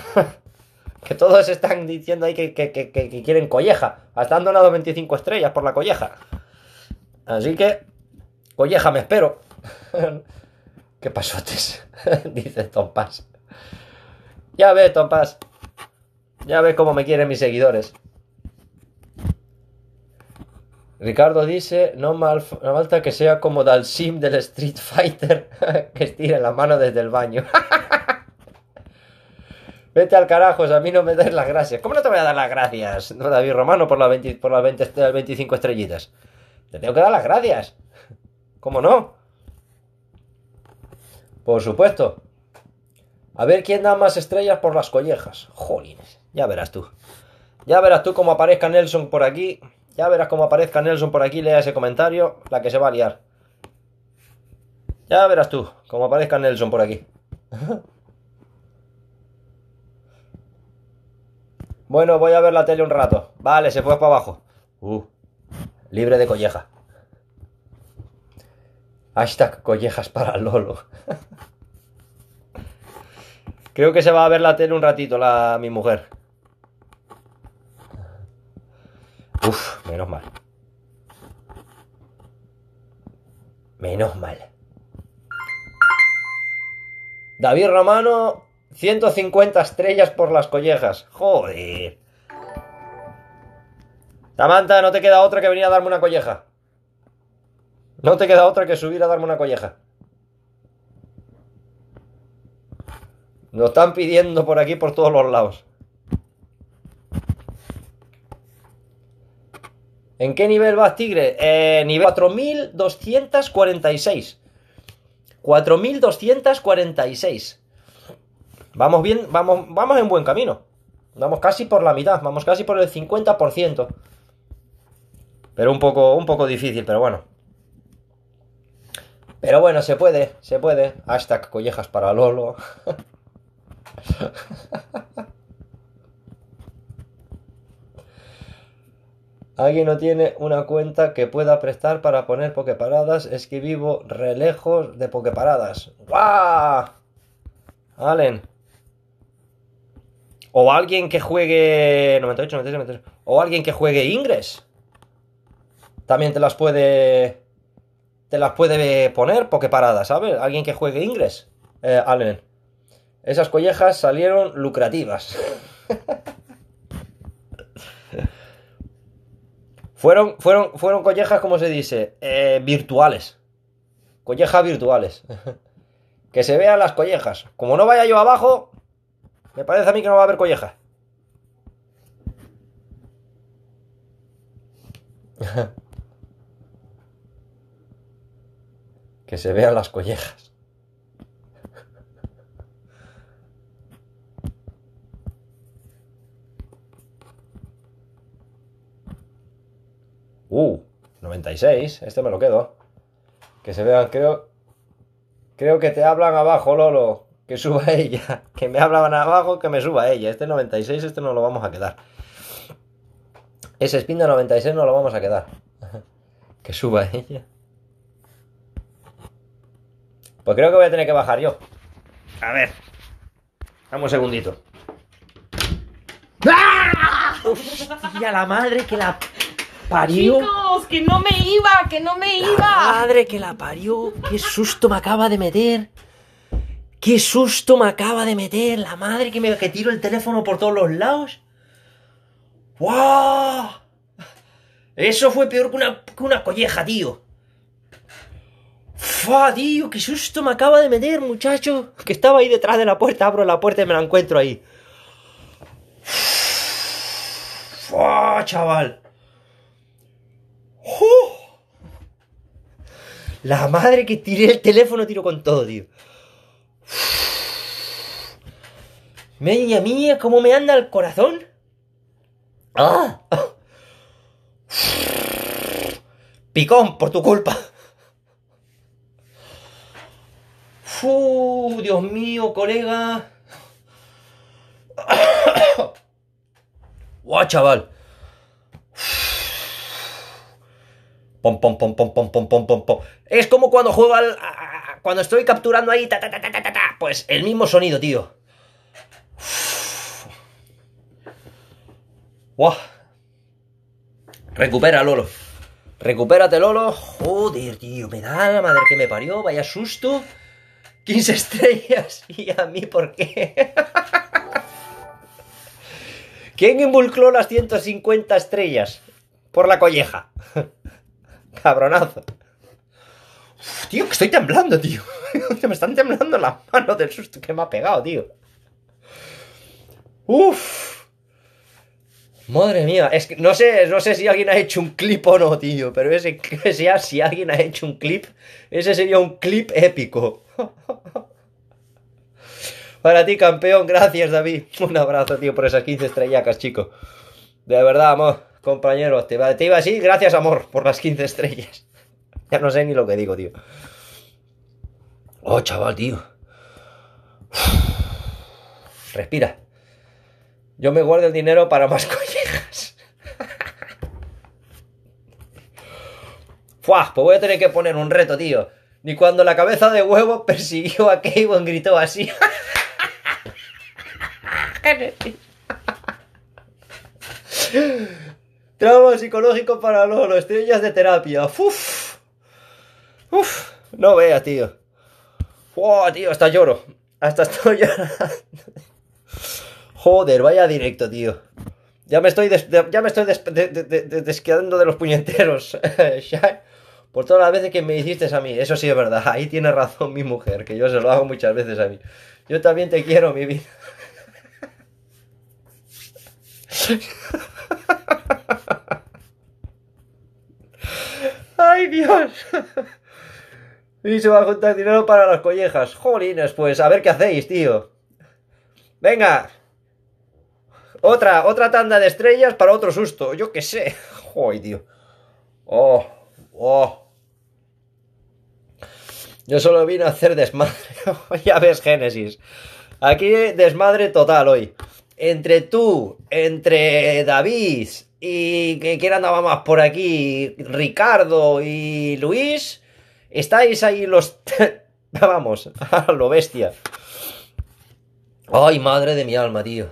que todos están diciendo ahí que, quieren colleja. Hasta han donado 25 estrellas por la colleja. Así que. Colleja, me espero. *laughs* ¿Qué pasotes? *laughs* Dice Tompas. Ya ves, Tompas. Ya ves cómo me quieren mis seguidores. Ricardo dice, no, mal, no falta que sea como Dal Sim del Street Fighter, *laughs* que estire la mano desde el baño. *laughs* Vete al carajo, a mí no me das las gracias. ¿Cómo no te voy a dar las gracias, David Romano, por las, por las 20, 25 estrellitas? Te tengo que dar las gracias. ¿Cómo no? Por supuesto. A ver quién da más estrellas por las collejas. Jolines, ya verás tú. Ya verás tú cómo aparezca Nelson por aquí. Ya verás cómo aparezca Nelson por aquí, lea ese comentario, la que se va a liar. Ya verás tú, cómo aparezca Nelson por aquí. *laughs* bueno, voy a ver la tele un rato. Vale, se fue para abajo. Uh, libre de colleja. Hashtag collejas para Lolo. *laughs* Creo que se va a ver la tele un ratito, la, mi mujer. Uf, menos mal. Menos mal. David Romano, 150 estrellas por las collejas. Joder. Tamanta, no te queda otra que venir a darme una colleja. No te queda otra que subir a darme una colleja. Nos están pidiendo por aquí por todos los lados. ¿En qué nivel vas, Tigre? Eh, nivel 4246. 4246. Vamos bien, vamos, vamos en buen camino. Vamos casi por la mitad, vamos casi por el 50%. Pero un poco, un poco difícil, pero bueno. Pero bueno, se puede, se puede. Hashtag collejas para Lolo. *laughs* Alguien no tiene una cuenta que pueda prestar para poner pokeparadas. Es que vivo re lejos de pokeparadas. ¡Guau! Allen. O alguien que juegue. 98, 98, 98. O alguien que juegue Ingres. También te las puede. Te las puede poner pokeparadas, ¿sabes? Alguien que juegue Ingres. Eh, Allen. Esas collejas salieron lucrativas. *laughs* Fueron, fueron, fueron collejas, como se dice, eh, virtuales. Collejas virtuales. *laughs* que se vean las collejas. Como no vaya yo abajo, me parece a mí que no va a haber collejas. *laughs* que se vean las collejas. Uh, 96, este me lo quedo. Que se vean, creo. Creo que te hablan abajo, Lolo. Que suba *laughs* ella. Que me hablaban abajo, que me suba ella. Este 96, este no lo vamos a quedar. Ese spin de 96 no lo vamos a quedar. *laughs* Que suba ella. Pues creo que voy a tener que bajar yo. A ver. Dame un segundito. ¡Ah! la madre que la Chicos, que no me iba, que no me iba. Madre que la parió. Qué susto me acaba de meter. Qué susto me acaba de meter. La madre que me que tiro el teléfono por todos los lados. ¡Wow! Eso fue peor que una, que una colleja, tío. ¡Fa, tío! ¡Qué susto me acaba de meter, muchacho! Que estaba ahí detrás de la puerta, abro la puerta y me la encuentro ahí. ¡Fua, chaval! La madre que tiré el teléfono, tiro con todo, tío. Meña mía, cómo me anda el corazón. ¡Ah! Picón, por tu culpa. Dios mío, colega. *coughs* ¡Guau, chaval! pom, pom, pom, pom, pom, pom, pom, pom, Es como cuando juego al... cuando estoy capturando ahí, ta, pues el mismo sonido, tío. Recupera, Lolo. Recupérate, Lolo. Joder, tío, me da la madre que me parió, vaya susto. 15 estrellas *laughs* y a mí por qué. *laughs* ¿Quién involucró las 150 estrellas? Por la colleja. *laughs* Cabronazo. tío, que estoy temblando, tío. *laughs* me están temblando las manos del susto que me ha pegado, tío. Uf. Madre mía, es que no sé, no sé si alguien ha hecho un clip o no, tío, pero ese que sea si alguien ha hecho un clip, ese sería un clip épico. *laughs* Para ti, campeón, gracias, David. Un abrazo, tío, por esas 15 estrellacas, chico. De verdad, amor compañero. Te iba, te iba a gracias, amor, por las 15 estrellas. *laughs* ya no sé ni lo que digo, tío. Oh, chaval, tío. *sighs* Respira. Yo me guardo el dinero para más *laughs* collejas. *laughs* Fuah, pues voy a tener que poner un reto, tío. Ni cuando la cabeza de huevo persiguió a Kevin gritó así. Trauma psicológico para Lolo, estrellas de terapia. Uf. Uf. No vea tío. Wow, tío, hasta lloro. Hasta estoy *laughs* llorando. Joder, vaya directo, tío. Ya me estoy, ya me estoy des de desquedando de los puñeteros. *laughs* Por todas las veces que me hiciste a mí. Eso sí es verdad. Ahí tiene razón mi mujer, que yo se lo hago muchas veces a mí. Yo también te quiero, mi vida. *laughs* ¡Ay, Dios! *laughs* y se va a juntar dinero para las collejas. Jolines, pues a ver qué hacéis, tío. Venga. Otra, otra tanda de estrellas para otro susto. Yo qué sé. ¡Ay, *laughs* tío! ¡Oh! ¡Oh! Yo solo vine a hacer desmadre. *laughs* ya ves, Génesis. Aquí desmadre total hoy entre tú, entre David y que quién andaba más por aquí, Ricardo y Luis, estáis ahí los... *laughs* Vamos, a *laughs* lo bestia. Ay, madre de mi alma, tío.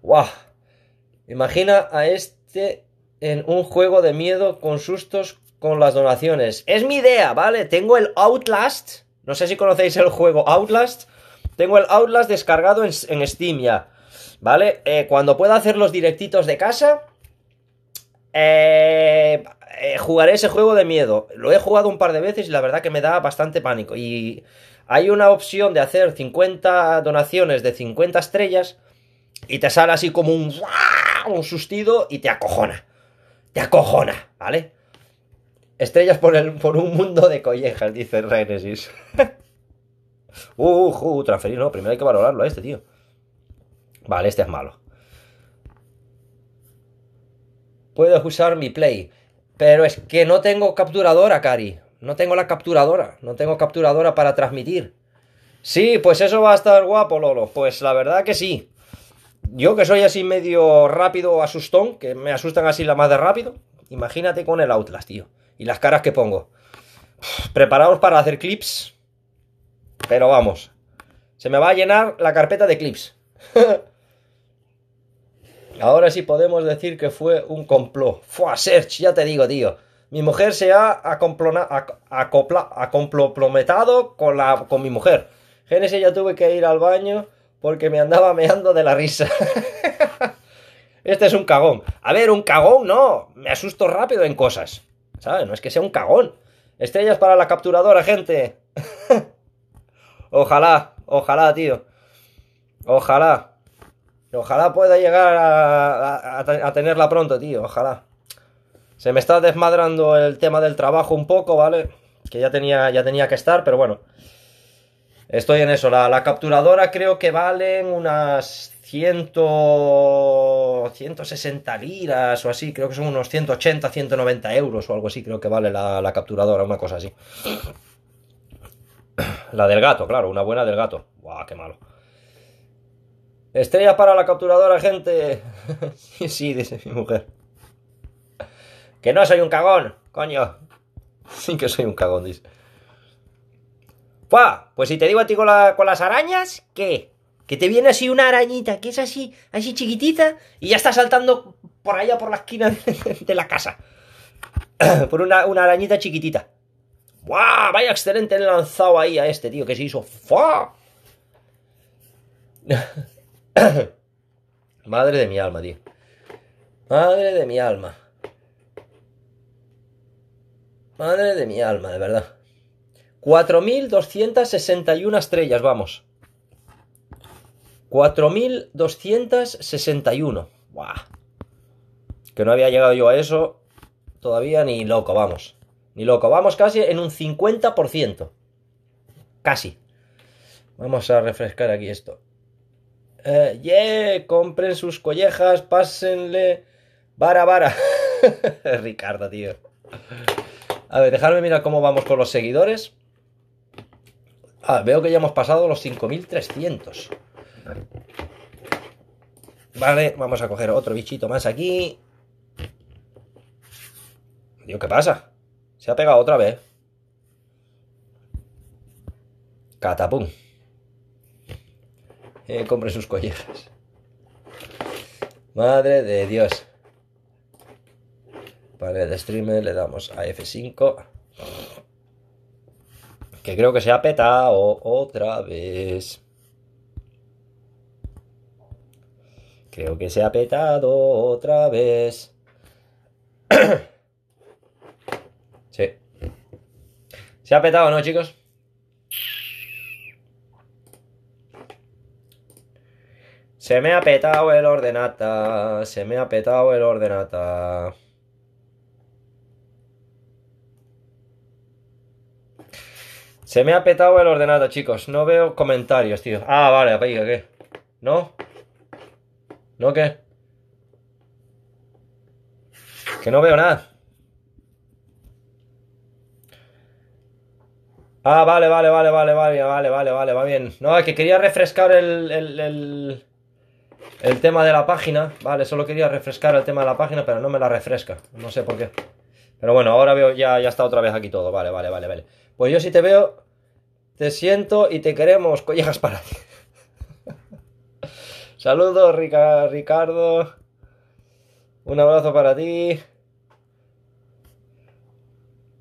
¡Guau! Imagina a este en un juego de miedo con sustos con las donaciones. Es mi idea, ¿vale? Tengo el Outlast. No sé si conocéis el juego Outlast. Tengo el Outlast descargado en, en Steam ya. ¿vale? Eh, cuando pueda hacer los directitos de casa, eh, eh, jugaré ese juego de miedo. Lo he jugado un par de veces y la verdad que me da bastante pánico. Y hay una opción de hacer 50 donaciones de 50 estrellas y te sale así como un, un sustido y te acojona. Te acojona, ¿vale? Estrellas por, por un mundo de collejas, dice Renesis. *laughs* Uh, uh, uh, transferir, primero hay que valorarlo a este, tío. Vale, este es malo. Puedo usar mi play. Pero es que no tengo capturadora, Cari. No tengo la capturadora. No tengo capturadora para transmitir. Sí, pues eso va a estar guapo, Lolo. Pues la verdad que sí. Yo que soy así medio rápido asustón, que me asustan así la más de rápido. Imagínate con el Outlast, tío. Y las caras que pongo. Preparados para hacer clips. Pero vamos. Se me va a llenar la carpeta de clips. *laughs* Ahora sí podemos decir que fue un complot. Fue a Search, ya te digo, tío. Mi mujer se ha acomplometado con, la, con mi mujer. Génese, ya tuve que ir al baño porque me andaba *laughs* meando de la risa. *laughs* este es un cagón. A ver, un cagón no. Me asusto rápido en cosas. ¿Sabes? No es que sea un cagón. Estrellas para la capturadora, gente. *laughs* ojalá, ojalá, tío. Ojalá. Ojalá pueda llegar a, tenerla pronto, tío. Ojalá. Se me está desmadrando el tema del trabajo un poco, ¿vale? Que ya tenía, ya tenía que estar, pero bueno. Estoy en eso. La, capturadora creo que valen unas 100, 160 liras o así. Creo que son unos 180, 190 euros o algo así. Creo que vale la, la capturadora, una cosa así. La del gato, claro. Una buena del gato. ¡Guau, qué malo! Estrella para la capturadora, gente. *laughs* sí, dice mi mujer. Que no soy un cagón, coño. Sí que soy un cagón, dice. Pues si te digo a ti con, las arañas, ¿qué? Que te viene así una arañita, que es así, así chiquitita, y ya está saltando por allá, por la esquina *laughs* de la casa. *clears throat* por una, arañita chiquitita. ¡Buah! Vaya excelente lanzado ahí a este tío que se hizo. ¡Fua! *laughs* *coughs* Madre de mi alma, tío. Madre de mi alma. Madre de mi alma, de verdad. 4.261 estrellas, vamos. 4.261. Buah. Que no había llegado yo a eso todavía ni loco, vamos. Ni loco. Vamos casi en un 50%. Casi. Vamos a refrescar aquí esto. Eh, compren sus collejas, pásenle. Vara, vara. *laughs* Ricardo, tío. A ver, dejadme mirar cómo vamos con los seguidores. Ah, veo que ya hemos pasado los 5300. Vale, vamos a coger otro bichito más aquí. Digo, ¿qué pasa? Se ha pegado otra vez. Catapum. Eh, compre sus collejas. Madre de Dios. Vale, de streamer le damos a F5. Que creo que se ha petado otra vez. Creo que se ha petado otra vez. *coughs* sí. ¿Se ha petado no, chicos? Se me ha petado el ordenata. Se me ha petado el ordenata. Se me ha petado el ordenata, chicos. No veo comentarios, tío. Ah, vale, apellido, ¿qué? ¿No? ¿No qué? Que no veo nada. Ah, vale, vale, vale, vale, vale, vale, vale, vale, va bien. No, que quería refrescar el el tema de la página, vale, solo quería refrescar el tema de la página, pero no me la refresca, no sé por qué. Pero bueno, ahora veo, ya, ya está otra vez aquí todo, vale, vale, vale, vale. Pues yo si te veo, te siento y te queremos, collejas para ti. *laughs* Saludos, Ricardo. Un abrazo para ti.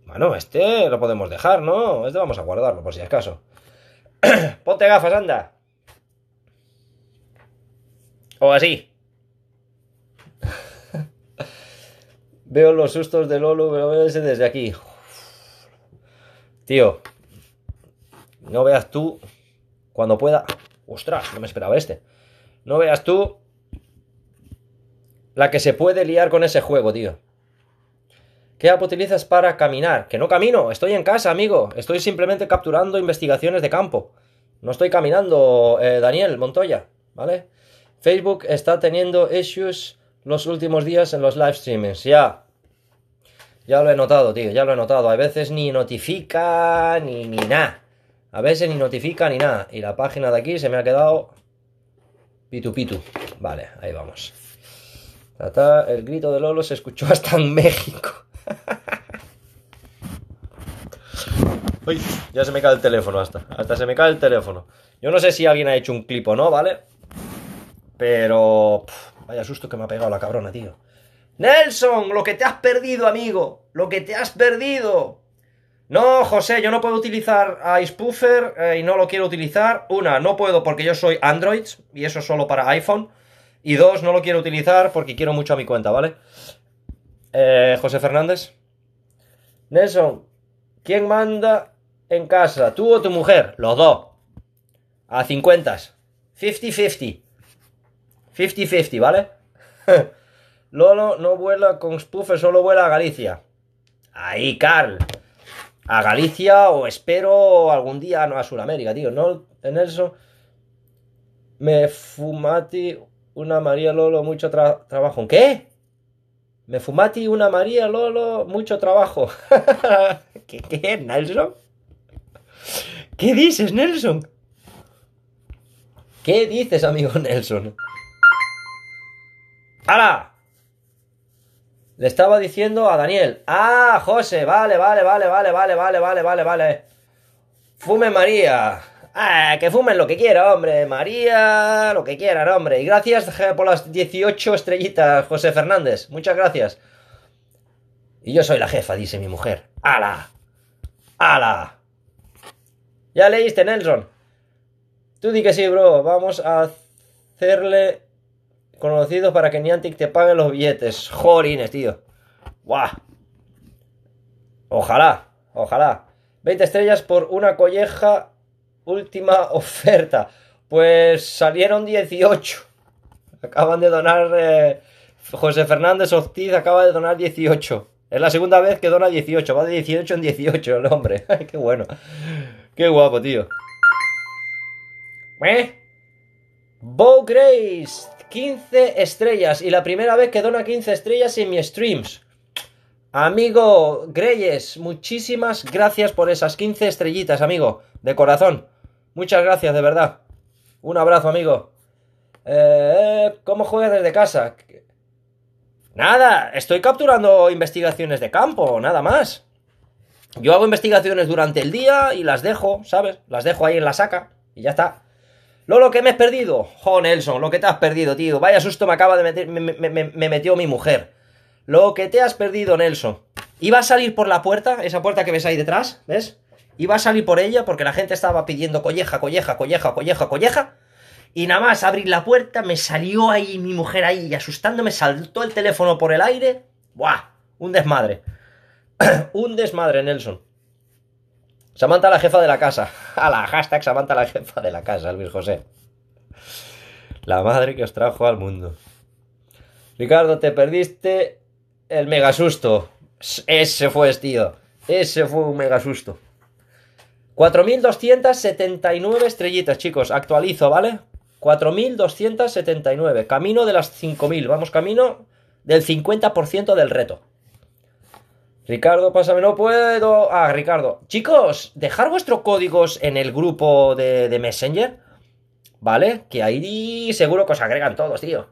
Bueno, este lo podemos dejar, ¿no? Este vamos a guardarlo, por si acaso. *clears throat* Ponte gafas, anda o así. *laughs* veo los sustos de Lolo, pero veo ese desde aquí. Tío, no veas tú cuando pueda. Ostras, no me esperaba este. No veas tú la que se puede liar con ese juego, tío. ¿Qué app utilizas para caminar? Que no camino, estoy en casa, amigo. Estoy simplemente capturando investigaciones de campo. No estoy caminando, eh, Daniel Montoya, ¿vale? Facebook está teniendo issues los últimos días en los live streamings. Ya. Ya lo he notado, tío. Ya lo he notado. A veces ni notifica ni, nada. A veces ni notifica ni nada. Y la página de aquí se me ha quedado. Pitu pitu. Vale, ahí vamos. El grito de Lolo se escuchó hasta en México. *laughs* Uy, ya se me cae el teléfono hasta. Hasta se me cae el teléfono. Yo no sé si alguien ha hecho un clip o no, ¿vale? Pero... vaya susto que me ha pegado la cabrona, tío. Nelson, lo que te has perdido, amigo. Lo que te has perdido. No, José, yo no puedo utilizar a eh, y no lo quiero utilizar. Una, no puedo porque yo soy Android y eso solo para iPhone. Y dos, no lo quiero utilizar porque quiero mucho a mi cuenta, ¿vale? Eh, José Fernández. Nelson, ¿quién manda en casa? ¿Tú o tu mujer? Los dos. A 50. 50-50. 50-50, ¿vale? *laughs* Lolo no vuela con Spufe, solo vuela a Galicia. Ahí, Carl. A Galicia o espero algún día no, a Sudamérica, tío. No, en Me fumati una María Lolo, mucho trabajo. ¿En qué? Me fumati una María Lolo, mucho trabajo. *laughs* ¿Qué, ¿Qué, Nelson? ¿Qué dices, Nelson? ¿Qué dices, amigo Nelson? ¡Hala! Le estaba diciendo a Daniel. ¡Ah, José! Vale, vale, vale, vale, vale, vale, vale, vale, vale. Fume María. Ah, que fumen lo que quiera, hombre. María, lo que quieran, hombre. Y gracias por las 18 estrellitas, José Fernández. Muchas gracias. Y yo soy la jefa, dice mi mujer. ¡Hala! ¡Hala! Ya leíste, Nelson. Tú di que sí, bro. Vamos a hacerle conocidos para que Niantic te pague los billetes. Jolines, tío. ¡Guau! Ojalá, ojalá. 20 estrellas por una colleja. Última *laughs* oferta. Pues salieron 18. Acaban de donar. Eh, José Fernández Ortiz acaba de donar 18. Es la segunda vez que dona 18. Va de 18 en 18 el hombre. *laughs* Ay, qué bueno. Qué guapo, tío. ¿Eh? Bo Grace 15 estrellas. Y la primera vez que dona 15 estrellas en mi streams. Amigo Greyes, muchísimas gracias por esas 15 estrellitas, amigo. De corazón. Muchas gracias, de verdad. Un abrazo, amigo. Eh, ¿Cómo juegas desde casa? Nada, estoy capturando investigaciones de campo, nada más. Yo hago investigaciones durante el día y las dejo, ¿sabes? Las dejo ahí en la saca y ya está lo que me has perdido. Jo, Nelson, lo que te has perdido, tío. Vaya susto me acaba de meter. Me, metió mi mujer. Lo que te has perdido, Nelson. Iba a salir por la puerta, esa puerta que ves ahí detrás, ¿ves? Iba a salir por ella porque la gente estaba pidiendo colleja, colleja, colleja, colleja, colleja. Y nada más abrir la puerta, me salió ahí mi mujer ahí y asustándome saltó el teléfono por el aire. ¡Buah! Un desmadre. *clears throat* un desmadre, Nelson. Samantha la jefa de la casa. A *laughs* la hashtag Samantha la jefa de la casa, Luis José. La madre que os trajo al mundo. Ricardo, te perdiste el mega susto. Ese fue, tío. Ese fue un mega susto. 4.279 estrellitas, chicos. Actualizo, ¿vale? 4.279. Camino de las 5.000. Vamos camino del 50% del reto. Ricardo, pásame, no puedo. Ah, Ricardo. Chicos, dejar vuestros códigos en el grupo de, Messenger. ¿Vale? Que ahí seguro que os agregan todos, tío.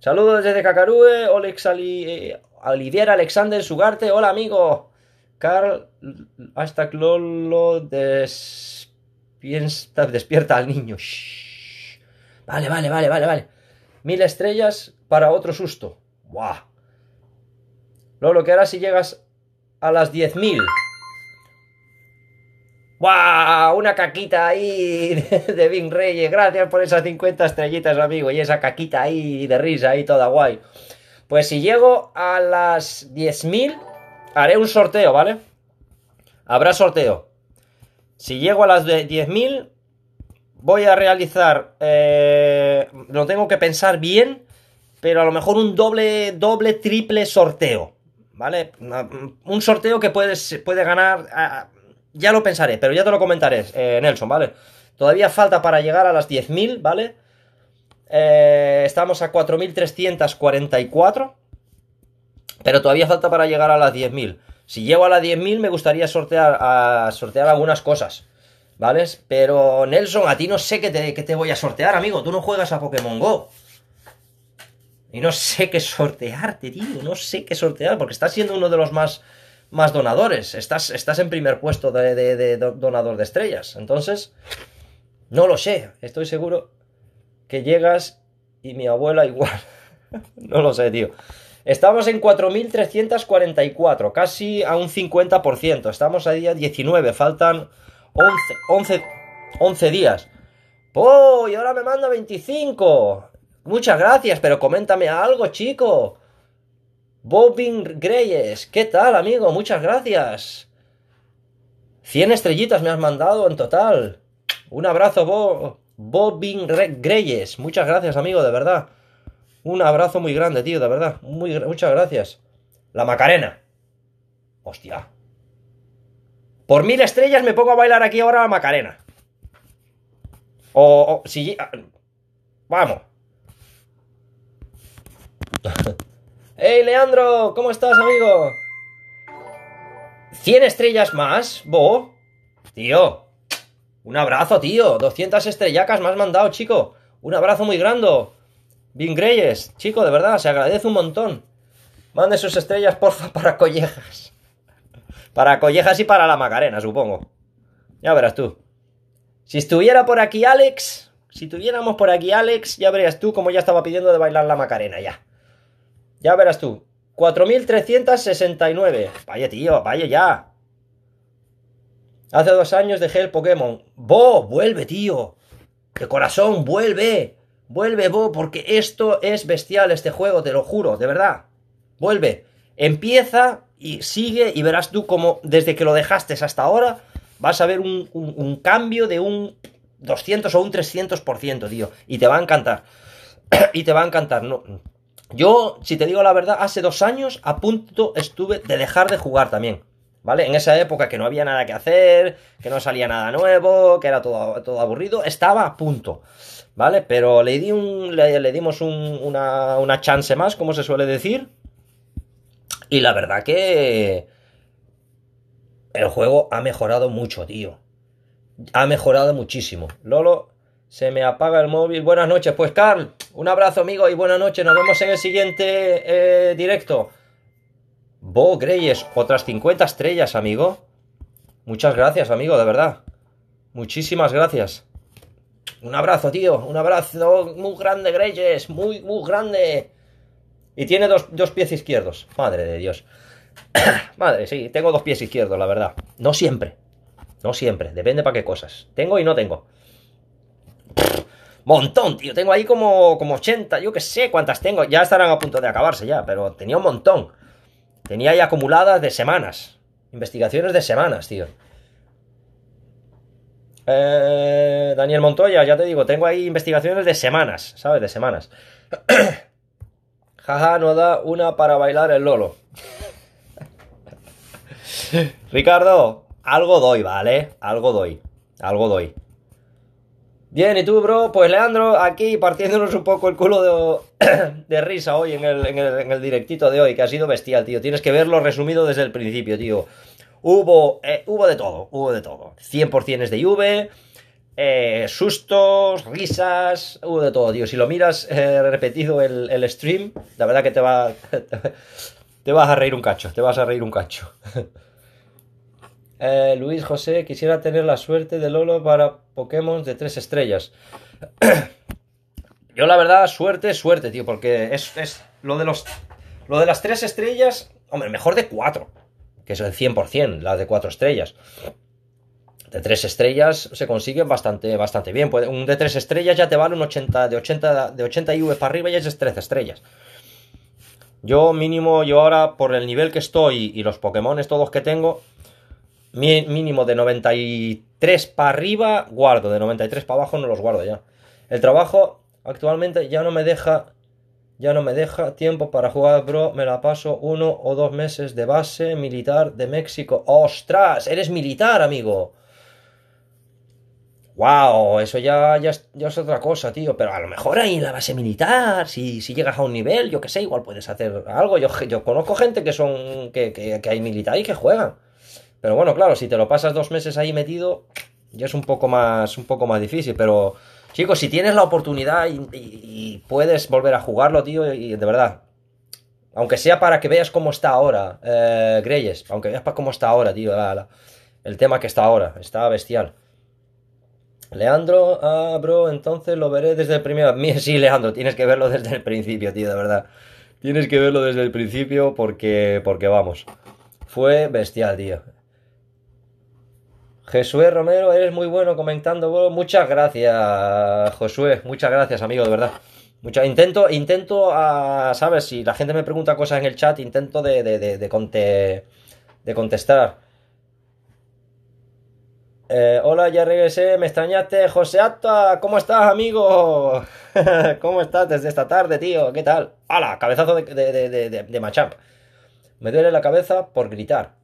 Saludos desde Kakarue. Olex Ali, eh, Alexander, Sugarte, hola amigo. Carl, hasta que des... despierta al niño. Vale, vale, vale, vale, vale. Mil estrellas para otro susto. ¡Buah! Lolo, que harás si llegas a las 10.000. ¡Buah! Una caquita ahí de Bing Reyes. Gracias por esas 50 estrellitas, amigo. Y esa caquita ahí de risa, ahí toda guay. Pues si llego a las 10.000, haré un sorteo, ¿vale? Habrá sorteo. Si llego a las 10.000, voy a realizar... Eh, lo tengo que pensar bien, pero a lo mejor un doble, doble, triple sorteo. ¿vale? Mm, un sorteo que puedes, puede ganar... ya lo pensaré, pero ya te lo comentaré, eh, Nelson, ¿vale? Todavía falta para llegar a las 10.000, ¿vale? Eh, estamos a 4.344, pero todavía falta para llegar a las 10.000. Si llego a las 10.000 me gustaría sortear, a, sortear algunas cosas, ¿vale? Pero Nelson, a ti no sé qué te, qué te voy a sortear, amigo, tú no juegas a Pokémon Go. Y no sé qué sortearte, tío. No sé qué sortear, porque estás siendo uno de los más, más donadores. Estás, estás en primer puesto de, donador de estrellas. Entonces, no lo sé. Estoy seguro que llegas y mi abuela igual. *laughs* no lo sé, tío. Estamos en 4.344, casi a un 50%. Estamos a día 19, faltan 11, días. ¡Oh! Y ahora me manda 25. Muchas gracias, pero coméntame algo, chico. Bobbing Greyes, ¿qué tal, amigo? Muchas gracias. 100 estrellitas me has mandado en total. Un abrazo, Bobbing Greyes. Muchas gracias, amigo, de verdad. Un abrazo muy grande, tío, de verdad. Muy, muchas gracias. La Macarena. Hostia. Por mil estrellas me pongo a bailar aquí ahora la Macarena. O, o si... Ah, vamos. ¡Hey, Leandro! ¿Cómo estás, amigo? ¿100 estrellas más, Bo? Tío, un abrazo, tío. 200 estrellacas me has mandado, chico. Un abrazo muy grande. Bien Greyes, chico, de verdad, se agradece un montón. Mande sus estrellas, porfa, para collejas. Para collejas y para la Macarena, supongo. Ya verás tú. Si estuviera por aquí Alex, si tuviéramos por aquí Alex, ya verías tú cómo ya estaba pidiendo de bailar la Macarena ya. Ya verás tú. 4.369. Vaya, tío, vaya ya. Hace dos años dejé el Pokémon. ¡Bo! ¡Vuelve, tío! De corazón! ¡Vuelve! ¡Vuelve, Bo! Porque esto es bestial, este juego, te lo juro, de verdad. ¡Vuelve! Empieza y sigue y verás tú cómo, desde que lo dejaste hasta ahora vas a ver un, un cambio de un 200 o un 300%, tío. Y te va a encantar. *clears throat* y te va a encantar, ¿no? Yo, si te digo la verdad, hace dos años a punto estuve de dejar de jugar también. ¿Vale? En esa época que no había nada que hacer, que no salía nada nuevo, que era todo, todo aburrido, estaba a punto. ¿Vale? Pero le, di un, le, dimos un, una, una chance más, como se suele decir. Y la verdad que el juego ha mejorado mucho, tío. Ha mejorado muchísimo. Lolo, se me apaga el móvil. Buenas noches, pues Carl. Un abrazo, amigo, y buena noche. Nos vemos en el siguiente eh, directo. Bo Greyes, otras 50 estrellas, amigo. Muchas gracias, amigo, de verdad. Muchísimas gracias. Un abrazo, tío. Un abrazo muy grande, Greyes. Muy, muy grande. Y tiene dos, dos pies izquierdos. Madre de Dios. *coughs* Madre, sí, tengo dos pies izquierdos, la verdad. No siempre. No siempre. Depende para qué cosas. Tengo y no tengo. Montón, tío. Tengo ahí como, como 80, yo que sé cuántas tengo. Ya estarán a punto de acabarse ya, pero tenía un montón. Tenía ahí acumuladas de semanas. Investigaciones de semanas, tío. Eh, Daniel Montoya, ya te digo, tengo ahí investigaciones de semanas, ¿sabes? De semanas. *coughs* Jaja, no da una para bailar el lolo. *laughs* Ricardo, algo doy, ¿vale? Algo doy, algo doy. Bien, ¿y tú, bro? Pues Leandro, aquí partiéndonos un poco el culo de, *coughs* risa hoy en el, directito de hoy, que ha sido bestial, tío. Tienes que verlo resumido desde el principio, tío. Hubo, eh, hubo de todo, hubo de todo. 100% es de lluvia, eh, sustos, risas, hubo de todo, tío. Si lo miras eh, repetido el, stream, la verdad que te va... *laughs* Te vas a reír un cacho, te vas a reír un cacho. *laughs* Eh, Luis José, quisiera tener la suerte de Lolo para Pokémon de tres estrellas. *clears throat* Yo la verdad, suerte, suerte, tío, porque es, lo de los... Lo de las tres estrellas, hombre, mejor de cuatro, que es el 100%, las de cuatro estrellas. De tres estrellas se consiguen bastante, bastante bien. Un de tres estrellas ya te vale un 80, de 80, de IV para arriba y es de tres estrellas. Yo mínimo, yo ahora por el nivel que estoy y los Pokémon todos que tengo, mínimo de 93 para arriba guardo, de 93 para abajo no los guardo ya. El trabajo actualmente ya no me deja ya no me deja tiempo para jugar, bro. Me la paso uno o dos meses de base militar de México. ¡Ostras! Eres militar, amigo. ¡Wow! Eso ya, ya, es, otra cosa, tío. Pero a lo mejor ahí en la base militar, si, llegas a un nivel, yo qué sé, igual puedes hacer algo. Yo, yo conozco gente que son. que, que hay militar y que juegan. Pero bueno, claro, si te lo pasas dos meses ahí metido, ya es un poco más, un poco más difícil. Pero, chicos, si tienes la oportunidad y, puedes volver a jugarlo, tío, y de verdad, aunque sea para que veas cómo está ahora, eh, Greyes, aunque veas para cómo está ahora, tío, el tema que está ahora, está bestial. Leandro, ah, bro, entonces lo veré desde el primero. *laughs* Sí, Leandro, tienes que verlo desde el principio, tío, de verdad. Tienes que verlo desde el principio porque, porque vamos. Fue bestial, tío. Josué Romero, eres muy bueno comentando Muchas gracias, Josué. Muchas gracias, amigo, de verdad. intento, intento, a, ah, ¿sabes? Si la gente me pregunta cosas en el chat, intento de, de, de, contestar. Eh, hola, ya regresé, me extrañaste. José Atta, ¿cómo estás, amigo? *laughs* ¿Cómo estás desde esta tarde, tío? ¿Qué tal? ¡Hala! Cabezazo de, de, de Machamp. Me duele la cabeza por gritar.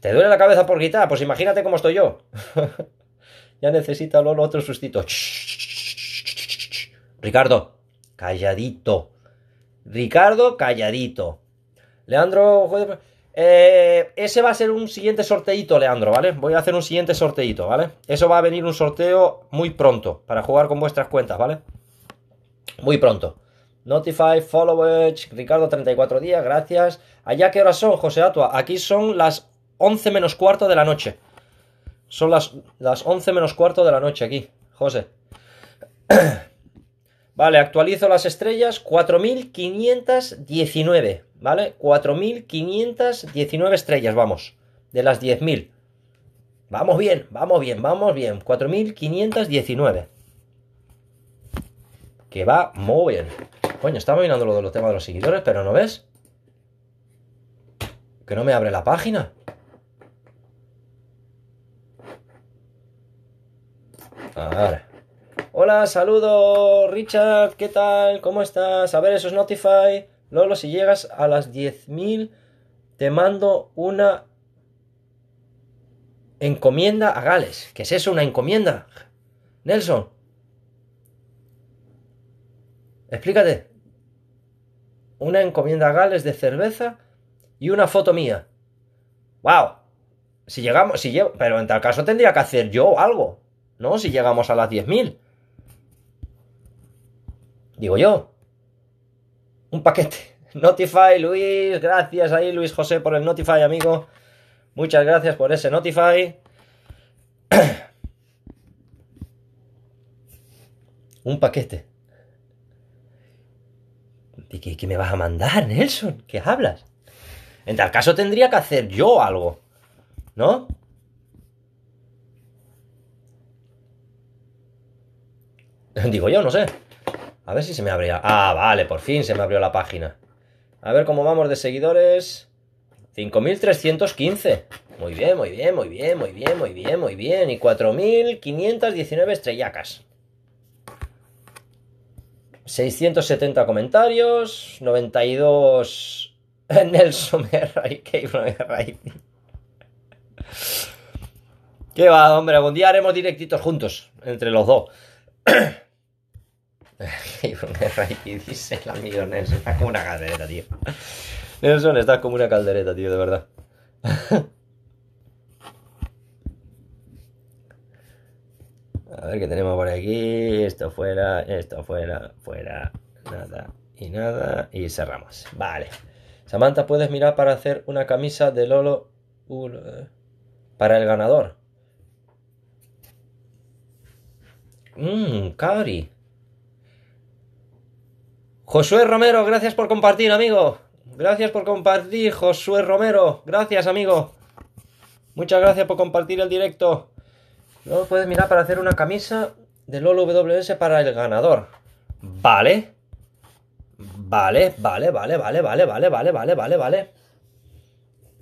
¿Te duele la cabeza por gritar? Pues imagínate cómo estoy yo. *laughs* ya necesita otro sustito. Ricardo, calladito. Ricardo, calladito. Leandro, joder, eh, ese va a ser un siguiente sorteito, Leandro, ¿vale? Voy a hacer un siguiente sorteito, ¿vale? Eso va a venir un sorteo muy pronto para jugar con vuestras cuentas, ¿vale? Muy pronto. Notify, followers, Ricardo, 34 días, gracias. ¿Allá qué horas son, José Atua? Aquí son las 11 menos cuarto de la noche. Son las, las 11 menos cuarto de la noche aquí, José. *clears throat* Vale, actualizo las estrellas, 4.519, ¿vale? 4.519 estrellas, vamos, de las 10.000. Vamos bien, vamos bien, vamos bien, 4.519. Que va muy bien. Coño, estaba mirando lo de los temas de los seguidores, pero ¿no ves? Que no me abre la página. Hola, saludos, Richard, ¿qué tal? ¿Cómo estás? A ver, eso es Notify. Lolo, si llegas a las 10.000, te mando una encomienda a Gales. ¿Qué es eso, una encomienda? Nelson, explícate. Una encomienda a Gales de cerveza y una foto mía. ¡Wow! Si llegamos, si llevo, pero en tal caso tendría que hacer yo algo. ¿no? Si llegamos a las 10.000. Digo yo. Un paquete. *laughs* Notify, Luis. Gracias ahí, Luis José, por el Notify, amigo. Muchas gracias por ese Notify. *clears throat* un paquete. ¿y qué, me vas a mandar, Nelson? ¿Qué hablas? En tal caso tendría que hacer yo algo, ¿no? *laughs* Digo yo, no sé. A ver si se me abría. Ah, vale, por fin se me abrió la página. A ver cómo vamos de seguidores. 5.315. Muy bien, muy bien, muy bien, muy bien, muy bien, muy bien. Y 4.519 estrellacas. 670 comentarios. 92... *laughs* Nelson *laughs* ¿Qué va, hombre? buen día haremos directitos juntos, entre los dos. *clears throat* *laughs* Ray dice el amigo Nelson. Estás como una caldereta, tío. Nelson, estás como una caldereta, tío, de verdad. *laughs* A ver qué tenemos por aquí. Esto fuera, esto fuera, fuera, nada y nada. Y cerramos. Vale. Samantha, puedes mirar para hacer una camisa de Lolo eh, para el ganador. Mmm, Cari. Josué Romero, gracias por compartir, amigo. Gracias por compartir, Josué Romero. Gracias, amigo. Muchas gracias por compartir el directo. Luego puedes mirar para hacer una camisa de LOLO WS para el ganador. Vale. Vale, vale, vale, vale, vale, vale, vale, vale, vale, vale.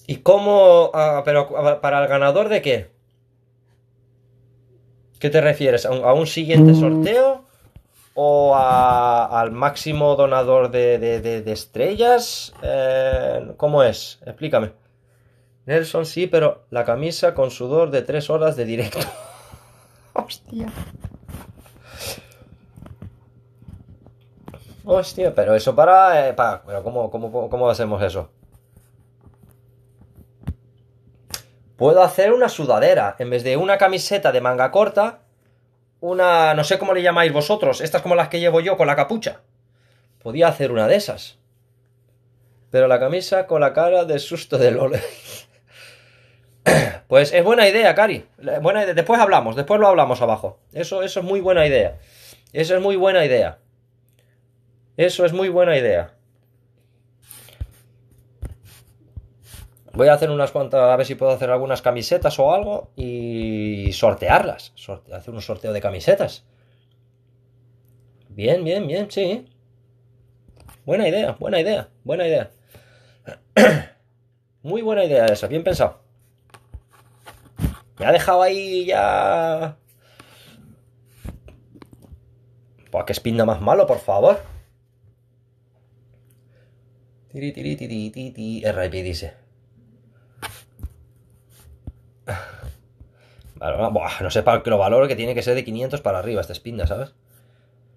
¿Y cómo? Ah, pero para el ganador de qué? ¿Qué te refieres? ¿A un, a un siguiente mm. sorteo? o al máximo donador de, de, estrellas? Eh, ¿Cómo es? Explícame. Nelson sí, pero la camisa con sudor de tres horas de directo. *laughs* Hostia. Hostia, pero eso para... Eh, para pero ¿cómo, cómo hacemos eso? Puedo hacer una sudadera. En vez de una camiseta de manga corta, una, no sé cómo le llamáis vosotros, estas como las que llevo yo con la capucha. Podía hacer una de esas. Pero la camisa con la cara de susto de Lole. *coughs* pues es buena idea, Cari. Buena Después hablamos, después lo hablamos abajo. Eso, eso es muy buena idea. Eso es muy buena idea. Eso es muy buena idea. Voy a hacer unas cuantas, a ver si puedo hacer algunas camisetas o algo y sortearlas. hacer un sorteo de camisetas. Bien, bien, bien, sí. Buena idea, buena idea, buena idea. *clears throat* Muy buena idea esa, bien pensado. Me ha dejado ahí ya. Pues que espinda más malo, por favor. Tiri, tiri, tiri, tiri, dice. Ah, no sé para qué lo valoro, que tiene que ser de 500 para arriba esta espinda, ¿sabes?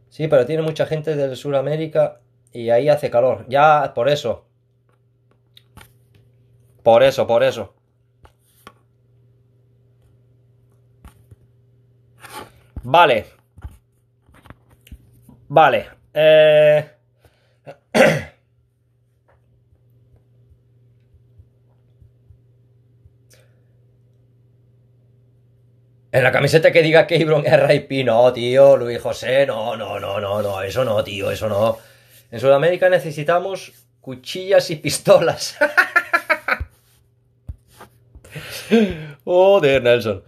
Sí, pero tiene mucha gente del Suramérica y ahí hace calor. Ya, por eso. Por eso, por eso. Vale. Vale. Eh... *clears throat* En la camiseta que diga Cabron, RIP, no, tío, Luis José, no, no, no, no, no, eso no, tío, eso no. En Sudamérica necesitamos cuchillas y pistolas. *laughs* Joder, Nelson.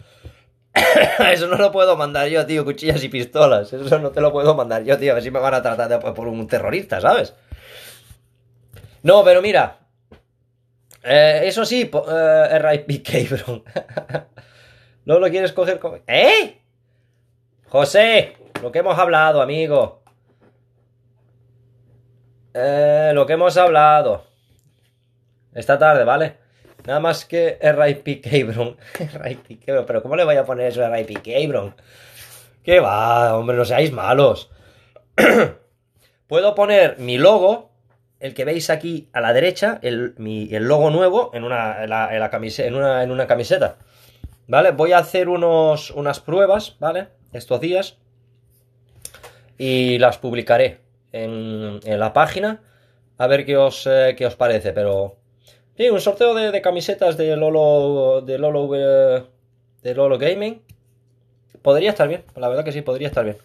*coughs* Eso no lo puedo mandar yo, tío, cuchillas y pistolas. Eso no te lo puedo mandar yo, tío, a ver si me van a tratar de, pues, por un terrorista, ¿sabes? No, pero mira. Eh, eso sí, eh, RIP Cabron. *laughs* ¿No lo quieres coger como... ¿Eh? José, lo que hemos hablado, amigo. Eh, lo que hemos hablado. Esta tarde, ¿vale? Nada más que R.I.P. Cabron. *laughs* R.I.P. Cabron. Pero ¿cómo le voy a poner eso a R.I.P. Cabron? ¡Qué va, hombre, no seáis malos. *clears throat* Puedo poner mi logo, el que veis aquí a la derecha, el, mi, logo nuevo, en la, en en una camiseta. ¿Vale? Voy a hacer unos, unas pruebas, ¿vale? Estos días. Y las publicaré en, la página. A ver qué os, eh, os parece, pero... Sí, un sorteo de, camisetas de Lolo... Lolo... Gaming. Podría estar bien, la verdad que sí, podría estar bien.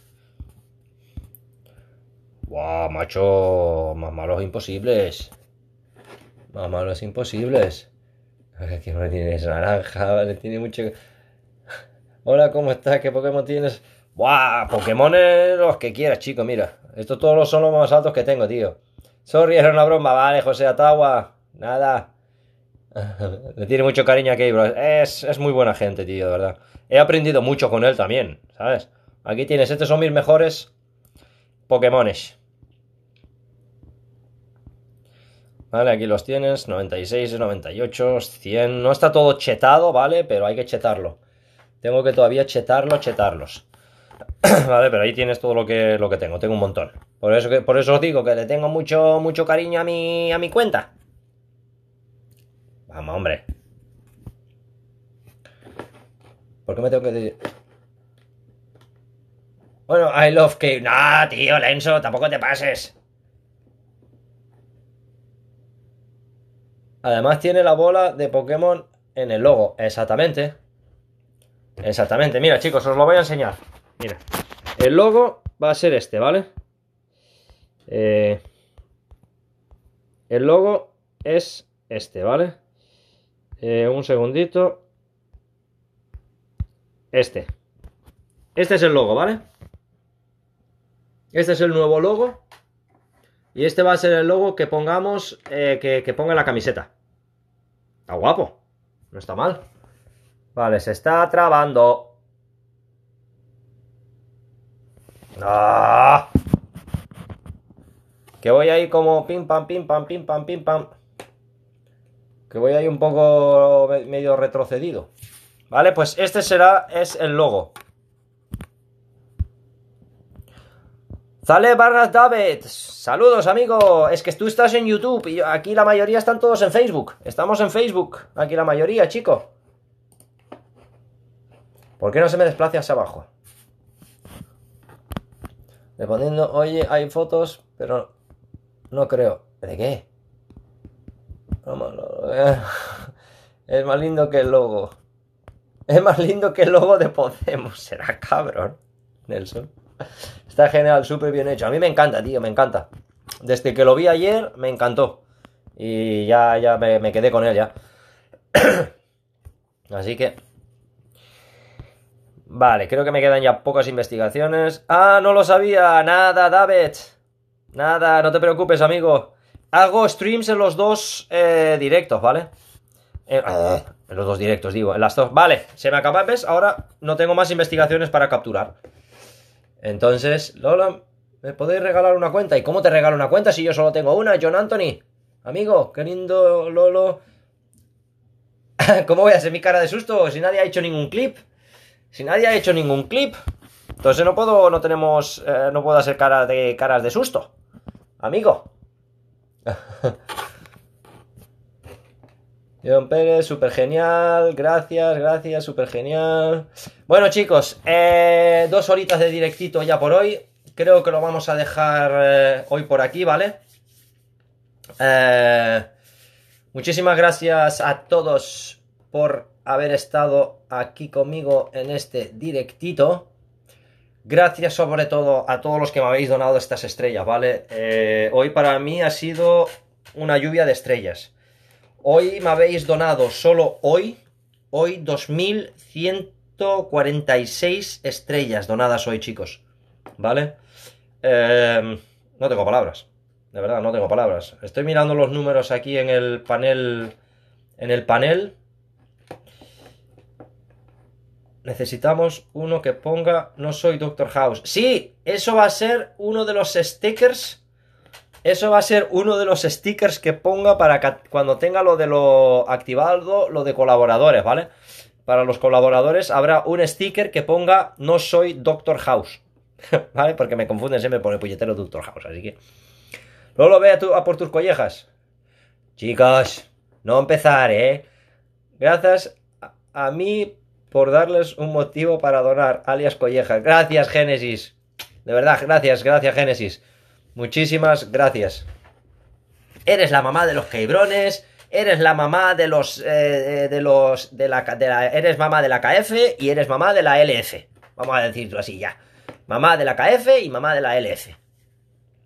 ¡Guau, wow, macho! Más malos imposibles. Más malos imposibles. ¿Qué tiene tienes? Naranja, vale, tiene mucho... Hola, ¿cómo estás? ¿Qué Pokémon tienes? ¡Buah! Pokémon los que quieras, chico, mira. Estos todos son los más altos que tengo, tío. Sorry, era una broma. Vale, José Atagua. Nada. *laughs* Le tiene mucho cariño aquí, bro. Es, es muy buena gente, tío, de verdad. He aprendido mucho con él también, ¿sabes? Aquí tienes, estos son mis mejores Pokémones. ¿vale? Aquí los tienes, 96, 98, 100, no está todo chetado, ¿vale? Pero hay que chetarlo. Tengo que todavía chetarlo, chetarlos. *clears throat* vale, pero ahí tienes todo lo que, lo que tengo, tengo un montón. Por eso, por eso os digo que le tengo mucho, mucho cariño a mi, a mi cuenta. Vamos, hombre. ¿Por qué me tengo que decir? Bueno, I love que Nah, tío, Lenzo, tampoco te pases. Además tiene la bola de Pokémon en el logo. Exactamente. Exactamente. Mira, chicos, os lo voy a enseñar. Mira. El logo va a ser este, ¿vale? Eh, el logo es este, ¿vale? Eh, un segundito. Este. Este es el logo, ¿vale? Este es el nuevo logo. Y este va a ser el logo que pongamos, eh, que, ponga la camiseta. Está guapo. No está mal. Vale, se está trabando. Ah. Que voy ahí como pim pam, pim pam, pim pam, pim pam. Que voy ahí un poco medio retrocedido. Vale, pues este será, es el logo. Zale Barnard David, saludos amigo, es que tú estás en YouTube y aquí la mayoría están todos en Facebook, estamos en Facebook, aquí la mayoría, chico. ¿Por qué no se me desplace hacia abajo? Respondiendo, oye, hay fotos, pero no creo. ¿De qué? es más lindo que el logo. Es más lindo que el logo de Podemos, *laughs* será cabrón, Nelson. Está genial, súper bien hecho. A mí me encanta, tío, me encanta. Desde que lo vi ayer, me encantó. Y ya, ya me, quedé con él ya. *clears throat* Así que. Vale, creo que me quedan ya pocas investigaciones. ¡Ah, no lo sabía! Nada, David. Nada, no te preocupes, amigo. Hago streams en los dos eh, directos, ¿vale? Eh, en, los dos directos, digo. En las dos. Vale, se me acaba, ¿ves? Ahora no tengo más investigaciones para capturar. Entonces, Lola, ¿me podéis regalar una cuenta? ¿Y cómo te regalo una cuenta si yo solo tengo una, John Anthony? Amigo, qué lindo Lolo. *laughs* ¿Cómo voy a hacer mi cara de susto si nadie ha hecho ningún clip? Si nadie ha hecho ningún clip. Entonces no puedo, no tenemos, eh, no puedo hacer cara de, caras de susto. Amigo. *laughs* John Pérez, súper genial. Gracias, gracias, súper genial. Bueno, chicos, eh, dos horitas de directito ya por hoy. Creo que lo vamos a dejar eh, hoy por aquí, ¿vale? Eh, muchísimas gracias a todos por haber estado aquí conmigo en este directito. Gracias sobre todo a todos los que me habéis donado estas estrellas, ¿vale? hoy para mí ha sido una lluvia de estrellas. Hoy me habéis donado, solo hoy, hoy 2146 estrellas donadas hoy, chicos. ¿Vale? Em, no tengo palabras. De verdad, no tengo palabras. Estoy mirando los números aquí en el panel. En el panel. Necesitamos uno que ponga No soy Doctor House. Sí, eso va a ser uno de los stickers eso va a ser uno de los stickers que ponga para cuando tenga lo de lo activado, lo de colaboradores, ¿vale? Para los colaboradores habrá un sticker que ponga no soy Doctor House, *laughs* ¿vale? Porque me confunden siempre por el puñetero Doctor House, así que... Luego lo vea tú a por tus collejas. Chicos, no empezar, ¿eh? Gracias a mí por darles un motivo para donar, alias collejas. Gracias, Génesis. De verdad, gracias, gracias, Génesis. Muchísimas gracias. Eres la mamá de los quebrones eres la mamá de los eh, eh, de los de la, de eres mamá de la KF y eres mamá de la LF. Vamos a decirlo así ya. Mamá de la KF y mamá de la LF.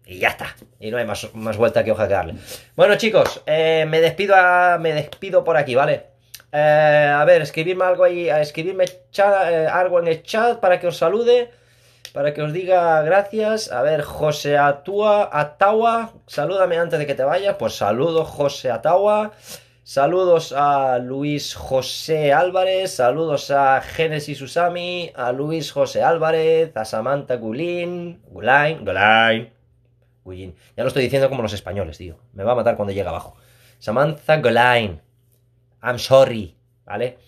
Y ya está. Y no hay más, más vuelta que hoja que darle. Bueno, chicos, eh, me despido a, me despido por aquí, ¿vale? a ver, escribirme algo ahí, escribirme algo en el chat para que os salude. Para que os diga gracias, a ver, José Atua, Atawa, salúdame antes de que te vayas, pues saludo José Atawa, saludos a Luis José Álvarez, saludos a Génesis Usami, a Luis José Álvarez, a Samantha Gulín, Gulain, Gulain, Gulín, ya lo estoy diciendo como los españoles, tío, me va a matar cuando llegue abajo. Samantha Gulain, I'm sorry, ¿vale?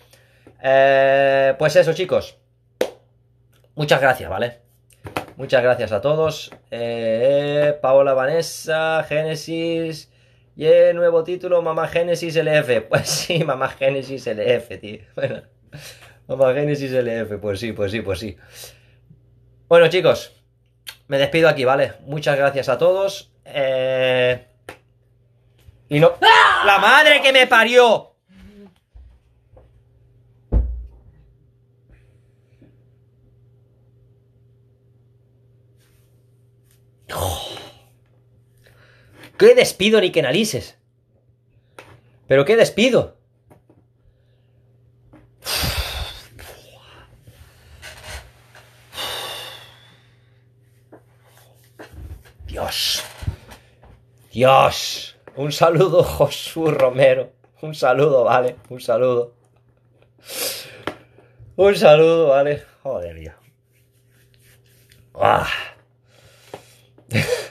Eh, pues eso chicos, muchas gracias, ¿vale? Muchas gracias a todos. Eh, Paola Vanessa, Génesis. Y nuevo título, Mamá Génesis LF. *laughs* Pues sí, Mamá Génesis LF, tío. *laughs* Bueno, Mamá Génesis LF, pues sí, pues sí, pues sí. Bueno, chicos, me despido aquí, ¿vale? Muchas gracias a todos. Eh... Y no. ¡Ah! ¡La madre que me parió! ¿Qué despido ni que narices? ¿Pero qué despido? Dios. Dios. Un saludo, Josu Romero. Un saludo, vale. Un saludo. Un saludo, vale. Joder, mío. ¡Ah! *laughs*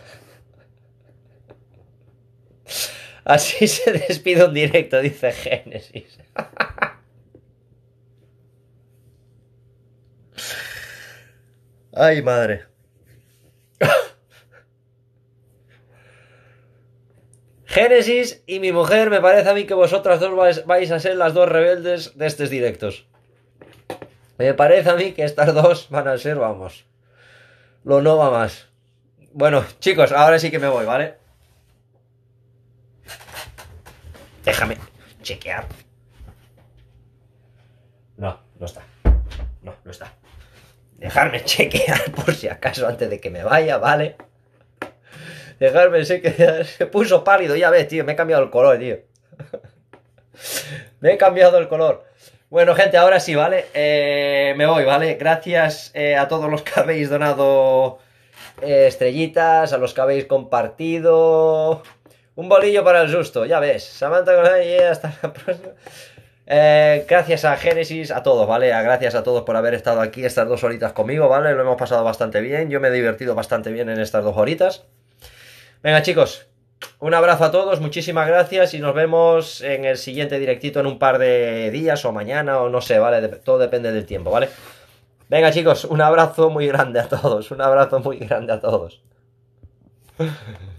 Así *laughs* se despide un directo, dice Génesis. Ay, madre. Génesis y mi mujer, me parece a mí que vosotras dos vais, vais, a ser las dos rebeldes de estos directos. Me parece a mí que estas dos van a ser, vamos. Lo no va más. Bueno, chicos, ahora sí que me voy, ¿vale? Déjame chequear. No, no está. No, no está. Dejarme chequear *laughs* por si acaso antes de que me vaya, ¿vale? Dejarme chequear. *laughs* Se puso pálido, ya ves, tío. Me he cambiado el color, tío. *laughs* me he cambiado el color. Bueno, gente, ahora sí, ¿vale? Eh, me voy, ¿vale? Gracias eh, a todos los que habéis donado eh, estrellitas, a los que habéis compartido. Un bolillo para el susto, ya ves. Samantha hasta la próxima. Eh, gracias a Génesis, a todos, ¿vale? gracias a todos por haber estado aquí estas dos horitas conmigo, ¿vale? Lo hemos pasado bastante bien, yo me he divertido bastante bien en estas dos horitas. Venga, chicos, un abrazo a todos, muchísimas gracias y nos vemos en el siguiente directito en un par de días o mañana o no sé, ¿vale? todo depende del tiempo, ¿vale? Venga, chicos, un abrazo muy grande a todos, un abrazo muy grande a todos. *laughs*